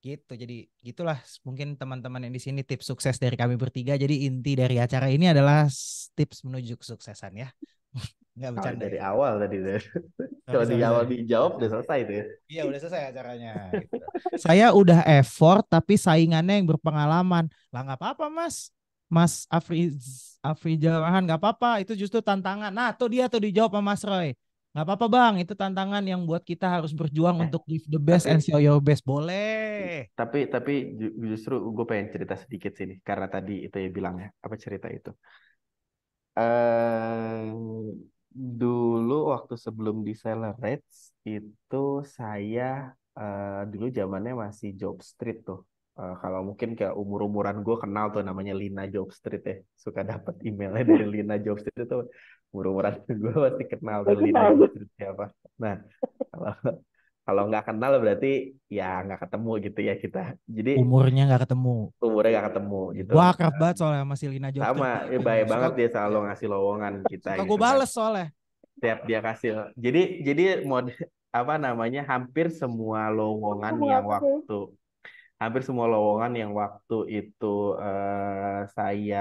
gitu jadi gitulah mungkin teman-teman yang di sini tips sukses dari kami bertiga jadi inti dari acara ini adalah tips menuju kesuksesan ya nggak bercanda oh, dari ya. awal tadi kalau di awal dijawab udah selesai itu ya iya udah selesai acaranya gitu. saya udah effort tapi saingannya yang berpengalaman lah nggak apa-apa mas Mas Afriz Afrizal Rahman nggak apa-apa itu justru tantangan nah tuh dia tuh dijawab sama Mas Roy nggak apa-apa bang itu tantangan yang buat kita harus berjuang eh, untuk give the best tapi, and show your best boleh tapi tapi justru gue pengen cerita sedikit sini karena tadi itu ya bilangnya apa cerita itu eh dulu waktu sebelum di Rates itu saya uh, dulu zamannya masih job street tuh Eh, kalau mungkin kayak umur umuran gue kenal tuh namanya Lina Jobstreet ya suka dapat emailnya dari Lina Jobstreet itu umur umuran gue pasti kenal tuh Lina Jobstreet siapa nah kalau kalau nggak kenal berarti ya nggak ketemu gitu ya kita jadi umurnya nggak ketemu umurnya nggak ketemu gitu wah akrab banget soalnya masih Lina Jobstreet sama ya, baik banget dia selalu ngasih lowongan kita gitu. gue kan. bales soalnya tiap dia kasih jadi jadi mau apa namanya hampir semua lowongan yang waktu hampir semua lowongan yang waktu itu uh, saya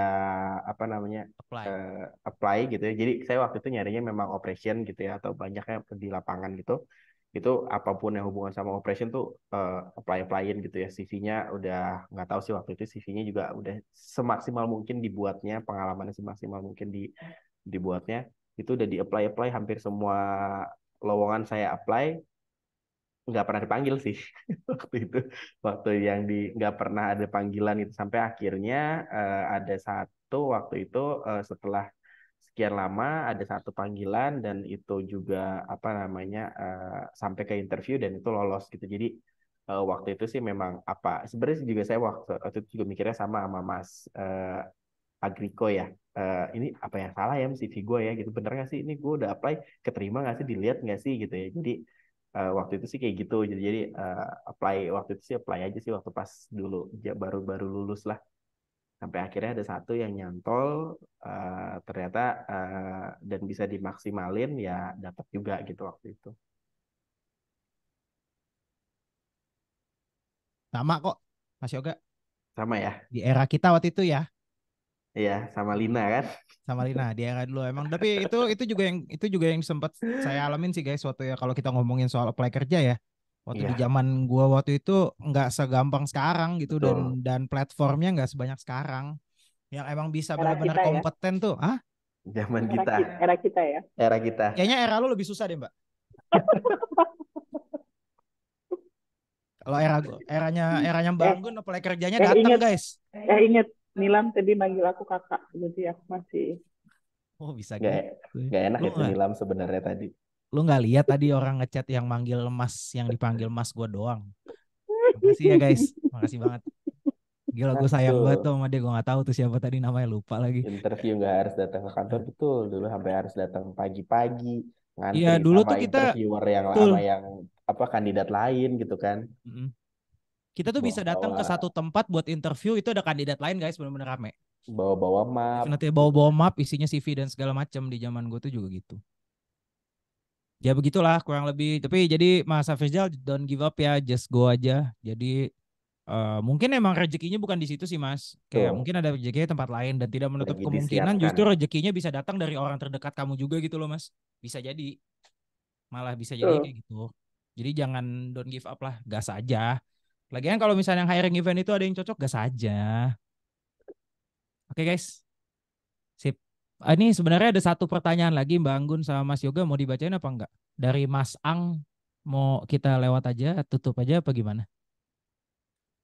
apa namanya apply. Uh, apply gitu ya. Jadi saya waktu itu nyarinya memang operation gitu ya atau banyaknya di lapangan gitu. Itu apapun yang hubungan sama operation tuh uh, eh, apply applyin gitu ya. CV-nya udah nggak tahu sih waktu itu CV-nya juga udah semaksimal mungkin dibuatnya pengalamannya semaksimal mungkin di dibuatnya itu udah di apply apply hampir semua lowongan saya apply nggak pernah dipanggil sih waktu itu waktu yang di nggak pernah ada panggilan itu sampai akhirnya uh, ada satu waktu itu uh, setelah sekian lama ada satu panggilan dan itu juga apa namanya uh, sampai ke interview dan itu lolos gitu jadi uh, waktu itu sih memang apa sebenarnya juga saya waktu, waktu itu juga mikirnya sama sama Mas uh, Agriko ya uh, ini apa yang salah ya CV gue ya gitu bener nggak sih ini gue udah apply keterima nggak sih dilihat nggak sih gitu ya jadi uh, waktu itu sih kayak gitu jadi, jadi uh, apply waktu itu sih apply aja sih waktu pas dulu baru-baru lulus lah sampai akhirnya ada satu yang nyantol uh, ternyata uh, dan bisa dimaksimalin ya dapat juga gitu waktu itu sama kok masih Yoga sama ya di era kita waktu itu ya Iya, sama Lina kan. Sama Lina dia era kan dulu emang. Tapi itu itu juga yang itu juga yang sempat saya alamin sih guys waktu ya kalau kita ngomongin soal apply kerja ya. Waktu iya. di zaman gua waktu itu nggak segampang sekarang gitu Betul. dan dan platformnya nggak sebanyak sekarang. Yang emang bisa benar-benar ya. kompeten ya. tuh, ah? Zaman era kita. kita. Era kita ya. Era kita. Kayaknya era lu lebih susah deh, Mbak. kalau era eranya eranya eh, Mbak Anggun apply kerjanya eh, datang, guys. Eh inget Nilam tadi manggil aku kakak, jadi aku masih Oh bisa gak, gitu. Gak enak itu ya Nilam sebenarnya tadi. Lu nggak lihat tadi orang ngechat yang manggil Mas, yang dipanggil Mas gue doang. Makasih ya guys, makasih banget. Gila gue sayang banget tuh sama dia, gue gak tahu tuh siapa tadi namanya lupa lagi. Interview gak harus datang ke kantor betul, dulu sampai harus datang pagi-pagi. Iya dulu tuh kita interviewer yang lama yang apa kandidat lain gitu kan. Kita tuh bawa, bisa datang ke satu tempat buat interview itu ada kandidat lain guys benar-benar rame. Bawa-bawa map. Nanti bawa-bawa map isinya CV dan segala macam di zaman gue tuh juga gitu. Ya begitulah kurang lebih. Tapi jadi Mas Afrizal don't give up ya, just go aja. Jadi Uh, mungkin emang rezekinya bukan di situ sih mas kayak Tuh. mungkin ada rezekinya tempat lain dan tidak menutup Lagi kemungkinan disiapkan. justru rezekinya bisa datang dari orang terdekat kamu juga gitu loh mas bisa jadi malah bisa jadi Tuh. kayak gitu jadi jangan don't give up lah gas aja Lagian kalau misalnya yang hiring event itu ada yang cocok, gak saja. Oke okay, guys. Sip. Ah, ini sebenarnya ada satu pertanyaan lagi Mbak Anggun sama Mas Yoga mau dibacain apa enggak? Dari Mas Ang mau kita lewat aja, tutup aja apa gimana?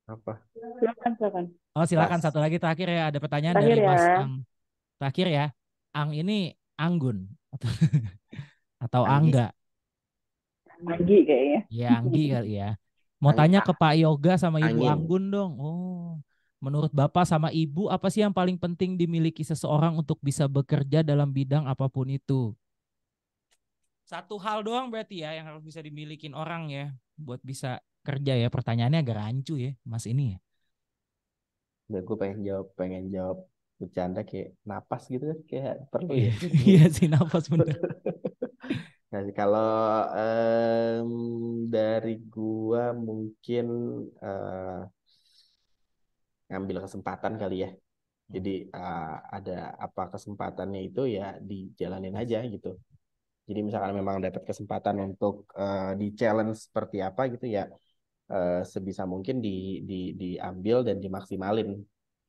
Apa? Silakan, silakan. Oh, silakan satu lagi terakhir ya ada pertanyaan terakhir dari ya. Mas Ang. Terakhir ya. Ang ini Anggun atau, atau Anggi. Angga? Anggi kayaknya. Ya, Anggi kali ya. Mau tanya, tanya ke Pak Yoga sama Ibu angin. Anggun dong. Oh, menurut Bapak sama Ibu apa sih yang paling penting dimiliki seseorang untuk bisa bekerja dalam bidang apapun itu? Satu hal doang berarti ya yang harus bisa dimiliki orang ya buat bisa kerja ya. Pertanyaannya agak rancu ya, Mas ini ya. Udah gue pengen jawab, pengen jawab bercanda kayak napas gitu kan kayak perlu iya, ya. iya sih napas bener. Nah, kalau um, dari gua mungkin uh, ngambil kesempatan kali ya. Jadi uh, ada apa kesempatannya itu ya dijalanin aja gitu. Jadi misalkan memang dapat kesempatan untuk uh, di challenge seperti apa gitu ya uh, sebisa mungkin di, di diambil dan dimaksimalin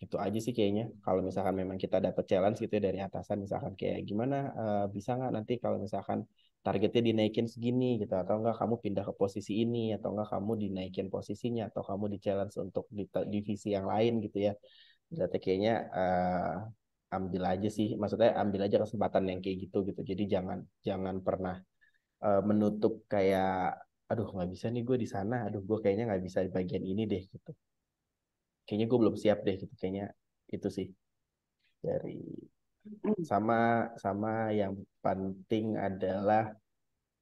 gitu aja sih kayaknya kalau misalkan memang kita dapat challenge gitu ya dari atasan misalkan kayak gimana uh, bisa nggak nanti kalau misalkan targetnya dinaikin segini gitu atau enggak kamu pindah ke posisi ini atau enggak kamu dinaikin posisinya atau kamu di challenge untuk di divisi yang lain gitu ya berarti kayaknya uh, ambil aja sih maksudnya ambil aja kesempatan yang kayak gitu gitu jadi jangan jangan pernah uh, menutup kayak aduh nggak bisa nih gue di sana aduh gue kayaknya nggak bisa di bagian ini deh gitu kayaknya gue belum siap deh gitu kayaknya itu sih dari Mm. sama sama yang penting adalah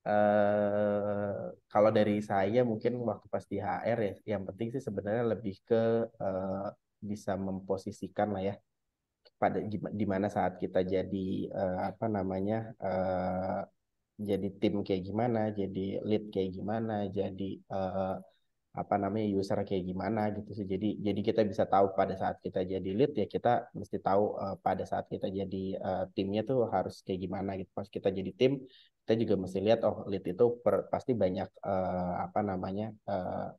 eh, kalau dari saya mungkin waktu pas di HR ya yang penting sih sebenarnya lebih ke eh, bisa memposisikan lah ya pada di mana saat kita jadi eh, apa namanya eh, jadi tim kayak gimana jadi lead kayak gimana jadi eh, apa namanya user kayak gimana gitu sih. Jadi jadi kita bisa tahu pada saat kita jadi lead ya kita mesti tahu uh, pada saat kita jadi uh, timnya tuh harus kayak gimana gitu. Pas kita jadi tim kita juga mesti lihat oh lead itu per, pasti banyak uh, apa namanya uh,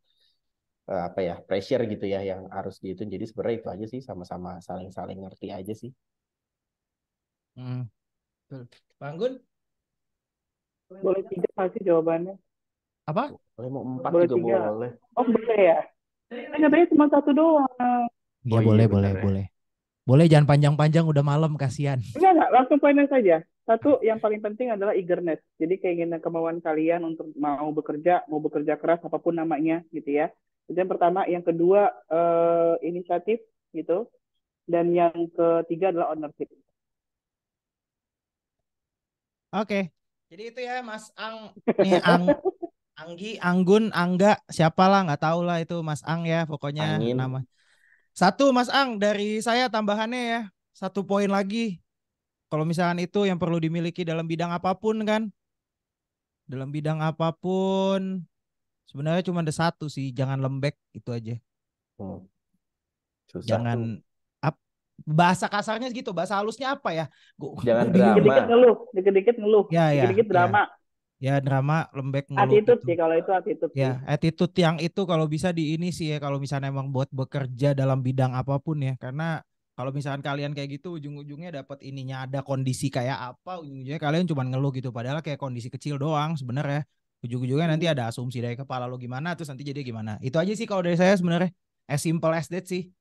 uh, apa ya pressure gitu ya yang harus gitu Jadi sebenarnya itu aja sih sama-sama saling-saling ngerti aja sih. Hmm. Boleh tiga pasti jawabannya. Apa? Boleh mau empat boleh juga tiga. boleh. Oh boleh ya? Sebenarnya cuma satu doang. Ya oh, boleh iya, boleh ya. boleh. Boleh jangan panjang-panjang udah malam kasihan. Enggak enggak langsung poinnya saja. Satu yang paling penting adalah eagerness. Jadi keinginan kemauan kalian untuk mau bekerja, mau bekerja keras apapun namanya gitu ya. Jadi yang pertama, yang kedua eh, inisiatif gitu. Dan yang ketiga adalah ownership. Oke. Okay. Jadi itu ya Mas Ang. Nih Ang Anggi, Anggun, Angga, siapa lah nggak tahu lah itu Mas Ang ya pokoknya Angin. nama. Satu Mas Ang dari saya tambahannya ya satu poin lagi. Kalau misalkan itu yang perlu dimiliki dalam bidang apapun kan, dalam bidang apapun sebenarnya cuma ada satu sih, jangan lembek itu aja. Hmm. jangan ap, bahasa kasarnya gitu, bahasa halusnya apa ya? Gua, jangan drama. Dikit-dikit ngeluh, dikit-dikit ngeluh, dikit ya, ya, dikit-dikit ya, drama. Ya ya drama lembek ngeluh attitude gitu. sih kalau itu attitude ya sih. attitude yang itu kalau bisa di ini sih ya kalau misalnya emang buat bekerja dalam bidang apapun ya karena kalau misalkan kalian kayak gitu ujung-ujungnya dapat ininya ada kondisi kayak apa ujung-ujungnya kalian cuma ngeluh gitu padahal kayak kondisi kecil doang sebenarnya ujung-ujungnya nanti hmm. ada asumsi dari kepala lo gimana terus nanti jadi gimana itu aja sih kalau dari saya sebenarnya as simple as that sih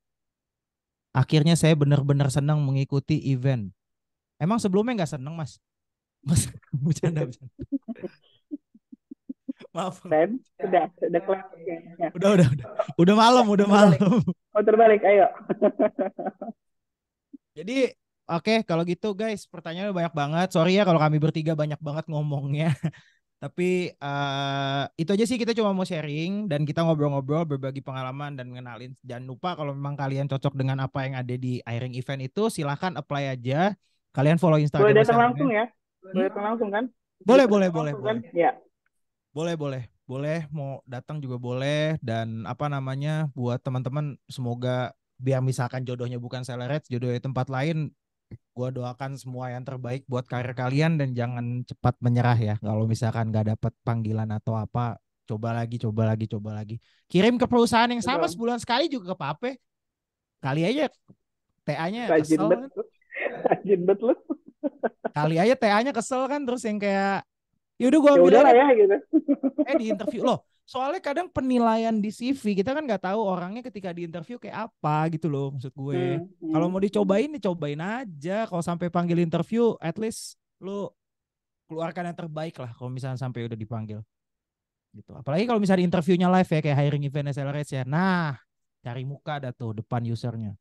akhirnya saya benar-benar senang mengikuti event emang sebelumnya nggak seneng mas Mas, bercanda, bercanda. Maaf. Ben, udah, udah kelar. Udah, udah, udah. Udah malam, udah malam. mau oh, terbalik, ayo. Jadi, oke, okay, kalau gitu guys, pertanyaannya banyak banget. Sorry ya kalau kami bertiga banyak banget ngomongnya. Tapi uh, itu aja sih kita cuma mau sharing dan kita ngobrol-ngobrol, berbagi pengalaman dan ngenalin. Jangan lupa kalau memang kalian cocok dengan apa yang ada di airing event itu silahkan apply aja. Kalian follow Instagram. Boleh datang langsung ya? Boleh langsung kan? Boleh, boleh, boleh, boleh. Kan? Ya. Boleh, boleh. Boleh mau datang juga boleh dan apa namanya buat teman-teman semoga biar misalkan jodohnya bukan Celerate, jodohnya tempat lain gue doakan semua yang terbaik buat karir kalian dan jangan cepat menyerah ya kalau misalkan gak dapat panggilan atau apa coba lagi coba lagi coba lagi kirim ke perusahaan yang sama sebulan sekali juga ke Pape kali aja TA-nya rajin kan? bet rajin bet lu Kali aja TA-nya kesel kan terus yang kayak yaudah gua ya ambil Yaudah ya gitu. Eh di interview loh. Soalnya kadang penilaian di CV kita kan nggak tahu orangnya ketika di interview kayak apa gitu loh maksud gue. Hmm, hmm. Kalau mau dicobain dicobain aja. Kalau sampai panggil interview at least lu keluarkan yang terbaik lah kalau misalnya sampai udah dipanggil. Gitu. Apalagi kalau misalnya interviewnya live ya kayak hiring event SLRS ya. Nah, cari muka ada tuh depan usernya.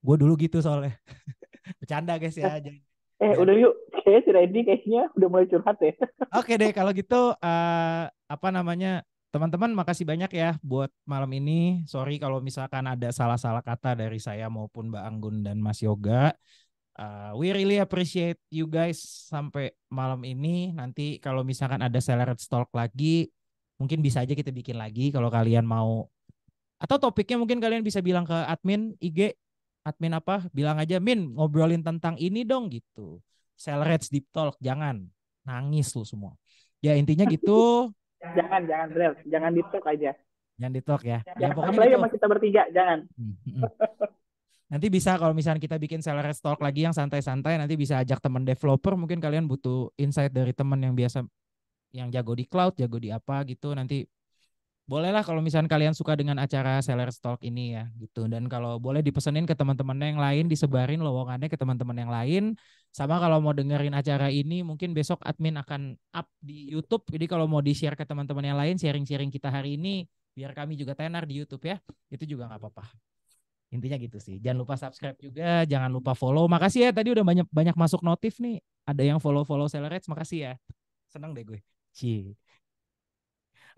Gue dulu gitu soalnya. Bercanda guys ya. Jadi Eh ya. udah yuk, kayaknya si Randy kayaknya udah mulai curhat ya. Oke deh kalau gitu uh, apa namanya teman-teman makasih banyak ya buat malam ini. Sorry kalau misalkan ada salah-salah kata dari saya maupun Mbak Anggun dan Mas Yoga. Uh, we really appreciate you guys sampai malam ini. Nanti kalau misalkan ada seller stock lagi, mungkin bisa aja kita bikin lagi kalau kalian mau atau topiknya mungkin kalian bisa bilang ke admin IG admin apa bilang aja min ngobrolin tentang ini dong gitu sell rates deep talk jangan nangis lu semua ya intinya gitu jangan jangan real, jangan deep talk aja jangan deep talk ya jangan, ya pokoknya gitu. kita bertiga jangan mm-hmm. nanti bisa kalau misalnya kita bikin seller talk lagi yang santai-santai nanti bisa ajak teman developer mungkin kalian butuh insight dari teman yang biasa yang jago di cloud jago di apa gitu nanti bolehlah kalau misalnya kalian suka dengan acara seller stock ini ya gitu dan kalau boleh dipesenin ke teman-teman yang lain disebarin lowongannya ke teman-teman yang lain sama kalau mau dengerin acara ini mungkin besok admin akan up di YouTube jadi kalau mau di share ke teman-teman yang lain sharing-sharing kita hari ini biar kami juga tenar di YouTube ya itu juga nggak apa-apa intinya gitu sih jangan lupa subscribe juga jangan lupa follow makasih ya tadi udah banyak banyak masuk notif nih ada yang follow follow seller sellerage makasih ya senang deh gue sih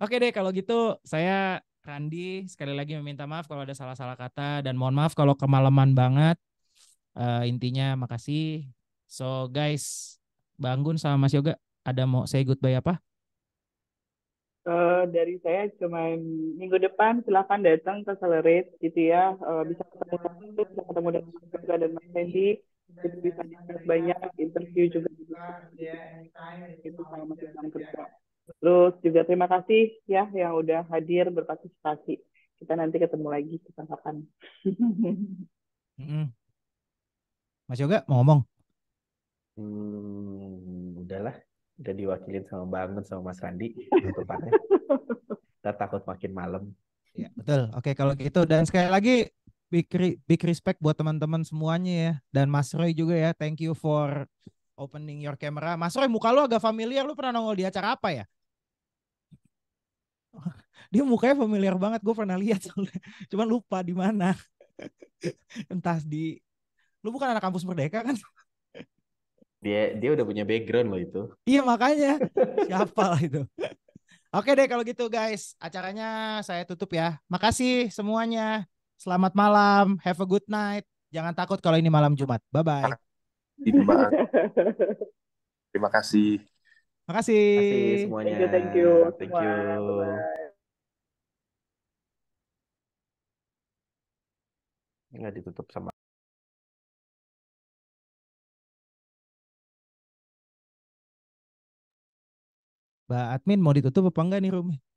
Oke deh kalau gitu saya Randi sekali lagi meminta maaf kalau ada salah-salah kata dan mohon maaf kalau kemalaman banget. Uh, intinya makasih. So guys, bangun sama Mas Yoga ada mau say goodbye apa? Uh, dari saya cuma minggu depan silahkan datang ke Celerate gitu ya uh, bisa ketemu bisa ketemu dengan Mas Yoga dan Mas Fendi jadi bisa banyak interview juga gitu sama mas kerja Terus juga terima kasih ya yang udah hadir berpartisipasi. Kita nanti ketemu lagi kita kapan. Mas Yoga mau ngomong? Hmm, udahlah, udah diwakilin sama Bangun sama Mas Randi. Kita takut makin malam. Ya, betul. Oke, kalau gitu dan sekali lagi big big respect buat teman-teman semuanya ya dan Mas Roy juga ya. Thank you for opening your camera. Mas Roy, muka lu agak familiar. Lu pernah nongol di acara apa ya? dia mukanya familiar banget gue pernah lihat soalnya cuman lupa di mana entah di lu bukan anak kampus merdeka kan dia dia udah punya background loh itu iya makanya siapa lah itu oke deh kalau gitu guys acaranya saya tutup ya makasih semuanya selamat malam have a good night jangan takut kalau ini malam jumat bye bye terima kasih Makasih. Makasih semuanya. Thank you, thank you. Thank you. Bye -bye. Nggak ditutup sama Mbak Admin mau ditutup apa enggak nih roomnya?